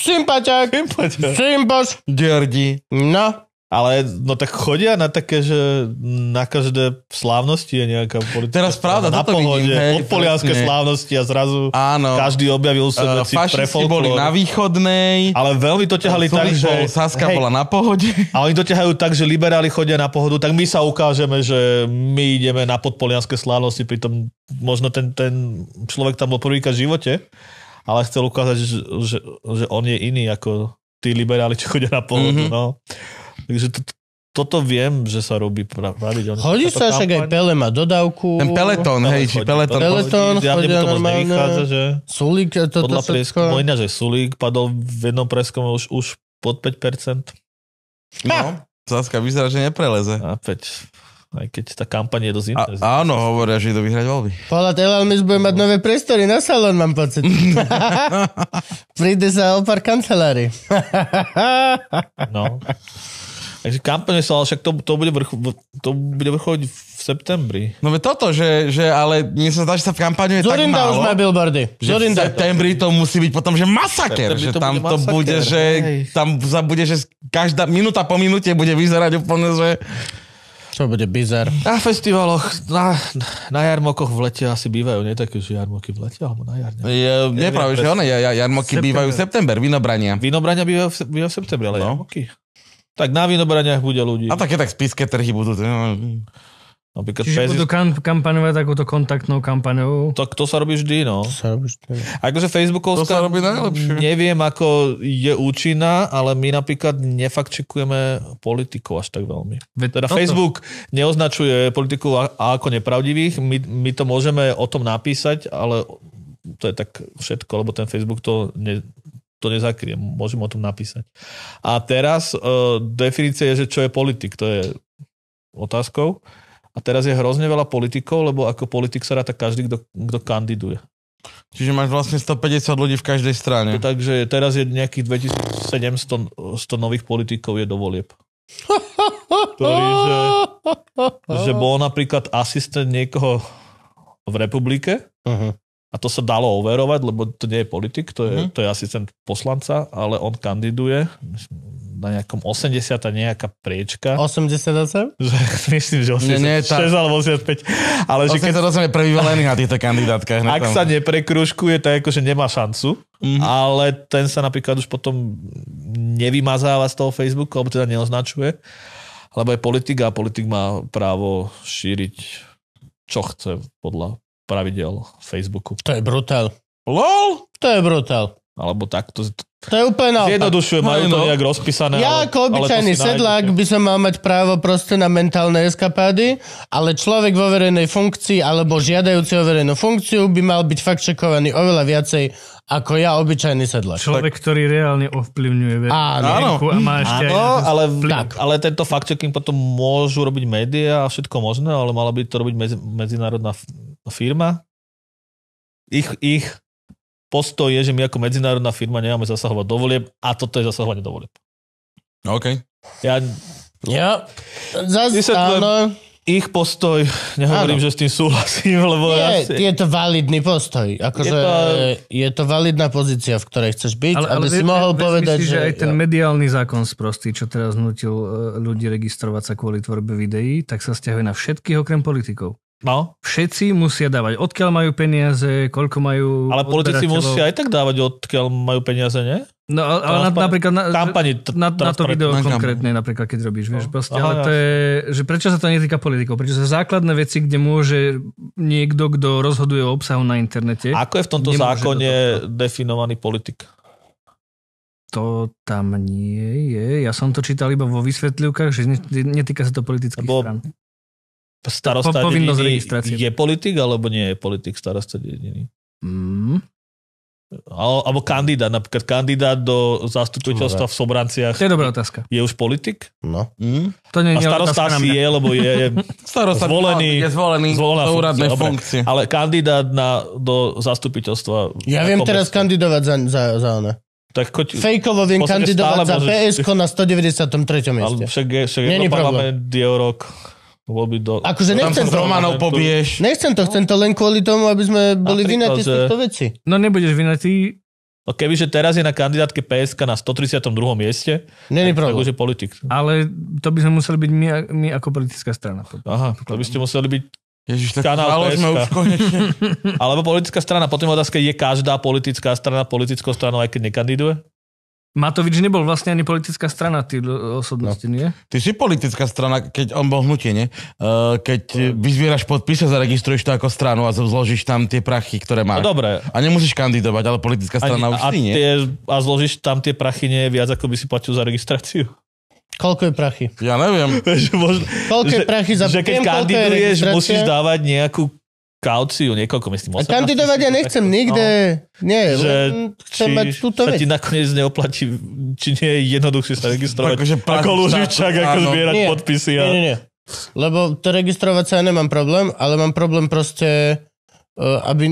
Sympaťák. Sympaťák. Sympaš. Dierdi. No. Ale no tak chodia na také, že na každé slávnosti je nejaká politická Teraz pravda, na toto pohode, vidím, hej, podpolianské slávnosti a zrazu Áno. každý objavil sa uh, eh, veci pre boli na východnej. Ale veľmi to ťahali tak, že... Bol, Saska hej, bola na pohode. A oni to ťahajú tak, že liberáli chodia na pohodu, tak my sa ukážeme, že my ideme na podpolianské slávnosti, pritom možno ten, ten človek tam bol prvýkrát v živote, ale chcel ukázať, že, že, že on je iný ako tí liberáli, čo chodia na pohodu. Mm-hmm. No. Takže to, toto viem, že sa robí pravidelne. Chodí sa však aj Pele má dodávku. Ten Peleton, peletón hej, či Peleton. Peleton, chodí, chodí, chodí, chodí, chodí, chodí, že Sulík, toto to, podľa to prieskumu, iná, že Sulík padol v jednom preskume už, už pod 5%. No, Zaska vyzerá, že nepreleze. A 5 aj keď tá kampaň je dosť intenzívna. Áno, hovoria, že idú vyhrať voľby. Polat Elalmis bude mať no. nové priestory na salón, mám pocit. Príde sa o pár kancelári. no. Takže kampaň sa, ale však to, to, bude vrcho, to bude vrchovať v septembri. No ve toto, že, že ale nie sa zdá, že sa v kampani je tak málo. už má billboardy. Že v septembri to musí byť potom, že masaker. Že to tam bude to masaker. bude, že Hej. tam sa bude, že každá minúta po minúte bude vyzerať úplne, že... To bude bizar. Na festivaloch, na, na jarmokoch v lete asi bývajú, nie také, že jarmoky v lete, alebo na jarne. Je, nepravím, že one, jarmoky september. bývajú v september, vinobrania. Vinobrania bývajú v, bývajú v september, ale no. jarmoky. Tak na vinobraniach bude ľudí. A také tak spiske trhy budú. No- napríklad Čiže Facebook... budú kam- kampanovať takúto kontaktnou kampanou. Tak to sa robí vždy, no. To sa robí vždy. Akože Facebookovská... To sa robí najlepšie. Neviem, ako je účinná, ale my napríklad nefakčikujeme politikov až tak veľmi. Teda Toto. Facebook neoznačuje politiku ako nepravdivých. My, my to môžeme o tom napísať, ale to je tak všetko, lebo ten Facebook to ne, to nezakriem, môžem o tom napísať. A teraz uh, definícia je, že čo je politik, to je otázkou. A teraz je hrozne veľa politikov, lebo ako politik sa ráta každý, kto, kto kandiduje. Čiže máš vlastne 150 ľudí v každej strane. To, no, takže teraz je nejakých 2700 100 nových politikov je do volieb. Ktorý, že, že bol napríklad asistent niekoho v republike uh-huh a to sa dalo overovať, lebo to nie je politik, to je, mm. to je asistent poslanca, ale on kandiduje na nejakom 80 a nejaká priečka. 80? Že, myslím, že 86 nie, nie, tá... alebo 85. Ale 88 že keď... je prvý volený na týchto kandidátkach. Ak tam. sa neprekružkuje, tak akože nemá šancu. Mm-hmm. Ale ten sa napríklad už potom nevymazáva z toho Facebooku, alebo teda neoznačuje. Lebo je politik a politik má právo šíriť čo chce podľa pravidel Facebooku. To je brutál. LOL? To je brutál. Alebo tak, to, to je úplne naopak. Zjednodušuje, no, majú to no. nejak rozpísané. Ja ale, ako obyčajný sedlák nájdete. by som mal mať právo proste na mentálne eskapády, ale človek vo verejnej funkcii alebo žiadajúci o verejnú funkciu by mal byť fakt šokovaný oveľa viacej ako ja obyčajný sedlač. Človek, tak... ktorý reálne ovplyvňuje áno. a má ešte áno, aj ale, tak. ale tento fact potom môžu robiť médiá a všetko možné, ale mala by to robiť medzi, medzinárodná firma. Ich, ich postoj je, že my ako medzinárodná firma nemáme zasahovať do volieb a toto je zasahovanie do volieb. No, OK. Ja... Ja, zase áno ich postoj, nehovorím, ano. že s tým súhlasím, lebo... je, asi... je to validný postoj. Ako je, to... je to validná pozícia, v ktorej chceš byť, ale, ale aby vie, si mohol vie, povedať, si, že... aj ten mediálny zákon sprostý, čo teraz nutil e, ľudí registrovať sa kvôli tvorbe videí, tak sa stiahuje na všetkých okrem politikov. No. Všetci musia dávať, odkiaľ majú peniaze, koľko majú Ale politici musia aj tak dávať, odkiaľ majú peniaze, nie? No, ale na, napríklad na, kampani, na, na to video na konkrétne, napríklad, keď robíš, no. proste, Aha, ale to je, že prečo sa to netýka politikov? Prečo sa základné veci, kde môže niekto, kto rozhoduje o obsahu na internete... ako je v tomto zákone to definovaný politik? to tam nie je. Ja som to čítal iba vo vysvetľovkách, že netýka sa to politických Lebo stran starosta po, povinnosť je politik, alebo nie je politik starosta dediny? Mm. Alebo kandidát, napríklad kandidát do zastupiteľstva v Sobranciach. To je dobrá otázka. Je už politik? No. Mm. To nie, A starosta asi je, lebo je, je starosta zvolený, je zvolený zvolená do úradnej funkcie. Ale kandidát na, do zastupiteľstva... Ja viem komestu. teraz kandidovať za, za, za ono. Tak koť, Fejkovo viem kandidovať za môžeš... PSK na 193. mieste. Ale však je, však je, je rok. Lebo do... Akože nechcem to, Romanov pobiješ. Nechcem to, chcem to len kvôli tomu, aby sme boli vynatí z týchto veci. No nebudeš vynatý. No kebyže teraz je na kandidátke PSK na 132. mieste, Není tak, tak už je politik. Ale to by sme museli byť my, my ako politická strana. Aha, to by ste museli byť Ježiš, tak kanál sme už konečne. Alebo politická strana. Potom otázka, je každá politická strana politickou stranou, aj keď nekandiduje? Matovič nebol vlastne ani politická strana tý osobnosti, no. nie? Ty si politická strana, keď on bol hnutie, nie? Eh, keď vyzvieraš podpis a zaregistruješ to ako stranu a zložíš tam tie prachy, ktoré máš. No dobre. A nemusíš kandidovať, ale politická strana ani, už a ty, nie? Tie, a zložíš tam tie prachy nie viac, ako by si platil za registráciu. Koľko je prachy? Ja neviem. koľko je prachy za... Že keď kandiduješ, musíš dávať nejakú kauciu niekoľko, myslím 18 A tam to ja nechcem nikde. No, nie, že chcem mať túto sa vec. ti nakoniec neoplatí, či nie je jednoduchšie sa registrovať akože ako lúžičak, ako zbierať nie, podpisy. A... Nie, nie, nie. Lebo to registrovať sa ja nemám problém, ale mám problém proste e, aby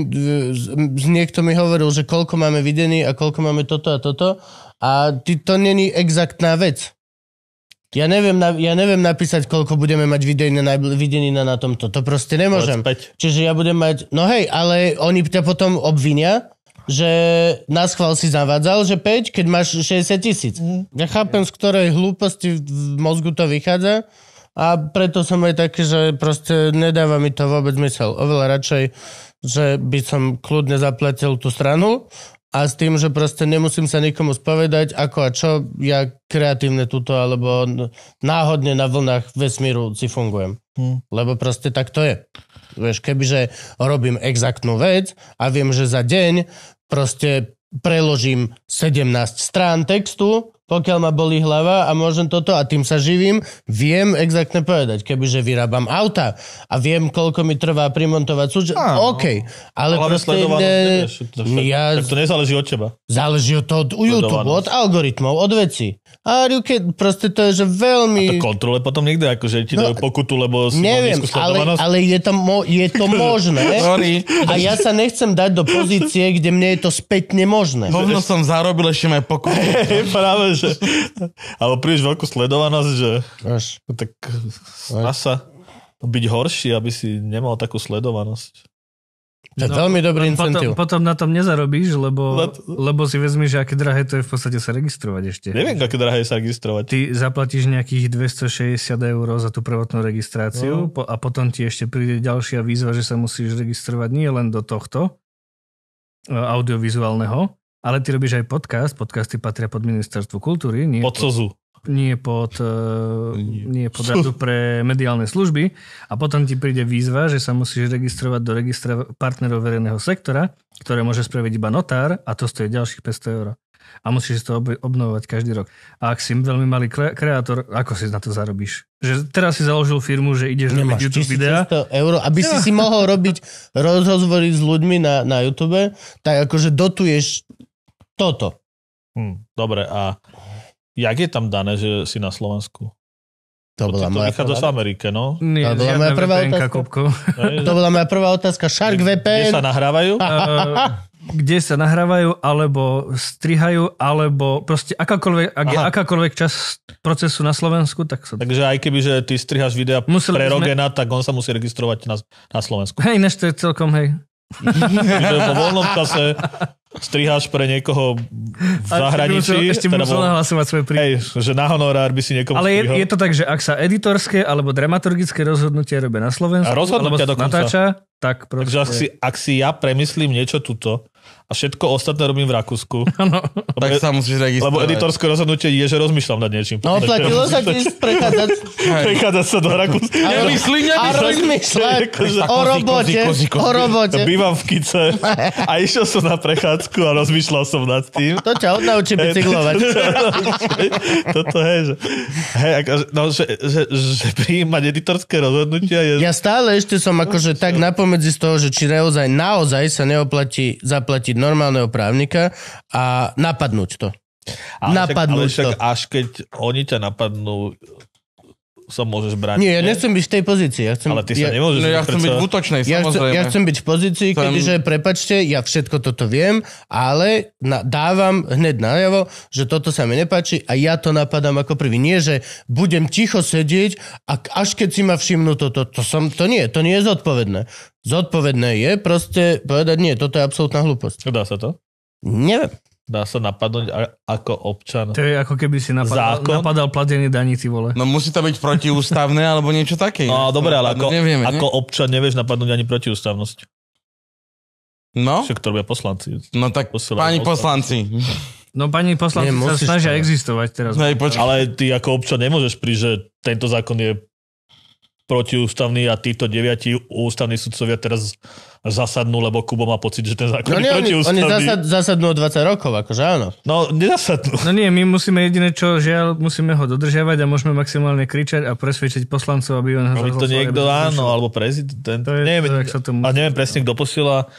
e, niekto mi hovoril, že koľko máme videní a koľko máme toto a toto. A ty, to není exaktná vec. Ja neviem, ja neviem napísať, koľko budeme mať videí na, videín na tomto. To proste nemôžem. Čiže ja budem mať... No hej, ale oni ťa potom obvinia, že nás chval si zavádzal, že 5, keď máš 60 tisíc. Mm. Ja chápem, z ktorej hlúposti v mozgu to vychádza a preto som aj taký, že proste nedáva mi to vôbec mysel. Oveľa radšej, že by som kľudne zapletil tú stranu a s tým, že proste nemusím sa nikomu spovedať, ako a čo, ja kreatívne tuto alebo náhodne na vlnách vesmíru si fungujem. Hm. Lebo proste tak to je. Vieš, kebyže robím exaktnú vec a viem, že za deň proste preložím 17 strán textu, pokiaľ ma boli hlava a môžem toto a tým sa živím, viem exaktne povedať, kebyže vyrábam auta a viem, koľko mi trvá primontovať súč... Á, no. OK, ale proste... Ide... Nevieš, to ja... Tak to nezáleží od teba. Záleží od toho, od YouTube, od algoritmov, od veci. A ruke, proste to je, že veľmi... A to kontrole potom niekde, akože ti no, dajú pokutu, lebo si Neviem, ale, ale je, to mo- je to možné. Sorry. A ja sa nechcem dať do pozície, kde mne je to späť nemožné. Hovno som zarobil, ešte ma pokutu. Práve, že... Ale príliš veľkú sledovanosť, že... Až. Tak... Sa byť horší, aby si nemal takú sledovanosť. To je no, veľmi dobrý incentív. Potom, potom na tom nezarobíš, lebo, to... lebo si že aké drahé to je v podstate sa registrovať ešte. Neviem, aké drahé je sa registrovať. Ty zaplatíš nejakých 260 eur za tú prvotnú registráciu no. a potom ti ešte príde ďalšia výzva, že sa musíš registrovať nie len do tohto e, audiovizuálneho, ale ty robíš aj podcast, podcasty patria pod ministerstvo kultúry. Nie pod SOZU nie pod, e, nie. nie pod radu pre mediálne služby a potom ti príde výzva, že sa musíš registrovať do registra partnerov verejného sektora, ktoré môže spraviť iba notár a to stojí ďalších 500 eur. A musíš to obnovovať každý rok. A ak si veľmi malý kreátor, ako si na to zarobíš? Že teraz si založil firmu, že ideš na YouTube videá. euro. aby si si mohol robiť rozhovory s ľuďmi na, na YouTube, tak akože dotuješ toto. Hm, dobre, a Jak je tam dané, že si na Slovensku? To, bola moja vychádza prvá... z Amerike, no? Nie, to bola moja prvá VPN-ka, otázka. to bola moja prvá otázka. Shark kde, VPN. Kde sa nahrávajú? uh, kde sa nahrávajú, alebo strihajú, alebo proste akákoľvek, ak je akákoľvek čas procesu na Slovensku, tak sa... Takže aj keby, že ty strihaš videa Museli pre Rogena, sme... tak on sa musí registrovať na, na Slovensku. Hej, než to je celkom, hej. Čiže vo voľnom čase striháš pre niekoho v zahraničí. Ešte teda musel nahlasovať svoje príjmy. že na honorár by si niekomu Ale je, je, to tak, že ak sa editorské alebo dramaturgické rozhodnutie robia na Slovensku, a alebo natáča, tak proste... Takže ak si, ak si ja premyslím niečo tuto a všetko ostatné robím v Rakúsku. No. Lebo, tak sa e- musíš registrovať. Lebo editorské rozhodnutie je, že rozmýšľam nad niečím. No, platilo sa ti prechádzať... prechádzať sa do Rakúska. A, nemyslí, nemyslí. a rozmýšľať o robote. o robote. Bývam v Kice a išiel som na prechádzku a rozmýšľal som nad tým. To ťa odnaučí bicyklovať. Toto je, že... Hej, no, že, že, že prijímať editorské rozhodnutia je... Ja stále ešte som akože tak napomedzi z toho, že či naozaj, naozaj sa neoplatí zaplatiť chytiť normálneho právnika a napadnúť to. Ale napadnúť však, ale však to. až keď oni ťa napadnú sa môžeš brať. Nie, ja nechcem byť v tej pozícii. Ja chcem, ale ty sa ja, nemôžeš... No, ja chcem byť v útočnej, ja samozrejme. Chcem, ja chcem byť v pozícii, chcem... keďže, prepačte, ja všetko toto viem, ale na, dávam hneď najavo, že toto sa mi nepáči a ja to napadám ako prvý. Nie, že budem ticho sedieť a až keď si ma všimnú toto, to, to, som, to nie, to nie je zodpovedné. Zodpovedné je proste povedať nie, toto je absolútna hlúposť. Dá sa to? Neviem. Dá sa napadnúť ako občan. To je ako keby si napadal, zákon? napadal platenie daní, ty vole. No musí to byť protiústavné alebo niečo také. No dobre, ale no, ako, no, nevieme, ako ne? občan nevieš napadnúť ani protiústavnosť. No? Však to robia poslanci. No tak Posielajú páni poslanci. No pani poslanci Nie, sa snažia teda. existovať teraz. Nej, ale ty ako občan nemôžeš prísť, že tento zákon je protiústavný a títo deviati ústavní sudcovia teraz zasadnú, lebo Kubo má pocit, že ten zákon no, je protiústavný. Oni, zasad, zasadnú 20 rokov, akože áno. No, nezasadnú. No nie, my musíme jediné, čo žiaľ, musíme ho dodržiavať a môžeme maximálne kričať a presvedčiť poslancov, aby on ho Aby to niekto, aby áno, alebo prezident. To je, neviem, to, sa to a neviem presne, kto posiela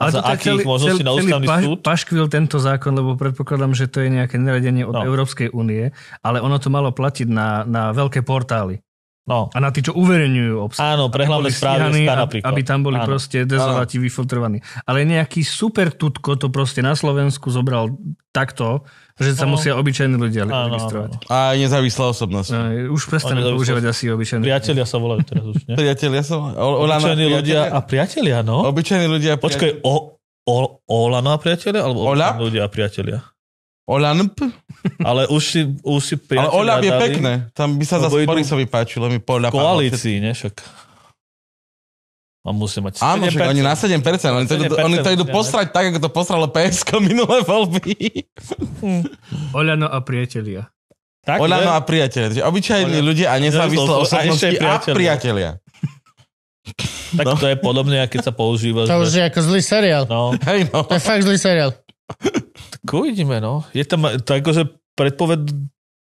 ale za akých možností na ústavný paš, súd? paškvil tento zákon, lebo predpokladám, že to je nejaké neradenie od no. Európskej únie, ale ono to malo platiť na, na veľké portály. No. A na tí, čo uverejňujú obsah. Áno, pre hlavné správy napríklad. Aby tam boli Áno. proste dezolati vyfiltrovaní. Ale nejaký super tutko to proste na Slovensku zobral takto, že sa no. musia obyčajní ľudia áno, registrovať. Áno. A nezávislá osobnosť. No, už prestane používať asi obyčajní. Priatelia sa volajú teraz už, nie? priatelia sa volajú. Obyčajní ľudia a priatelia, no. Obyčajní ľudia a priatelia. Počkaj, o, o, Olano a priatelia? Alebo Ola? ľudia a priatelia? Olanp. Ale už si, už si Ale Olanp je pekné. Tam by sa no, za Borisovi páčilo. Mi podľa koalícii, ne? Však. On musí mať 7%. Áno, však oni na 7%. Oni to, 7% oni to idú posrať tak, ako to posralo PSK minulé voľby. Hm. Oľano a priatelia. Tak, Oľano a priatelia. Takže obyčajní Oľano. ľudia a nezávislé osobnosti a priatelia. Tak no. to je podobné, keď sa používa. To už je ako zlý seriál. No. Hey, no. To je fakt zlý seriál. Tak uvidíme, no. Je tam tak, že predpovedať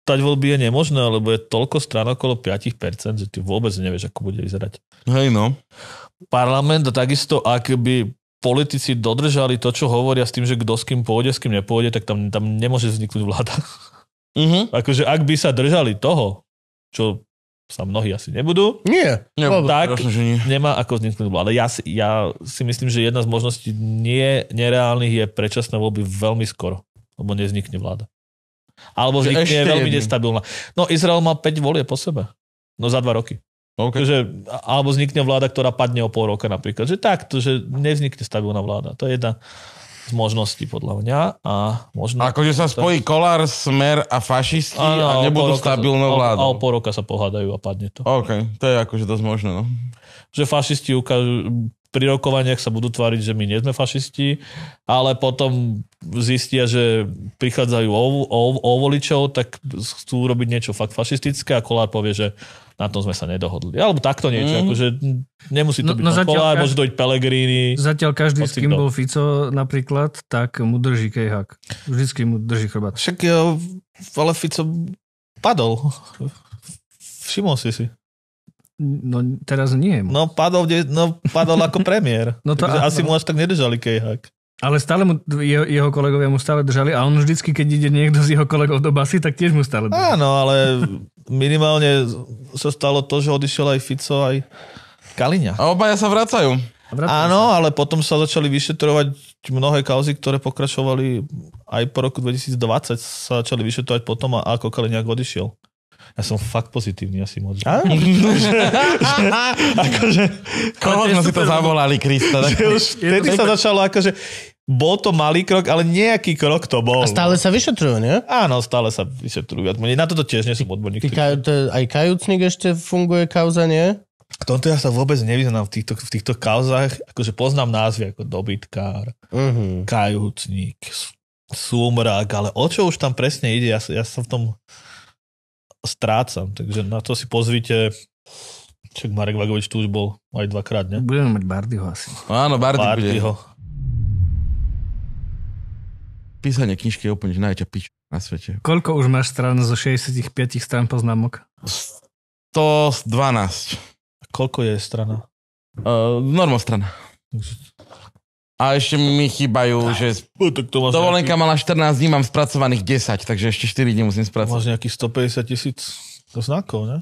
voľby je nemožné, lebo je toľko stran okolo 5%, že ty vôbec nevieš, ako bude vyzerať. Hej, no. Parlament a takisto, ak by politici dodržali to, čo hovoria s tým, že kto s kým pôjde, s kým nepôjde, tak tam, tam nemôže vzniknúť vláda. Uh-huh. Akože ak by sa držali toho, čo sa mnohí asi nebudú. Nie. Nebudú, tak jasne, že nie. nemá ako vzniknúť vláda. Ale ja si, ja si myslím, že jedna z možností nie nereálnych je predčasné voľby veľmi skoro, lebo neznikne vláda. Alebo vznikne je veľmi jedný. nestabilná. No Izrael má 5 volie po sebe. No za 2 roky. Okay. Že, alebo vznikne vláda, ktorá padne o pol roka napríklad. Že tak, to, že nevznikne stabilná vláda. To je jedna možností, podľa mňa. A možno... Akože sa spojí Kolár, Smer a fašisti a, a nebudú stabilnou vládou. A o pol roka sa pohľadajú a padne to. OK, to je akože dosť možné. No. Že fašisti ukážu, pri rokovaniach sa budú tváriť, že my nie sme fašisti, ale potom zistia, že prichádzajú o, o, o voličov, tak chcú robiť niečo fakt fašistické a Kolár povie, že na tom sme sa nedohodli. Alebo takto niečo, mm. akože nemusí to no, byť no zatiaľ, Kolár, môže to byť Pellegrini. Zatiaľ každý, s kým bol Fico napríklad, tak mu drží kejhak. Vždycky mu drží chrbát. Však jo, ale Fico padol. Všimol si si. No teraz nie. No padol, no, padol ako premiér. no to, Takže a, asi no. mu až tak nedržali kejhak. Ale stále mu, jeho, jeho kolegovia mu stále držali a on vždycky, keď ide niekto z jeho kolegov do basy, tak tiež mu stále držali. Áno, ale minimálne sa stalo to, že odišiel aj Fico, aj Kaliňa. A obaja sa vracajú. Áno, sa. ale potom sa začali vyšetrovať mnohé kauzy, ktoré pokračovali aj po roku 2020, sa začali vyšetrovať potom, ako Kaliňák odišiel. Ja som fakt pozitívny asi moc. A? že, akože, Koho sme si to zavolali, Krista? Tak... Už vtedy sa začalo akože, bol to malý krok, ale nejaký krok to bol. A stále sa vyšetrujú, nie? Áno, stále sa vyšetrujú. Na toto tiež nie som odborník. Ty, kaj, to, aj kajúcnik ešte funguje kauza, nie? K tomto ja sa vôbec nevyznám v týchto, v týchto kauzách. Akože poznám názvy ako dobytkár, uh-huh. kajúcnik, súmrak, ale o čo už tam presne ide, ja, ja som v tom strácam. Takže na to si pozrite Čak Marek Vagovič tu už bol aj dvakrát, ne? Budeme mať Bardyho asi. Áno, Bardy Bardyho. bude. Písanie knižky je úplne najťa pič na svete. Koľko už máš stran zo 65 strán poznámok? 112. A koľko je strana? Uh, eh, normostrana. A ešte mi chýbajú, no. že tak to vlastne dovolenka nejaký... mala 14 dní, mám spracovaných 10, takže ešte 4 dní musím spracovať. Máš nejakých 150 tisíc znakov, ne?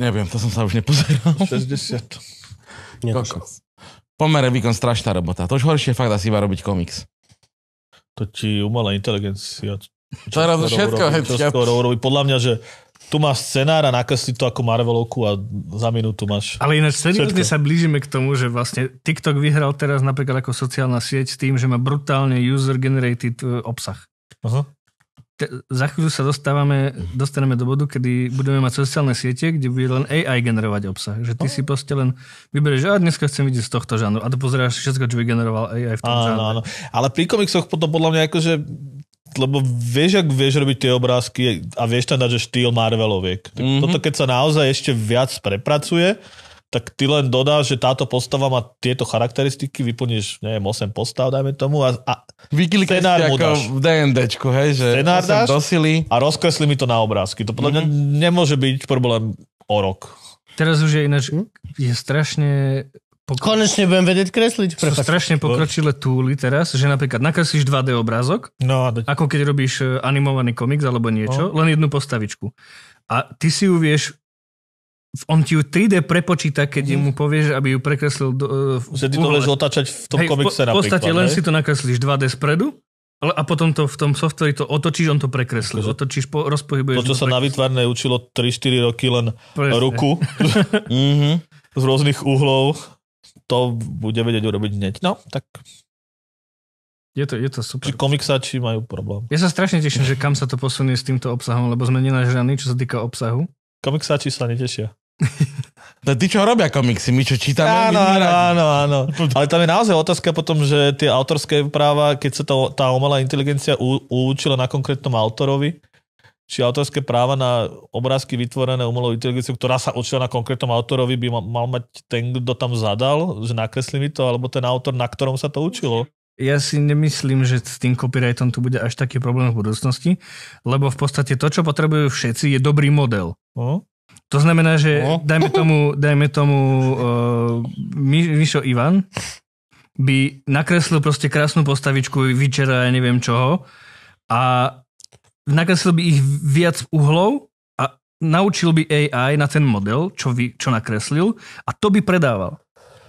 Neviem, to som sa už nepozeral. 60. Pomere výkon strašná robota. To už horšie fakt asi iba robiť komiks. To ti umala inteligencia. Čo Teraz skoro všetko. Urobí, čo skoro urobí. Podľa mňa, že tu máš scenár a nakreslí to ako Marvelovku a za minútu máš Ale ináč seriózne sa blížime k tomu, že vlastne TikTok vyhral teraz napríklad ako sociálna sieť tým, že má brutálne user-generated e, obsah. Uh-huh. Te, za chvíľu sa dostávame, dostaneme do bodu, kedy budeme mať sociálne siete, kde bude len AI generovať obsah. Že ty uh-huh. si proste len vyberieš, že a dneska chcem vidieť z tohto žánru a to pozeráš všetko, čo vygeneroval AI v tom áno, žánru. Áno. Ale pri komiksoch potom podľa mňa akože lebo vieš, ak vieš robiť tie obrázky a vieš tam dať, že štýl Marveloviek. Mm-hmm. Toto keď sa naozaj ešte viac prepracuje, tak ty len dodáš, že táto postava má tieto charakteristiky, vyplníš, neviem, 8 postav, dajme tomu, a, a scenár mu dáš. v D&Dčku, hej, že scenár dáš dosily. a rozkresli mi to na obrázky. To podľa mm-hmm. mňa mhm. nemôže byť problém o rok. Teraz už je ináč, mhm. je strašne Pokro... Konečne budem vedieť kresliť. Prepač. Sú strašne pokročilé túly teraz, že napríklad nakreslíš 2D obrázok, no, a do... ako keď robíš e, animovaný komiks alebo niečo, no. len jednu postavičku. A ty si ju vieš on ti ju 3D prepočíta, keď mm. mu povieš, aby ju prekreslil do... Uh, že ty to budeš otáčať v tom hej, komikse V podstate len hej? si to nakreslíš 2D spredu, ale a potom to v tom softveri to otočíš, on to prekreslí. Takže, otočíš, po, rozpohybuješ. To, čo sa na výtvarnej učilo 3-4 roky len Presne. ruku. mm-hmm. Z rôznych uhlov to bude vedieť urobiť hneď. No, tak je to, je to super. Či komiksači majú problém. Ja sa strašne teším, že kam sa to posunie s týmto obsahom, lebo sme nenažraní, čo sa týka obsahu. Komiksači sa netešia. to no, ty čo robia komiksy, my čo čítame? Áno, áno, áno, áno. Ale tam je naozaj otázka potom, že tie autorské práva, keď sa to, tá umelá inteligencia u, učila na konkrétnom autorovi, či autorské práva na obrázky vytvorené umelou inteligenciou, ktorá sa učila na konkrétnom autorovi, by mal mať ten, kto tam zadal, že nakreslí mi to, alebo ten autor, na ktorom sa to učilo. Ja si nemyslím, že s tým copyrightom tu bude až taký problém v budúcnosti, lebo v podstate to, čo potrebujú všetci, je dobrý model. No? To znamená, že no? dajme tomu, dajme tomu uh, Mišo Ivan by nakreslil proste krásnu postavičku vyčera, ja neviem čoho, a nakreslil by ich viac uhlov a naučil by AI na ten model, čo, vy, čo nakreslil a to by predával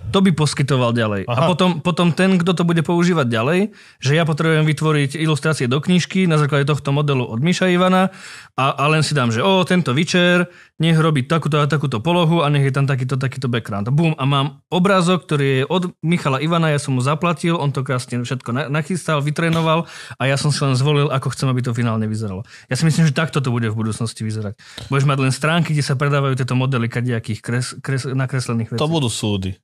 to by poskytoval ďalej. Aha. A potom, potom ten, kto to bude používať ďalej, že ja potrebujem vytvoriť ilustrácie do knižky na základe tohto modelu od Miša Ivana a, a len si dám, že o, tento večer nech robí takúto a takúto polohu a nech je tam takýto, takýto background. Bum, a mám obrázok, ktorý je od Michala Ivana, ja som mu zaplatil, on to krásne všetko nachystal, vytrénoval a ja som si len zvolil, ako chcem, aby to finálne vyzeralo. Ja si myslím, že takto to bude v budúcnosti vyzerať. Budeš mať len stránky, kde sa predávajú tieto modely kadejakých kres, kres, nakreslených vecí. To budú súdy.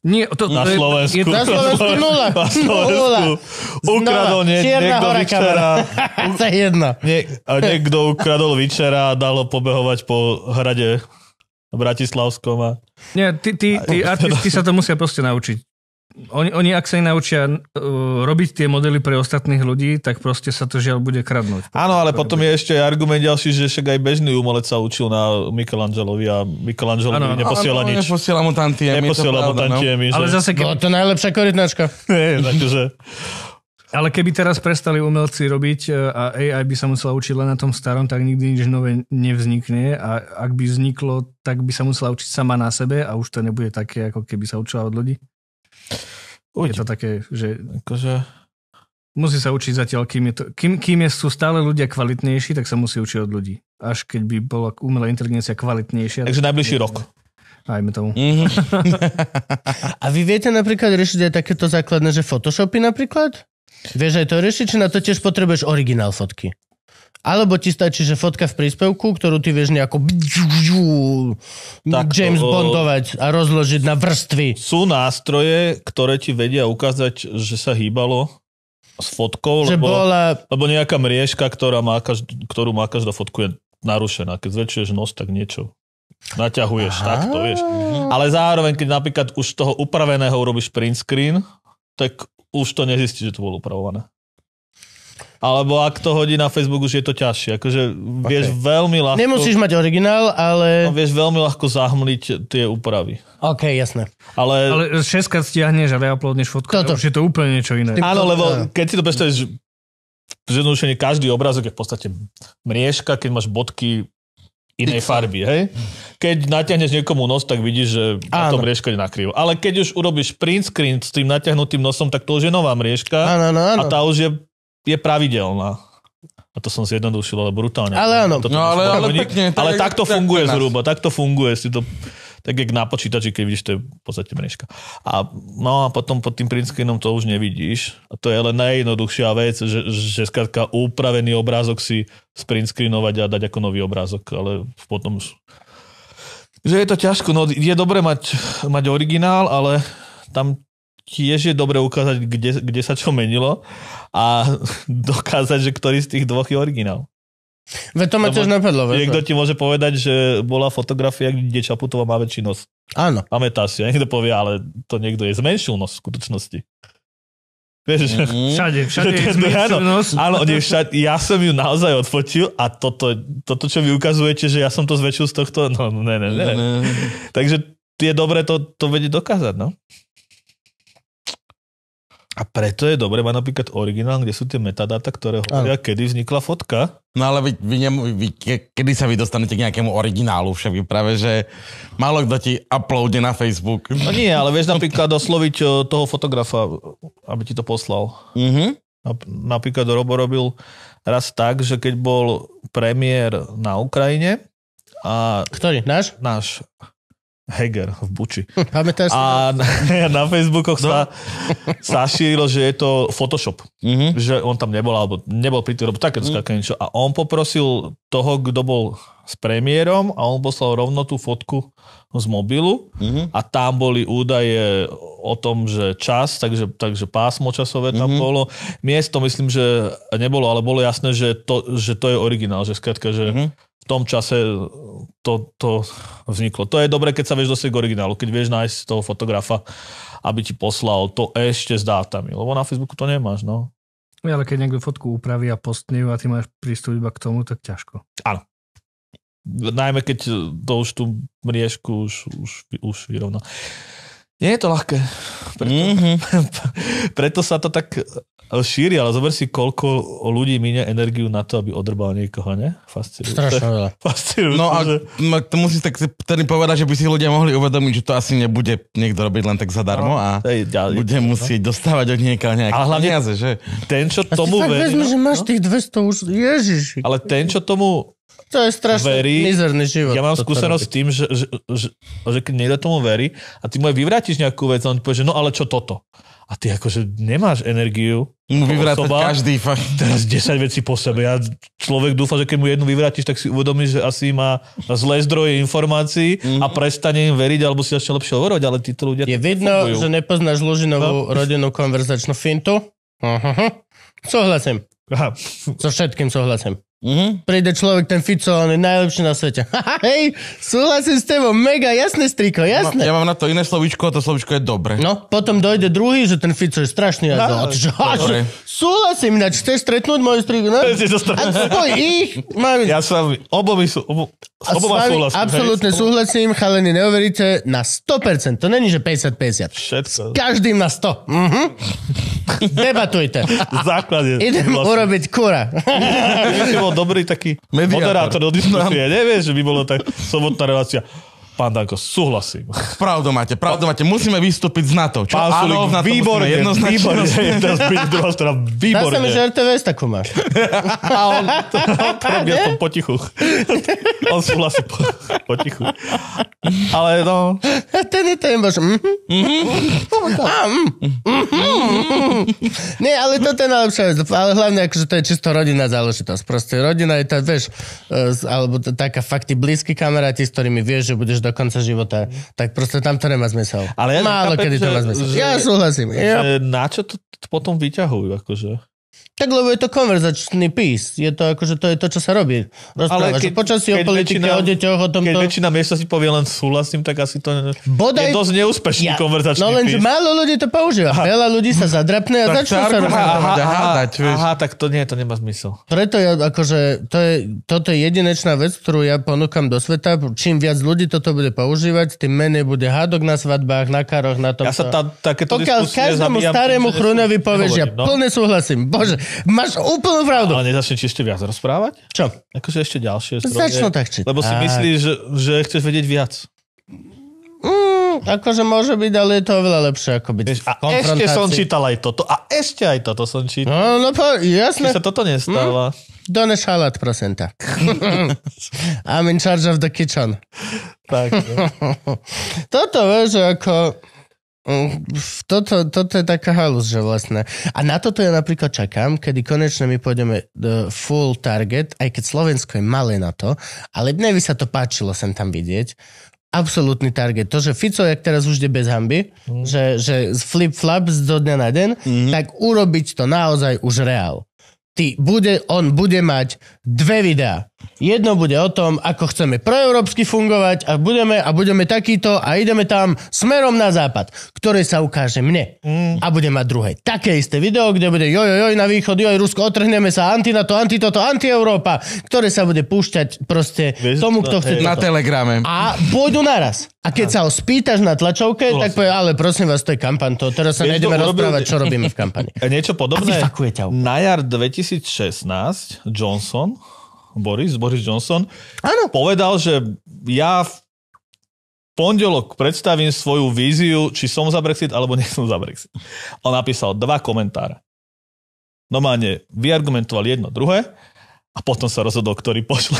Nie, to, na Slovensku. Je, je, na Slovensku nula. Na Slovensku. Nula. Ukradol nie, niekto Vyčera. to je jedno. Nie, a niekto ukradol Vyčera a dalo pobehovať po hrade Bratislavskom. A... Nie, ty, ty, ty, ty artisti sa to musia proste naučiť oni, oni ak sa naučia uh, robiť tie modely pre ostatných ľudí, tak proste sa to žiaľ bude kradnúť. Áno, ale potom je ešte argument ďalší, že však aj bežný umelec sa učil na Michelangelovi a Michelangelo ano, neposiela ano, nič. Neposiela mu tantiem. Neposiela mu No. Že... Ale zase... keby... Bola no, to najlepšia korytnačka. takže... Ale keby teraz prestali umelci robiť e, a AI by sa musela učiť len na tom starom, tak nikdy nič nové nevznikne a ak by vzniklo, tak by sa musela učiť sama na sebe a už to nebude také, ako keby sa učila od ľudí. Uď. Je to také, že... Akože... Musí sa učiť zatiaľ, kým, je to, kým, kým je, sú stále ľudia kvalitnejší, tak sa musí učiť od ľudí. Až keď by bola umelá inteligencia kvalitnejšia. Takže najbližší je, rok. Ajme tomu. Mm-hmm. A vy viete napríklad riešiť aj takéto základné, že Photoshopy napríklad? Vieš aj to riešiť, či na to tiež potrebuješ originál fotky? Alebo ti stačí, že fotka v príspevku, ktorú ty vieš nejako tak, James Bondovať a rozložiť na vrstvy. Sú nástroje, ktoré ti vedia ukázať, že sa hýbalo s fotkou, že lebo, bola... lebo nejaká mriežka, ktorá má každ- ktorú má každá fotku, je narušená. Keď zväčšuješ nos, tak niečo naťahuješ, Aha. tak to vieš. Ale zároveň, keď napríklad už toho upraveného urobíš print screen, tak už to nezistí, že to bolo upravované. Alebo ak to hodí na Facebook, už je to ťažšie. Akože vieš okay. veľmi ľahko... Nemusíš mať originál, ale... No, vieš veľmi ľahko zahmliť tie úpravy. OK, jasné. Ale, ale šeska stiahneš a reuploadneš fotku. Toto. Už je to úplne niečo iné. Áno, lebo keď si to predstavíš, zjednodušenie, každý obrázok je v podstate mriežka, keď máš bodky inej farby, hej? Keď natiahneš niekomu nos, tak vidíš, že na to mriežka je nakrýva. Ale keď už urobíš print screen s tým natiahnutým nosom, tak to už je nová mriežka áno, áno, áno. a tá už je je pravidelná. A to som zjednodušil, ale brutálne. Ale áno. Toto no, ale, ale, pekne, tak, ale takto tak, funguje tak, zhruba, takto funguje. Si to, tak jak na počítači, keď vidíš, to je v podstate mrežka. A, no a potom pod tým print screenom to už nevidíš. A to je len najjednoduchšia vec, že, že skrátka upravený obrázok si sprint screenovať a dať ako nový obrázok, ale potom už... Že je to ťažko, no je dobre mať, mať originál, ale tam tiež je dobre ukázať, kde, kde sa čo menilo a dokázať, že ktorý z tých dvoch je originál. Ve to ma tiež napadlo. niekto ti môže povedať, že bola fotografia, kde Čaputová má väčší nos. Áno. Pamätáš si, a niekto povie, ale to niekto je zmenšil nos v skutočnosti. Vieš, mm-hmm. všade, všade je zmenšil nos. Áno, nie, všade, ja som ju naozaj odfotil a toto, toto, čo vy ukazujete, že ja som to zväčšil z tohto, no, no ne, ne, ne. ne. Takže je dobre to, to vedieť dokázať, no. A preto je dobré mať napríklad originál, kde sú tie metadáta, ktoré hovoria, ano. kedy vznikla fotka. No ale vy, vy, nemu, vy kedy sa vy dostanete k nejakému originálu však vy práve, že málo kto ti uploadne na Facebook. No nie, ale vieš napríklad osloviť eh, toho fotografa, aby ti to poslal. Mm-hmm. Napríklad Robo robil raz tak, že keď bol premiér na Ukrajine a... Ktorý? Náš? Náš. Heger v Buči. Pamätáš a na, na Facebookoch no. sa, sa šírilo, že je to Photoshop. Mm-hmm. Že on tam nebol, alebo nebol pri tej také mm niečo. A on poprosil toho, kto bol s premiérom a on poslal rovno tú fotku z mobilu mm-hmm. a tam boli údaje o tom, že čas, takže, takže pásmo časové tam mm-hmm. bolo. Miesto myslím, že nebolo, ale bolo jasné, že to, že to je originál, že skratka, že mm-hmm tom čase to, to vzniklo. To je dobre, keď sa vieš dostať k originálu, keď vieš nájsť toho fotografa, aby ti poslal to ešte s dátami, lebo na Facebooku to nemáš, no. Ale keď niekto fotku upraví a postne a ty máš prístup iba k tomu, tak ťažko. Áno. Najmä keď to už tú mriežku už, už, už vyrovná. Nie je to ľahké. Preto, mm-hmm. preto sa to tak ale šíri, ale zober si, koľko ľudí minia energiu na to, aby odrbal niekoho, ne? Fascinujúce. Strašne veľa. Fascinujúce. No a to musíš tak tedy povedať, že by si ľudia mohli uvedomiť, že to asi nebude niekto robiť len tak zadarmo no, a ďalej, bude no. musieť dostávať od niekiaľ nejaké ale hlavne peniaze, že? Ten, čo tomu verí... Vezmi, no? že máš no. tých 200 už, ježiši. Ale ten, čo tomu to je strašne verí. mizerný život. Ja mám skúsenosť s tým, že, že, že, že, keď niekto tomu verí a ty mu aj vyvrátiš nejakú vec a on ti povie, že no ale čo toto? a ty akože nemáš energiu. Mu no, vyvrátať osoba, každý fakt. Teraz 10 vecí po sebe. Ja, človek dúfa, že keď mu jednu vyvrátiš, tak si uvedomíš, že asi má zlé zdroje informácií mm a mhm. prestane im veriť, alebo si začne lepšie hovoriť, ale títo ľudia... Je vidno, že nepoznáš Lužinovú no. rodinnú konverzačnú fintu. Aha. Mhm. Súhlasím. Aha. So všetkým súhlasím. Mm-hmm. Príde človek, ten Fico, on je najlepší na svete. Hej, súhlasím s tebou, mega, jasné striko, jasné. ja mám na to iné slovičko a to slovičko je dobre. No, potom dojde druhý, že ten Fico je strašný no, a no, že, že, súhlasím, ináč, chceš stretnúť moju striku? No? A spoj ich. Mám... Ja sa obovi sú, obo, s súhlasím. Absolútne súhlasím, chalení, neuveríte, na 100%, to není, že 50-50. Všetko. Každým na 100. Mm-hmm. Debatujte. Základ je. Idem vlastne. urobiť kura bol dobrý taký Mediátor. moderátor do diskusie. Nevieš, že by bolo tak sobotná relácia. Pán Danko, súhlasím. Pravdu máte, pravdu máte. Musíme vystúpiť z NATO. Čo? Pán Sulik, áno, výborne, jednoznačne. Výborne, jedna z druhá strana, výborne. Dá sa mi, že RTVS takú máš. A on to, on to robí aspoň potichu. On súhlasí po, potichu. Ale no... Ten je ten, bože. Mhm. Mhm. Nie, ale to je najlepšia vec. Ale hlavne, akože to je čisto rodinná záležitosť. Proste rodina je tá, vieš, e, alebo taká fakty blízky kamaráti, s ktorými vieš, že budeš do do konca života, tak proste tam to nemá zmysel. Ale ja Málo kedy to má zmysel. Že, ja súhlasím. ja. Na čo to potom vyťahujú? Akože? Tak lebo je to konverzačný pís. Je to akože, to je to, čo sa robí. Rozpráva, Ale keď, počas si keď o politike, väčšina, o deťoch, o tom. Keď väčšina miesta si povie len súhlasím, tak asi to Bodaj, je dosť neúspešný ja, konverzačný No len, pís. že málo ľudí to používa. Aha. Veľa ľudí sa zadrapne a začne sa rozprávať. Aha, aha, aha, tak to nie, to nemá zmysel. Preto ja, akože, to je, toto je jedinečná vec, ktorú ja ponúkam do sveta. Čím viac ľudí toto bude používať, tým menej bude hádok na svadbách, na karoch, na tom. Ja sa tá, takéto Pokiaľ každému starému chrunovi povieš, ja no. plne súhlasím. Bože, Máš úplnú pravdu. Ale nezačne ti ešte viac rozprávať? Čo? Akože ešte ďalšie zdroje. Začnú tak čiť. Lebo si myslíš, že, že chceš vedieť viac. Mm, akože môže byť, ale je to oveľa lepšie ako byť Vieš, A ešte som čítal aj toto. A ešte aj toto som čítal. No, no po, jasne. Či sa toto nestáva. Mm. Done šalát, prosím ta. I'm in charge of the kitchen. Tak. No. toto, vieš, ako... Toto, toto je taká halus, že vlastne. A na toto ja napríklad čakám, kedy konečne my pôjdeme e, full target, aj keď Slovensko je malé na to, ale mne by sa to páčilo sem tam vidieť. Absolutný target. To, že Fico, jak teraz už ide bez hamby, mm. že, že flip-flap do dňa na deň, mm. tak urobiť to naozaj už reál. Ty, bude, on bude mať dve videá Jedno bude o tom, ako chceme proeurópsky fungovať a budeme, a budeme takýto a ideme tam smerom na západ, ktoré sa ukáže mne. Mm. A bude mať druhé také isté video, kde bude joj, joj, na východ, joj, Rusko, otrhneme sa, anti na to, anti toto, anti Európa, ktoré sa bude púšťať proste Vieš, tomu, no, kto chce. Na, na telegrame. A pôjdu naraz. A keď sa ho spýtaš na tlačovke, Bolo tak povie, ale prosím vás, to je kampan, to teraz sa nejdeme no, rozprávať, čo robíme v kampani. Niečo podobné. A na jar 2016 Johnson Boris, Boris Johnson, ano. povedal, že ja v pondelok predstavím svoju víziu, či som za Brexit, alebo nie som za Brexit. On napísal dva komentáre. Normálne vyargumentoval jedno druhé a potom sa rozhodol, ktorý pošle.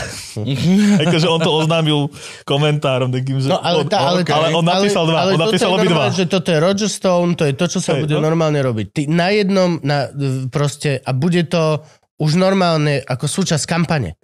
akože on to oznámil komentárom takým, že... No, ale, tá, ale, okay. ale on napísal dva. Ale on napísal obi dva. Že toto je Roger Stone, to je to, čo sa hey, bude no? normálne robiť. Ty na jednom, na, proste, a bude to už normálne ako súčasť kampane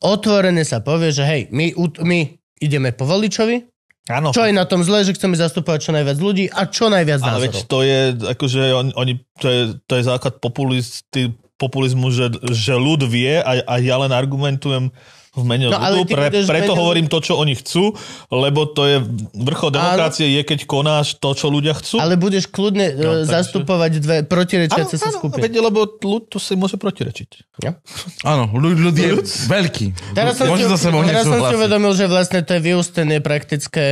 otvorene sa povie, že hej, my, my ideme po voličovi, Áno. Čo je na tom zle, že chceme zastupovať čo najviac ľudí a čo najviac názorov. Ale veď to je, akože on, oni, to je, to je základ populisty, populizmu, že, že ľud vie a, a ja len argumentujem v mene no, ľudu, pre, preto mene... hovorím to, čo oni chcú, lebo to je vrchol demokracie, ale... je keď konáš to, čo ľudia chcú. Ale budeš kľudne no, e, takže... zastupovať dve protirečiace sa skupiny. Áno, lebo ľud to si môže protirečiť. Ja? Áno, ľud, ľud je ľud? veľký. Teraz ľud, som, Môže si, sebou teraz som si uvedomil, že vlastne to je vyústenie praktické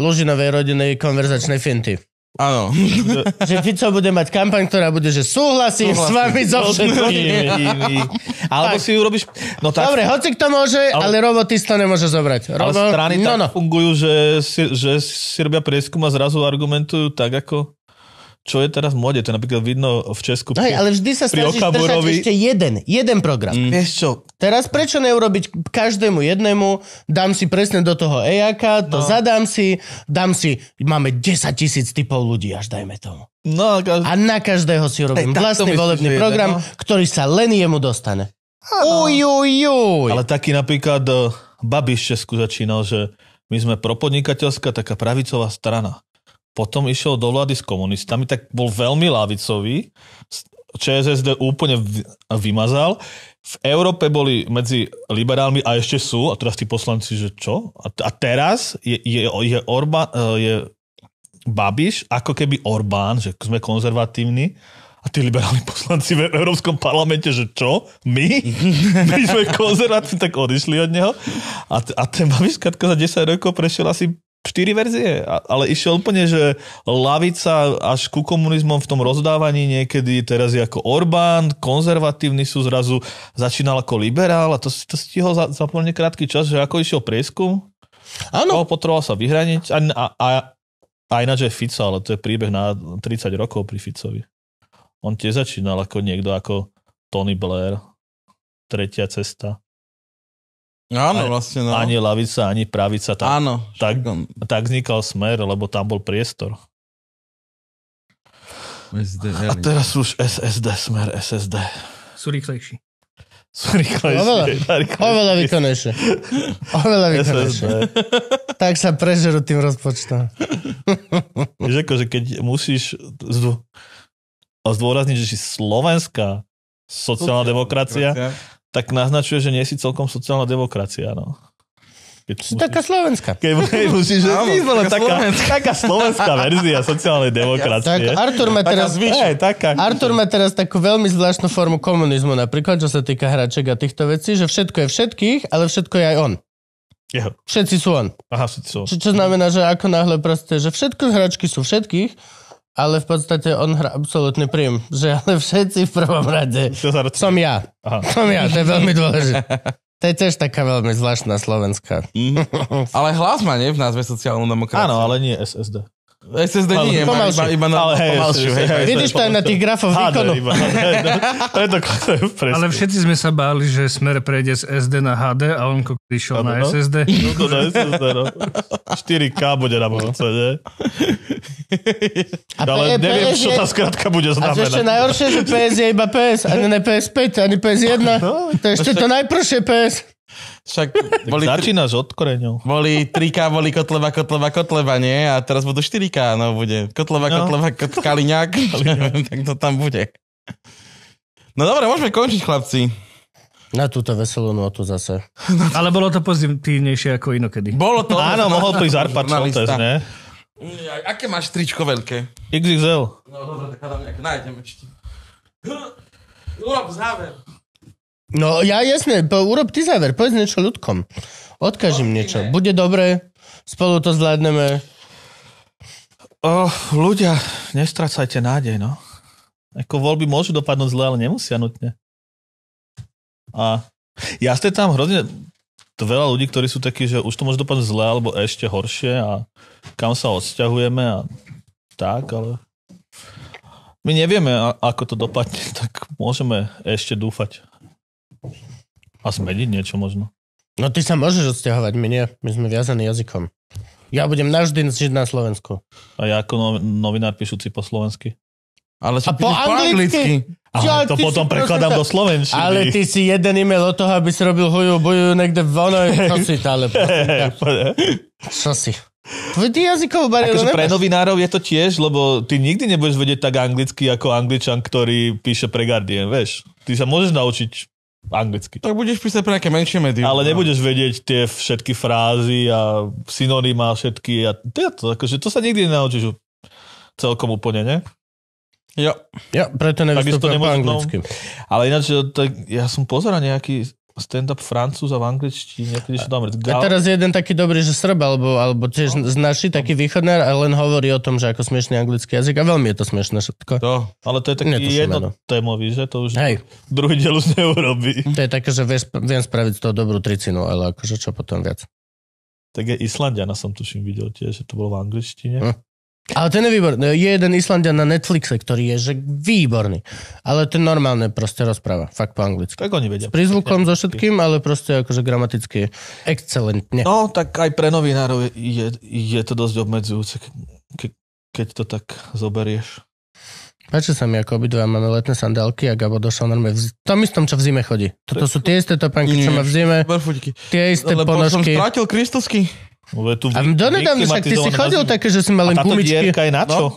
Lužinovej rodinej konverzačnej finty. Áno. že Fico bude mať kampaň, ktorá bude, že súhlasím, súhlasím. s vami so všetkými. Alebo si urobíš... No tak... Dobre, hoci kto môže, ale, ale Robo to nemôže zobrať. Robo... Ale strany no, no. tak fungujú, že si, že si robia prieskum a zrazu argumentujú tak, ako čo je teraz v mode. To je napríklad vidno v Česku pri, Hej, ale vždy sa snažíš Okaburovi... držať ešte jeden, jeden program. Mm. Vieš čo? Teraz prečo neurobiť každému jednému, dám si presne do toho ejaka, to no. zadám si, dám si, máme 10 tisíc typov ľudí, až dajme tomu. No, každý... A na každého si urobím Hej, vlastný myslím, volebný program, no? ktorý sa len jemu dostane. Uj, uj, uj. Ale taký napríklad eh, Babiš Česku začínal, že my sme propodnikateľská taká pravicová strana potom išiel do vlády s komunistami, tak bol veľmi lavicový. ČSSD úplne vymazal. V Európe boli medzi liberálmi a ešte sú, a teraz tí poslanci, že čo? A, teraz je, je, je, Orba, e, je Babiš ako keby Orbán, že sme konzervatívni, a tí liberálni poslanci v Európskom parlamente, že čo? My? My sme konzervatívni, tak odišli od neho. A, a ten Babiš za 10 rokov prešiel asi 4 verzie, ale išiel úplne, že lavica až ku komunizmom v tom rozdávaní niekedy, teraz je ako Orbán, konzervatívny sú zrazu, začínal ako liberál a to, to stihol za, za plne krátky čas, že ako išiel prieskum, Áno. potreboval sa vyhraniť a, a, a, a ináč je Fico, ale to je príbeh na 30 rokov pri Ficovi. On tiež začínal ako niekto ako Tony Blair, tretia cesta. Áno, vlastne. No. Ani lavica, ani pravica. Tak, Áno. Tak, tak vznikal smer, lebo tam bol priestor. SDL. A teraz už SSD, smer SSD. Sú rýchlejší. Sú rýchlejší. Oveľa, oveľa výkonnejšie. Oveľa výkonnejšie. tak sa prežerú tým rozpočtom. Víš, ako, že keď musíš zdôrazniť, že si slovenská sociálna demokracia, demokracia tak naznačuje, že nie si celkom sociálna demokracia. No. Keď musíš, taká slovenská. Keď musíš, že Áno, taká, taká, slovenská. taká slovenská verzia sociálnej demokracie. Tak Artur má teraz, aj, taká, Artur má teraz takú veľmi zvláštnu formu komunizmu napríklad, čo sa týka hraček a týchto vecí, že všetko je všetkých, ale všetko je aj on. Jeho. Všetci sú on. Aha, všetci sú. Čo, čo znamená, že ako náhle proste, že všetko hračky sú všetkých, ale v podstate on hrá absolútny príjm, že ale všetci v prvom rade som ja. Aha. Som ja, to je veľmi dôležité. To je tiež taká veľmi zvláštna slovenská. Mm. ale hlas má, nie? V názve sociálnu demokraciu. Áno, ale nie SSD. SSD ale nie, ale, pomalšiu. Iba, iba na ale hej, pomalšiu. Hej, hej, Vidíš to aj na tých grafov výkonu. Iba, hej, no, to je to, Ale všetci sme sa báli, že smer prejde z SD na HD a on išiel na SSD. No to na SSD, no. 4K bude na budúce, nie? A ale PS, neviem, PS čo tá skratka bude znamená. A ešte najhoršie, že PS je iba PS, ani ne PS5, ani PS1. No, to je ešte to najprvšie PS. Však boli, začínaš od koreňov. Boli 3K, boli Kotleba, Kotleba, Kotleba, nie? A teraz budú 4K, no bude. Kotleba, no. Kotleba, kot, Kaliňák. tak to tam bude. No dobre, môžeme končiť, chlapci. Na túto veselú notu zase. No. Ale bolo to pozitívnejšie ako inokedy. Bolo to. Áno, no, mohol to ísť Arpad Šoltes, ne? Aké máš tričko veľké? XXL. No dobre, tak nájdem ešte. Urob záver. No ja jasne, po, urob ty záver, povedz niečo ľudkom. Odkažím im niečo. Bude dobre, spolu to zvládneme. Oh, ľudia, nestracajte nádej, no. Ako voľby môžu dopadnúť zle, ale nemusia nutne. A ja ste tam hrozne to veľa ľudí, ktorí sú takí, že už to môže dopadnúť zle, alebo ešte horšie a kam sa odsťahujeme a tak, ale my nevieme, ako to dopadne, tak môžeme ešte dúfať. A zmeniť niečo možno? No ty sa môžeš odsťahovať, my nie. My sme viazaní jazykom. Ja budem navždy žiť na Slovensku. A ja ako no- novinár píšuci po slovensky? Ale a po anglicky. anglicky. Ale to potom prekladám do slovenčiny. Ale ty si jeden e-mail od toho, aby si robil huju, buju niekde vono. Čo si, ale Čo si? Ty jazykovú bariéru akože pre novinárov je to tiež, lebo ty nikdy nebudeš vedieť tak anglicky ako angličan, ktorý píše pre Guardian, vieš. Ty sa môžeš naučiť anglicky. Tak budeš písať pre nejaké menšie médium. Ale nebudeš vedieť tie všetky frázy a synonymá všetky. A to, akože, to sa nikdy nenaučíš celkom úplne, ne? Jo. Ja, preto nevystupujem po anglicky. ale ináč, eh, tak ja som pozeral nejaký stand-up Francúz a v angličtine, keď to tam Gal... A teraz je jeden taký dobrý, že Srb, alebo, alebo tiež no. z naši, taký východnár, ale len hovorí o tom, že ako smiešný anglický jazyk a veľmi je to smiešné všetko. To, ale to je taký je no. témový, že to už Hej. druhý diel už neurobí. To je také, že vieš, viem spraviť z toho dobrú tricinu, ale akože čo potom viac. Tak je Islandiana som tuším videl tiež, že to bolo v angličtine. Hm. Ale ten je výborný. No, je jeden Islandia na Netflixe, ktorý je že výborný. Ale to je normálne proste rozpráva. Fakt po anglicky. Tak oni vedia. S prízvukom so všetkým, ale proste akože gramaticky excelentne. No, tak aj pre novinárov je, je to dosť obmedzujúce, ke, keď to tak zoberieš. Páči sa mi, ako obidva máme letné sandálky a Gabo došiel normálne v tom istom, čo v zime chodí. Toto sú tie isté topanky, čo má v zime. Tie isté Lebo som strátil kristusky. Lebo je tu a donedávno však ty si chodil zim. také, že si mal len gumičky. A táto je na čo? No,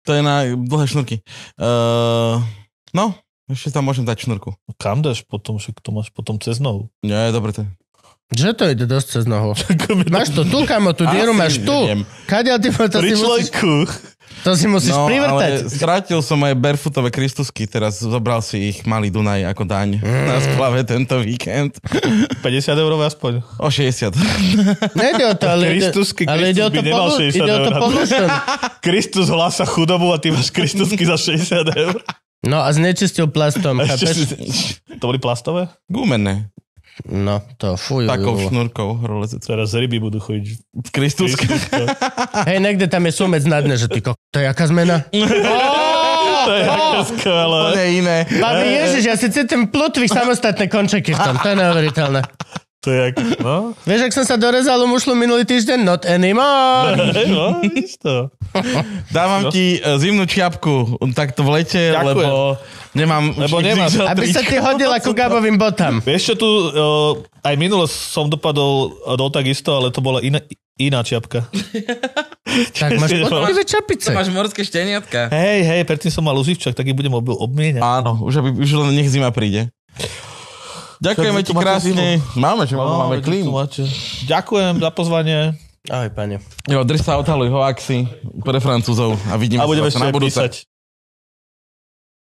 to je na dlhé šnurky. Uh, no, ešte tam môžem dať šnurku. No, kam dáš potom? že to máš potom cez nohu. Nie, dobre to je. Že to ide dosť cez nohu? máš to tu, kamo, tú dieru máš tu. Neviem. Kadia, ty to Pri si človeku. Musíš... To si musíš no, privrtať. Ale strátil som aj barefootové kristusky, teraz zobral si ich malý Dunaj ako daň mm. na splave tento víkend. 50 eur aspoň. O 60. Nejde o to, ale, kristusky, ale ide o to, po, 60 eur. Kristus hlása chudobu a ty máš kristusky za 60 eur. No a znečistil plastom, chápeš? To boli plastové? Gúmené. No, to fuj. Takou šnúrkou horolezec. Teraz ryby budú chodiť v Kristuske. Hej, niekde tam je sumec na dne, že ty ko... To je aká zmena? to je oh, skvelé. To je iné. Pane Ježiš, ja si cítim plutvých samostatné končeky v tom. To je neuveriteľné. To je ako, no. Vieš, ak som sa dorezal mušlu minulý týždeň, not anymore. no, no víš to. Dávam no. ti eh, zimnú čiapku takto v lete, Ďakujem. lebo nemám lebo nemám. Aby sa ti hodila ku Gabovým botám. Vieš čo, tu eh, aj minule som dopadol eh, do takisto, ale to bola iná, iná čiapka. tak máš podpivé čapice. To máš morské šteniatka. Hej, hej, predtým som mal uzivčak, tak ich budem obmieniať. Áno, už, aby, už len nech zima príde. Ďakujeme ti krásne. Máme, že máme, máme klím. Ďakujem za pozvanie. Ahoj, pane. Jo, drž sa, odhaluj si pre Francúzov a vidíme a sa na budúce. Písať.